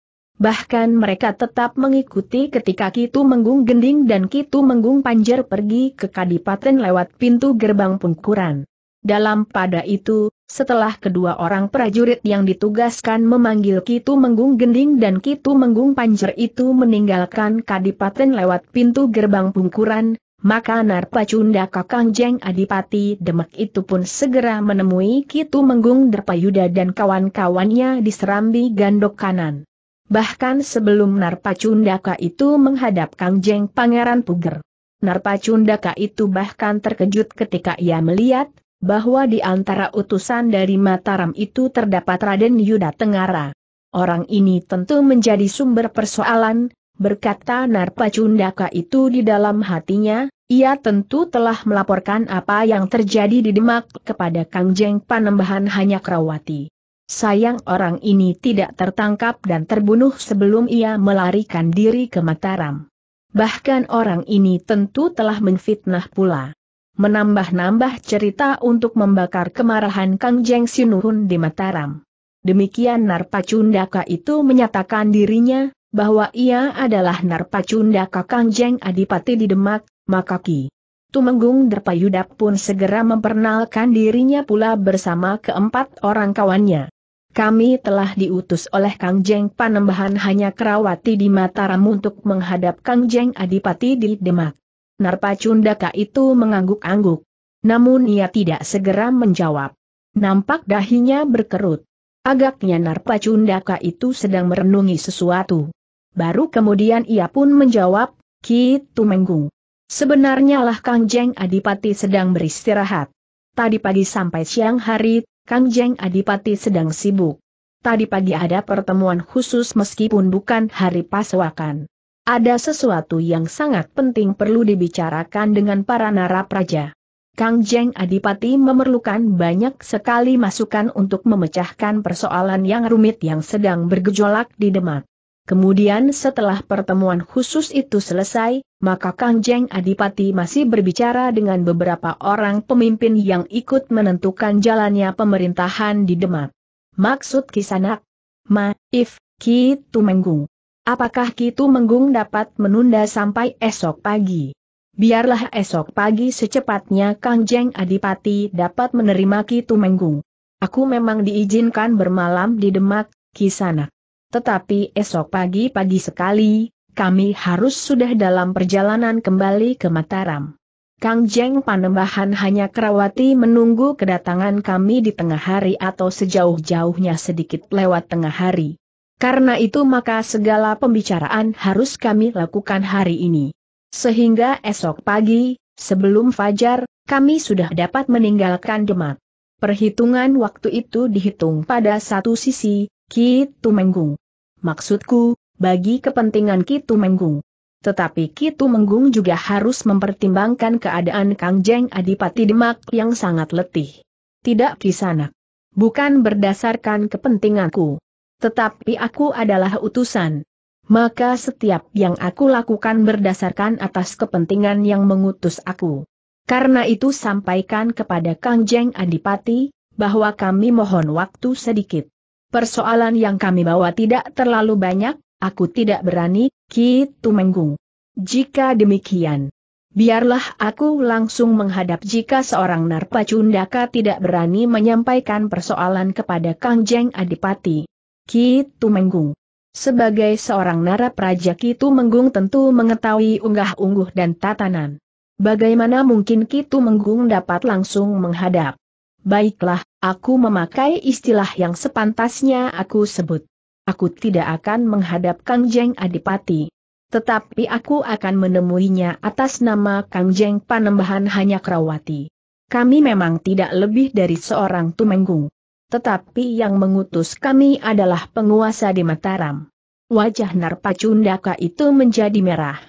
Bahkan mereka tetap mengikuti ketika Kitu Menggung Gending dan Kitu Menggung Panjer pergi ke Kadipaten lewat pintu gerbang Pungkuran. Dalam pada itu, setelah kedua orang prajurit yang ditugaskan memanggil Kitu Menggung Gending dan Kitu Menggung Panjer itu meninggalkan Kadipaten lewat pintu gerbang Pungkuran, maka Narpacunda Kakang Jeng Adipati Demak itu pun segera menemui Kitu Menggung Derpayuda dan kawan-kawannya di Serambi Gandok Kanan bahkan sebelum Narpa Cundaka itu menghadap Kang Jeng Pangeran Puger. Narpa Cundaka itu bahkan terkejut ketika ia melihat, bahwa di antara utusan dari Mataram itu terdapat Raden Yuda Tengara. Orang ini tentu menjadi sumber persoalan, berkata Narpa Cundaka itu di dalam hatinya, ia tentu telah melaporkan apa yang terjadi di Demak kepada Kang Jeng Panembahan hanya Krawati. Sayang orang ini tidak tertangkap dan terbunuh sebelum ia melarikan diri ke Mataram. Bahkan orang ini tentu telah menfitnah pula. Menambah-nambah cerita untuk membakar kemarahan Kang Jeng Sinuhun di Mataram. Demikian Narpacundaka itu menyatakan dirinya, bahwa ia adalah Narpacundaka Kang Jeng Adipati di Demak, Makaki. Tumenggung Derpayudap pun segera memperkenalkan dirinya pula bersama keempat orang kawannya. Kami telah diutus oleh Kang Jeng Panembahan hanya Kerawati di Mataram untuk menghadap Kang Jeng Adipati di Demak. Narpa Cundaka itu mengangguk-angguk. Namun ia tidak segera menjawab. Nampak dahinya berkerut. Agaknya Narpa Cundaka itu sedang merenungi sesuatu. Baru kemudian ia pun menjawab, Ki Tumenggung. Sebenarnya lah Kang Jeng Adipati sedang beristirahat. Tadi pagi sampai siang hari Kang Jeng Adipati sedang sibuk. Tadi pagi ada pertemuan khusus meskipun bukan hari paswakan. Ada sesuatu yang sangat penting perlu dibicarakan dengan para narapraja. Kang Jeng Adipati memerlukan banyak sekali masukan untuk memecahkan persoalan yang rumit yang sedang bergejolak di Demak. Kemudian setelah pertemuan khusus itu selesai, maka Kang Jeng Adipati masih berbicara dengan beberapa orang pemimpin yang ikut menentukan jalannya pemerintahan di Demak. Maksud Kisanak? Ma, if, Ki Tumenggung. Apakah Ki Tumenggung dapat menunda sampai esok pagi? Biarlah esok pagi secepatnya Kang Jeng Adipati dapat menerima Ki Tumenggung. Aku memang diizinkan bermalam di Demak, Kisanak. Tetapi esok pagi-pagi sekali, kami harus sudah dalam perjalanan kembali ke Mataram. Kang Jeng Panembahan hanya kerawati menunggu kedatangan kami di tengah hari atau sejauh-jauhnya sedikit lewat tengah hari. Karena itu maka segala pembicaraan harus kami lakukan hari ini. Sehingga esok pagi, sebelum fajar, kami sudah dapat meninggalkan Demak. Perhitungan waktu itu dihitung pada satu sisi, Ki Tumenggung. Maksudku, bagi kepentingan Kitu Menggung. Tetapi Kitu Menggung juga harus mempertimbangkan keadaan Kang Jeng Adipati Demak yang sangat letih. Tidak di sana. Bukan berdasarkan kepentinganku. Tetapi aku adalah utusan. Maka setiap yang aku lakukan berdasarkan atas kepentingan yang mengutus aku. Karena itu sampaikan kepada Kang Jeng Adipati, bahwa kami mohon waktu sedikit. Persoalan yang kami bawa tidak terlalu banyak, aku tidak berani, Ki Tumenggung. Jika demikian, biarlah aku langsung menghadap jika seorang Narpacundaka tidak berani menyampaikan persoalan kepada Kang Jeng Adipati. Ki Tumenggung. Sebagai seorang narapraja Ki Tumenggung tentu mengetahui unggah-ungguh dan tatanan. Bagaimana mungkin Ki Tumenggung dapat langsung menghadap? Baiklah, aku memakai istilah yang sepantasnya aku sebut. Aku tidak akan menghadap Kang Jeng Adipati. Tetapi aku akan menemuinya atas nama Kang Jeng Panembahan hanya Krawati. Kami memang tidak lebih dari seorang tumenggung. Tetapi yang mengutus kami adalah penguasa di Mataram. Wajah Narpacundaka itu menjadi merah.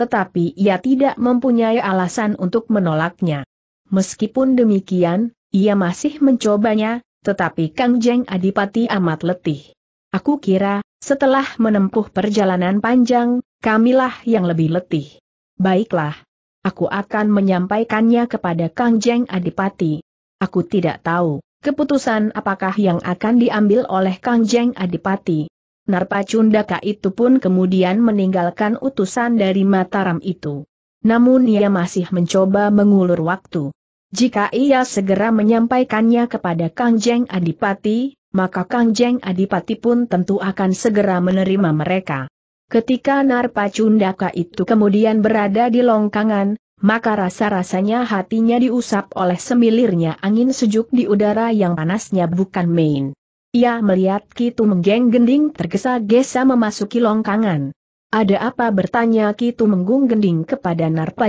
Tetapi ia tidak mempunyai alasan untuk menolaknya. Meskipun demikian, ia masih mencobanya, tetapi Kang Jeng Adipati amat letih. Aku kira, setelah menempuh perjalanan panjang, kamilah yang lebih letih. Baiklah. Aku akan menyampaikannya kepada Kang Jeng Adipati. Aku tidak tahu, keputusan apakah yang akan diambil oleh Kang Jeng Adipati. Narpacundaka itu pun kemudian meninggalkan utusan dari Mataram itu. Namun ia masih mencoba mengulur waktu. Jika ia segera menyampaikannya kepada Kang Jeng Adipati, maka Kang Jeng Adipati pun tentu akan segera menerima mereka. Ketika Narpa itu kemudian berada di longkangan, maka rasa-rasanya hatinya diusap oleh semilirnya angin sejuk di udara yang panasnya bukan main. Ia melihat Kitu Menggeng Gending tergesa-gesa memasuki longkangan. Ada apa bertanya Kitu Menggung Gending kepada Narpa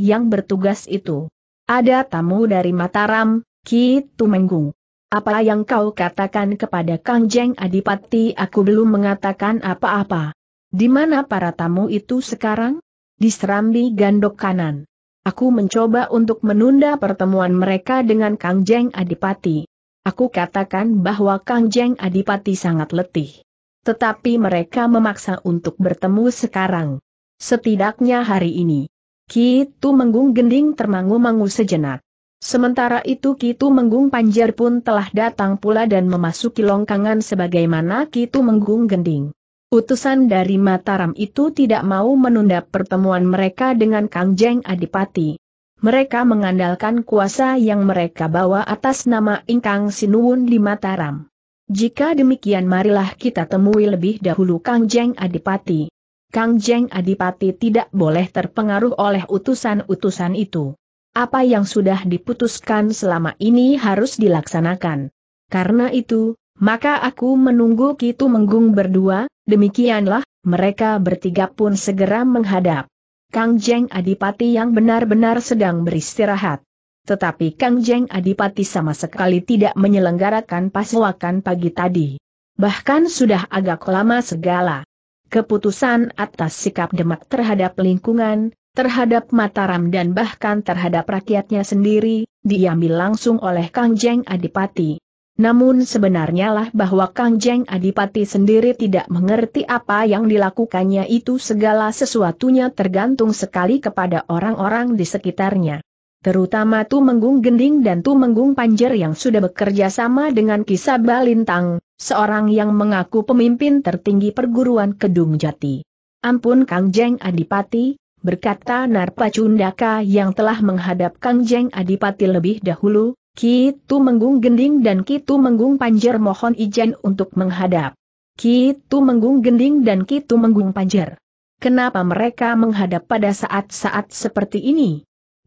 yang bertugas itu. Ada tamu dari Mataram, Ki Tumenggung. Apa yang kau katakan kepada Kang Jeng Adipati aku belum mengatakan apa-apa. Di mana para tamu itu sekarang? Di Serambi Gandok Kanan. Aku mencoba untuk menunda pertemuan mereka dengan Kang Jeng Adipati. Aku katakan bahwa Kang Jeng Adipati sangat letih. Tetapi mereka memaksa untuk bertemu sekarang. Setidaknya hari ini. Ki menggung Gending termangu-mangu sejenak. Sementara itu Ki menggung Panjar pun telah datang pula dan memasuki longkangan sebagaimana Ki menggung Gending. Utusan dari Mataram itu tidak mau menunda pertemuan mereka dengan Kang Jeng Adipati. Mereka mengandalkan kuasa yang mereka bawa atas nama Ingkang Sinuwun di Mataram. Jika demikian marilah kita temui lebih dahulu Kang Jeng Adipati. Kang Jeng Adipati tidak boleh terpengaruh oleh utusan-utusan itu. Apa yang sudah diputuskan selama ini harus dilaksanakan. Karena itu, maka aku menunggu Kitu Menggung berdua, demikianlah, mereka bertiga pun segera menghadap. Kang Jeng Adipati yang benar-benar sedang beristirahat. Tetapi Kang Jeng Adipati sama sekali tidak menyelenggarakan pasuakan pagi tadi. Bahkan sudah agak lama segala keputusan atas sikap Demak terhadap lingkungan, terhadap Mataram dan bahkan terhadap rakyatnya sendiri, diambil langsung oleh Kang Jeng Adipati. Namun sebenarnya lah bahwa Kang Jeng Adipati sendiri tidak mengerti apa yang dilakukannya itu segala sesuatunya tergantung sekali kepada orang-orang di sekitarnya terutama Tumenggung Gending dan Tumenggung Panjer yang sudah bekerja sama dengan Kisah Balintang, seorang yang mengaku pemimpin tertinggi perguruan Kedung Jati. Ampun Kang Jeng Adipati, berkata Narpa Cundaka yang telah menghadap Kang Jeng Adipati lebih dahulu, Ki Tumenggung Gending dan Ki Tumenggung Panjer mohon izin untuk menghadap. Ki Tumenggung Gending dan Ki Tumenggung Panjer. Kenapa mereka menghadap pada saat-saat seperti ini?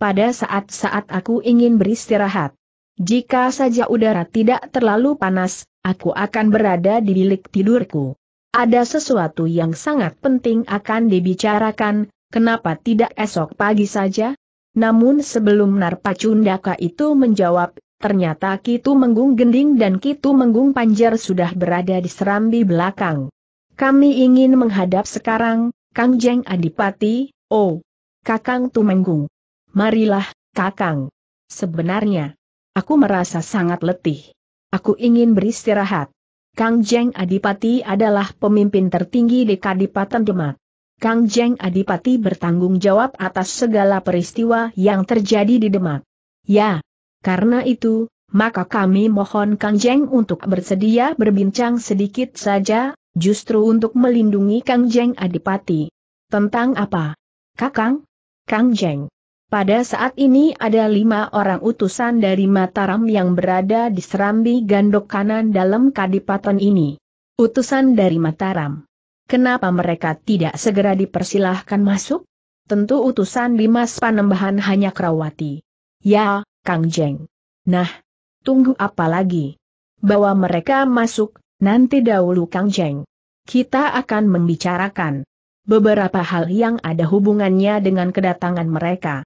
pada saat-saat aku ingin beristirahat. Jika saja udara tidak terlalu panas, aku akan berada di bilik tidurku. Ada sesuatu yang sangat penting akan dibicarakan, kenapa tidak esok pagi saja? Namun sebelum Narpacundaka itu menjawab, ternyata Kitu Menggung Gending dan Kitu Menggung Panjar sudah berada di serambi belakang. Kami ingin menghadap sekarang, Kang Jeng Adipati, oh, Kakang Tumenggung. Marilah, Kakang. Sebenarnya, aku merasa sangat letih. Aku ingin beristirahat. Kang Jeng Adipati adalah pemimpin tertinggi di Kadipaten Demak. Kang Jeng Adipati bertanggung jawab atas segala peristiwa yang terjadi di Demak. Ya, karena itu, maka kami mohon Kang Jeng untuk bersedia berbincang sedikit saja, justru untuk melindungi Kang Jeng Adipati. Tentang apa? Kakang? Kang Jeng. Pada saat ini ada lima orang utusan dari Mataram yang berada di serambi gandok kanan dalam kadipaten ini. Utusan dari Mataram. Kenapa mereka tidak segera dipersilahkan masuk? Tentu utusan Dimas Panembahan hanya Krawati. Ya, Kang Jeng. Nah, tunggu apa lagi? Bawa mereka masuk, nanti dahulu Kang Jeng. Kita akan membicarakan beberapa hal yang ada hubungannya dengan kedatangan mereka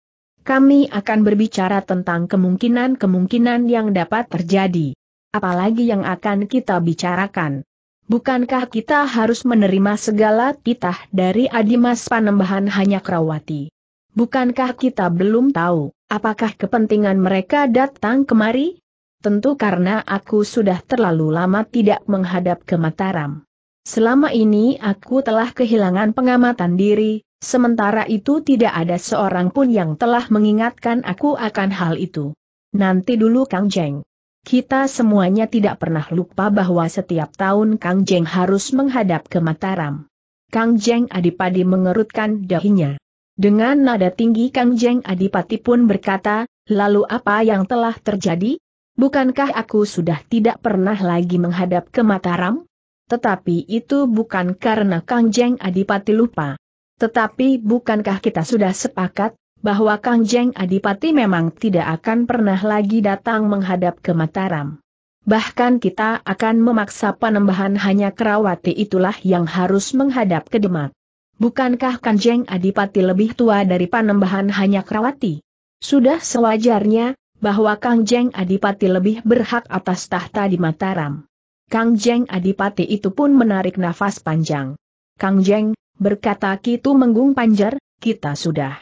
kami akan berbicara tentang kemungkinan-kemungkinan yang dapat terjadi. Apalagi yang akan kita bicarakan. Bukankah kita harus menerima segala titah dari Adimas Panembahan hanya Krawati? Bukankah kita belum tahu, apakah kepentingan mereka datang kemari? Tentu karena aku sudah terlalu lama tidak menghadap ke Mataram. Selama ini aku telah kehilangan pengamatan diri, Sementara itu tidak ada seorang pun yang telah mengingatkan aku akan hal itu. Nanti dulu Kang Jeng. Kita semuanya tidak pernah lupa bahwa setiap tahun Kang Jeng harus menghadap ke Mataram. Kang Jeng Adipati mengerutkan dahinya. Dengan nada tinggi Kang Jeng Adipati pun berkata, lalu apa yang telah terjadi? Bukankah aku sudah tidak pernah lagi menghadap ke Mataram? Tetapi itu bukan karena Kang Jeng Adipati lupa. Tetapi bukankah kita sudah sepakat, bahwa Kang Jeng Adipati memang tidak akan pernah lagi datang menghadap ke Mataram? Bahkan kita akan memaksa penembahan hanya Kerawati itulah yang harus menghadap ke Demak. Bukankah Kang Kanjeng Adipati lebih tua dari Panembahan hanya Kerawati? Sudah sewajarnya, bahwa Kang Jeng Adipati lebih berhak atas tahta di Mataram. Kang Jeng Adipati itu pun menarik nafas panjang. Jeng berkata Kitu Menggung Panjar, kita sudah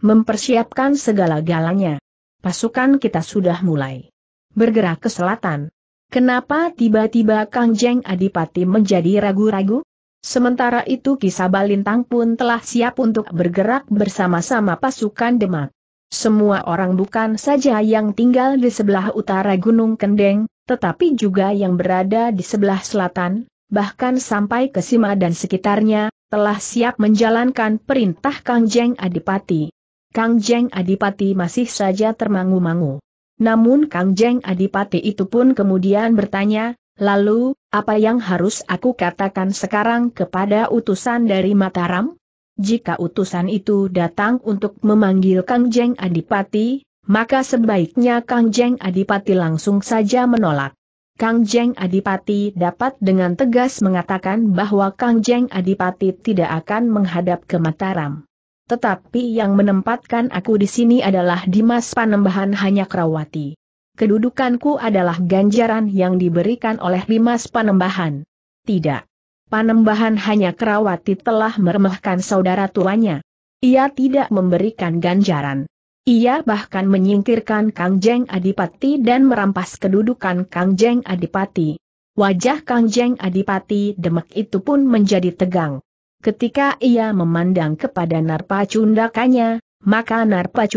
mempersiapkan segala galanya. Pasukan kita sudah mulai bergerak ke selatan. Kenapa tiba-tiba Kang Jeng Adipati menjadi ragu-ragu? Sementara itu Kisabalintang pun telah siap untuk bergerak bersama-sama pasukan Demak. Semua orang bukan saja yang tinggal di sebelah utara Gunung Kendeng, tetapi juga yang berada di sebelah selatan, bahkan sampai ke Sima dan sekitarnya, telah siap menjalankan perintah Kang Jeng Adipati. Kang Jeng Adipati masih saja termangu-mangu. Namun Kang Jeng Adipati itu pun kemudian bertanya, lalu, apa yang harus aku katakan sekarang kepada utusan dari Mataram? Jika utusan itu datang untuk memanggil Kang Jeng Adipati, maka sebaiknya Kang Jeng Adipati langsung saja menolak. Kang Jeng Adipati dapat dengan tegas mengatakan bahwa Kang Jeng Adipati tidak akan menghadap ke Mataram. Tetapi yang menempatkan aku di sini adalah Dimas Panembahan hanya Krawati. Kedudukanku adalah ganjaran yang diberikan oleh Dimas Panembahan. Tidak. Panembahan hanya Krawati telah meremehkan saudara tuanya. Ia tidak memberikan ganjaran. Ia bahkan menyingkirkan Kang Jeng Adipati dan merampas kedudukan Kang Jeng Adipati. Wajah Kang Jeng Adipati demek itu pun menjadi tegang. Ketika ia memandang kepada Narpa Cundakanya, maka Narpa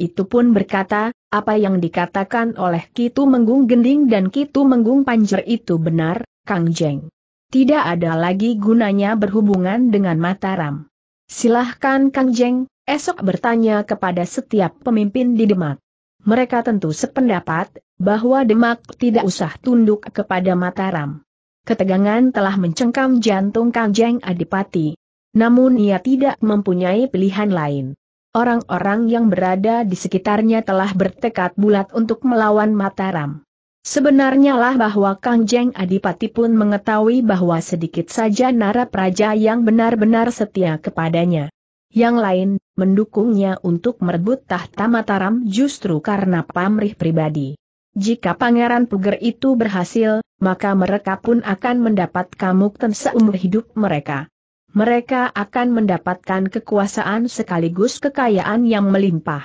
itu pun berkata, apa yang dikatakan oleh Kitu Menggung Gending dan Kitu Menggung Panjer itu benar, Kang Jeng. Tidak ada lagi gunanya berhubungan dengan Mataram. Silahkan Kang Jeng, esok bertanya kepada setiap pemimpin di Demak. Mereka tentu sependapat, bahwa Demak tidak usah tunduk kepada Mataram. Ketegangan telah mencengkam jantung Kangjeng Adipati. Namun ia tidak mempunyai pilihan lain. Orang-orang yang berada di sekitarnya telah bertekad bulat untuk melawan Mataram. Sebenarnya lah bahwa Kangjeng Adipati pun mengetahui bahwa sedikit saja narap raja yang benar-benar setia kepadanya yang lain, mendukungnya untuk merebut tahta Mataram justru karena pamrih pribadi. Jika Pangeran Puger itu berhasil, maka mereka pun akan mendapat kamukten seumur hidup mereka. Mereka akan mendapatkan kekuasaan sekaligus kekayaan yang melimpah.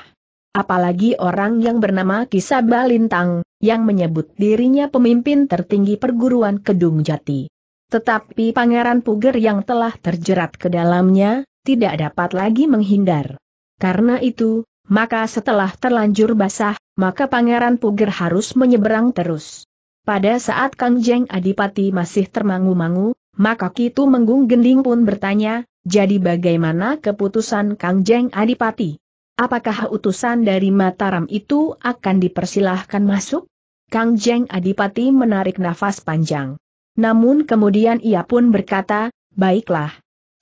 Apalagi orang yang bernama Kisaba Lintang, yang menyebut dirinya pemimpin tertinggi perguruan Kedung Jati. Tetapi Pangeran Puger yang telah terjerat ke dalamnya, tidak dapat lagi menghindar. Karena itu, maka setelah terlanjur basah, maka Pangeran Puger harus menyeberang terus. Pada saat Kang Jeng Adipati masih termangu-mangu, maka Kitu Menggung Gending pun bertanya, jadi bagaimana keputusan Kang Jeng Adipati? Apakah utusan dari Mataram itu akan dipersilahkan masuk? Kang Jeng Adipati menarik nafas panjang. Namun kemudian ia pun berkata, baiklah,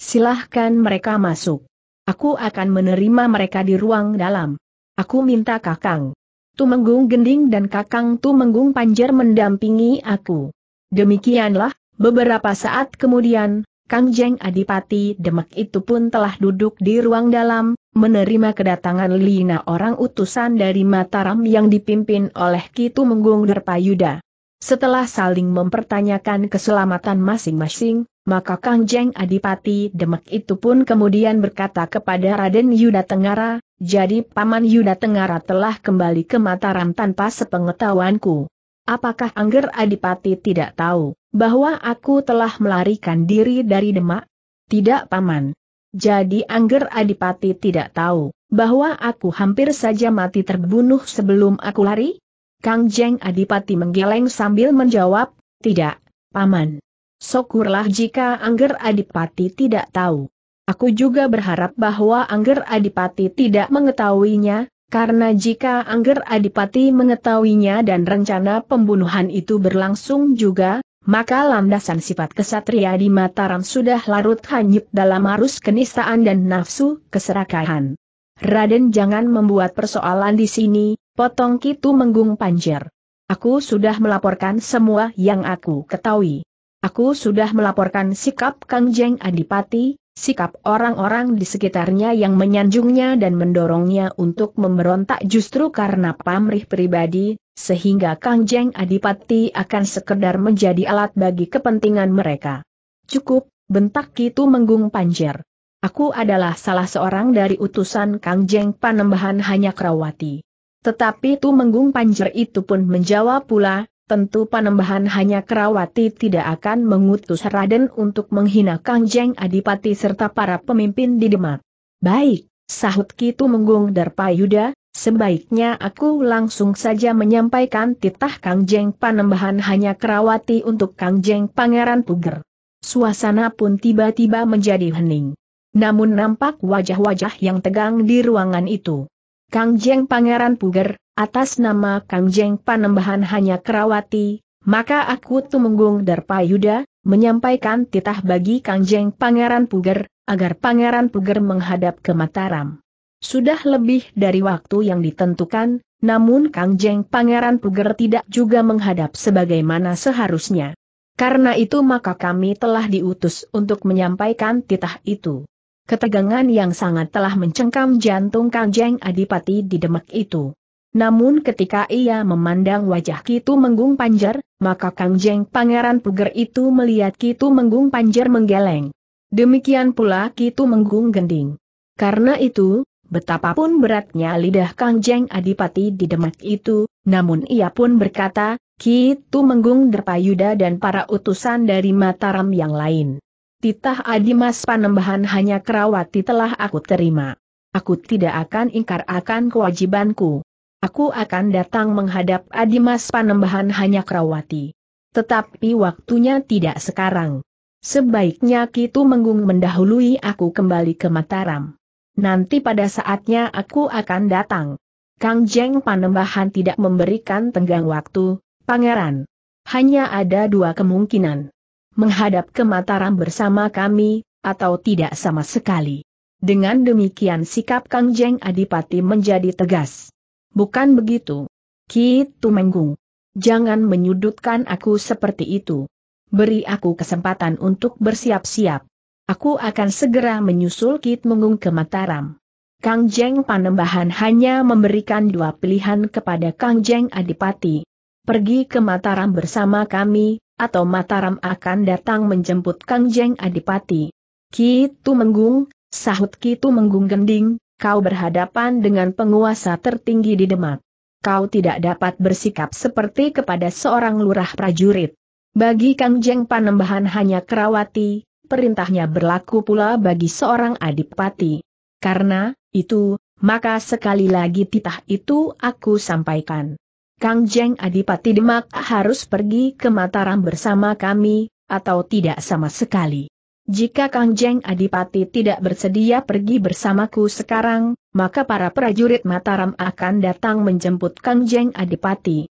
Silahkan mereka masuk. Aku akan menerima mereka di ruang dalam. Aku minta Kakang. Tumenggung Gending dan Kakang Tumenggung Panjer mendampingi aku. Demikianlah, beberapa saat kemudian, Kang Jeng Adipati Demak itu pun telah duduk di ruang dalam, menerima kedatangan Lina orang utusan dari Mataram yang dipimpin oleh Ki Tumenggung Derpayuda. Setelah saling mempertanyakan keselamatan masing-masing, maka Kang Jeng Adipati Demak itu pun kemudian berkata kepada Raden Yuda Tenggara, jadi Paman Yuda Tenggara telah kembali ke Mataram tanpa sepengetahuanku. Apakah Angger Adipati tidak tahu bahwa aku telah melarikan diri dari Demak? Tidak Paman. Jadi Angger Adipati tidak tahu bahwa aku hampir saja mati terbunuh sebelum aku lari? Kang Jeng Adipati menggeleng sambil menjawab, tidak, Paman. Syukurlah jika Angger Adipati tidak tahu. Aku juga berharap bahwa Angger Adipati tidak mengetahuinya, karena jika Angger Adipati mengetahuinya dan rencana pembunuhan itu berlangsung juga, maka landasan sifat kesatria di Mataram sudah larut hanyut dalam arus kenistaan dan nafsu keserakahan. Raden jangan membuat persoalan di sini, potong Kitu Menggung Panjer. Aku sudah melaporkan semua yang aku ketahui. Aku sudah melaporkan sikap Kang Jeng Adipati, sikap orang-orang di sekitarnya yang menyanjungnya dan mendorongnya untuk memberontak justru karena pamrih pribadi, sehingga Kang Jeng Adipati akan sekedar menjadi alat bagi kepentingan mereka. Cukup, bentak itu Menggung Panjer. Aku adalah salah seorang dari utusan Kang Jeng Panembahan hanya Krawati. Tetapi Tu Menggung Panjer itu pun menjawab pula, tentu Panembahan hanya Kerawati tidak akan mengutus Raden untuk menghina Kangjeng Adipati serta para pemimpin di Demak. Baik, sahut Kitu Menggung Darpayuda, sebaiknya aku langsung saja menyampaikan titah Kangjeng Jeng Panembahan hanya Kerawati untuk Kangjeng Pangeran Puger. Suasana pun tiba-tiba menjadi hening. Namun nampak wajah-wajah yang tegang di ruangan itu. Kangjeng Pangeran Puger, atas nama Kang Jeng Panembahan hanya Kerawati, maka aku Tumenggung Darpayuda, menyampaikan titah bagi Kang Jeng Pangeran Puger, agar Pangeran Puger menghadap ke Mataram. Sudah lebih dari waktu yang ditentukan, namun Kang Jeng Pangeran Puger tidak juga menghadap sebagaimana seharusnya. Karena itu maka kami telah diutus untuk menyampaikan titah itu. Ketegangan yang sangat telah mencengkam jantung Kangjeng Adipati di Demak itu. Namun ketika ia memandang wajah Kitu Menggung Panjer, maka Kang Jeng Pangeran Puger itu melihat Kitu Menggung Panjer menggeleng. Demikian pula Kitu Menggung Gending. Karena itu, betapapun beratnya lidah Kang Jeng Adipati di demak itu, namun ia pun berkata, Kitu Menggung Derpayuda dan para utusan dari Mataram yang lain. Titah Adimas Panembahan hanya kerawati telah aku terima. Aku tidak akan ingkar akan kewajibanku. Aku akan datang menghadap Adimas Panembahan hanya Krawati. Tetapi waktunya tidak sekarang. Sebaiknya Kitu Menggung mendahului aku kembali ke Mataram. Nanti pada saatnya aku akan datang. Kang Jeng Panembahan tidak memberikan tenggang waktu, Pangeran. Hanya ada dua kemungkinan. Menghadap ke Mataram bersama kami, atau tidak sama sekali. Dengan demikian sikap Kang Jeng Adipati menjadi tegas. Bukan begitu. Ki Tumenggung. Jangan menyudutkan aku seperti itu. Beri aku kesempatan untuk bersiap-siap. Aku akan segera menyusul Ki Tumenggung ke Mataram. Kang Jeng Panembahan hanya memberikan dua pilihan kepada Kang Jeng Adipati. Pergi ke Mataram bersama kami, atau Mataram akan datang menjemput Kang Jeng Adipati. Ki Tumenggung, sahut Ki Tumenggung gending, kau berhadapan dengan penguasa tertinggi di Demak. Kau tidak dapat bersikap seperti kepada seorang lurah prajurit. Bagi Kang Jeng Panembahan hanya kerawati, perintahnya berlaku pula bagi seorang adipati. Karena, itu, maka sekali lagi titah itu aku sampaikan. Kang Jeng Adipati Demak harus pergi ke Mataram bersama kami, atau tidak sama sekali. Jika Kangjeng Adipati tidak bersedia pergi bersamaku sekarang, maka para prajurit Mataram akan datang menjemput Kangjeng Adipati.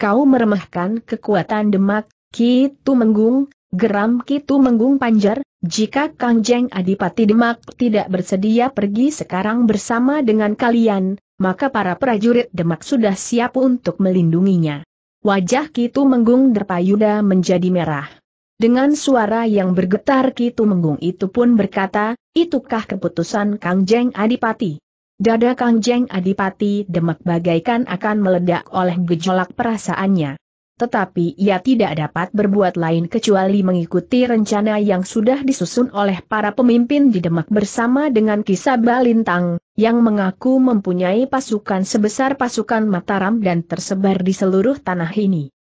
Kau meremehkan kekuatan Demak, Kitu Menggung, geram Kitu Menggung Panjar, jika Kangjeng Adipati Demak tidak bersedia pergi sekarang bersama dengan kalian, maka para prajurit Demak sudah siap untuk melindunginya. Wajah Kitu Menggung Derpayuda menjadi merah. Dengan suara yang bergetar kitu menggung itu pun berkata, itukah keputusan Kang Jeng Adipati? Dada Kang Jeng Adipati demak bagaikan akan meledak oleh gejolak perasaannya. Tetapi ia tidak dapat berbuat lain kecuali mengikuti rencana yang sudah disusun oleh para pemimpin di Demak bersama dengan kisah Balintang, yang mengaku mempunyai pasukan sebesar pasukan Mataram dan tersebar di seluruh tanah ini.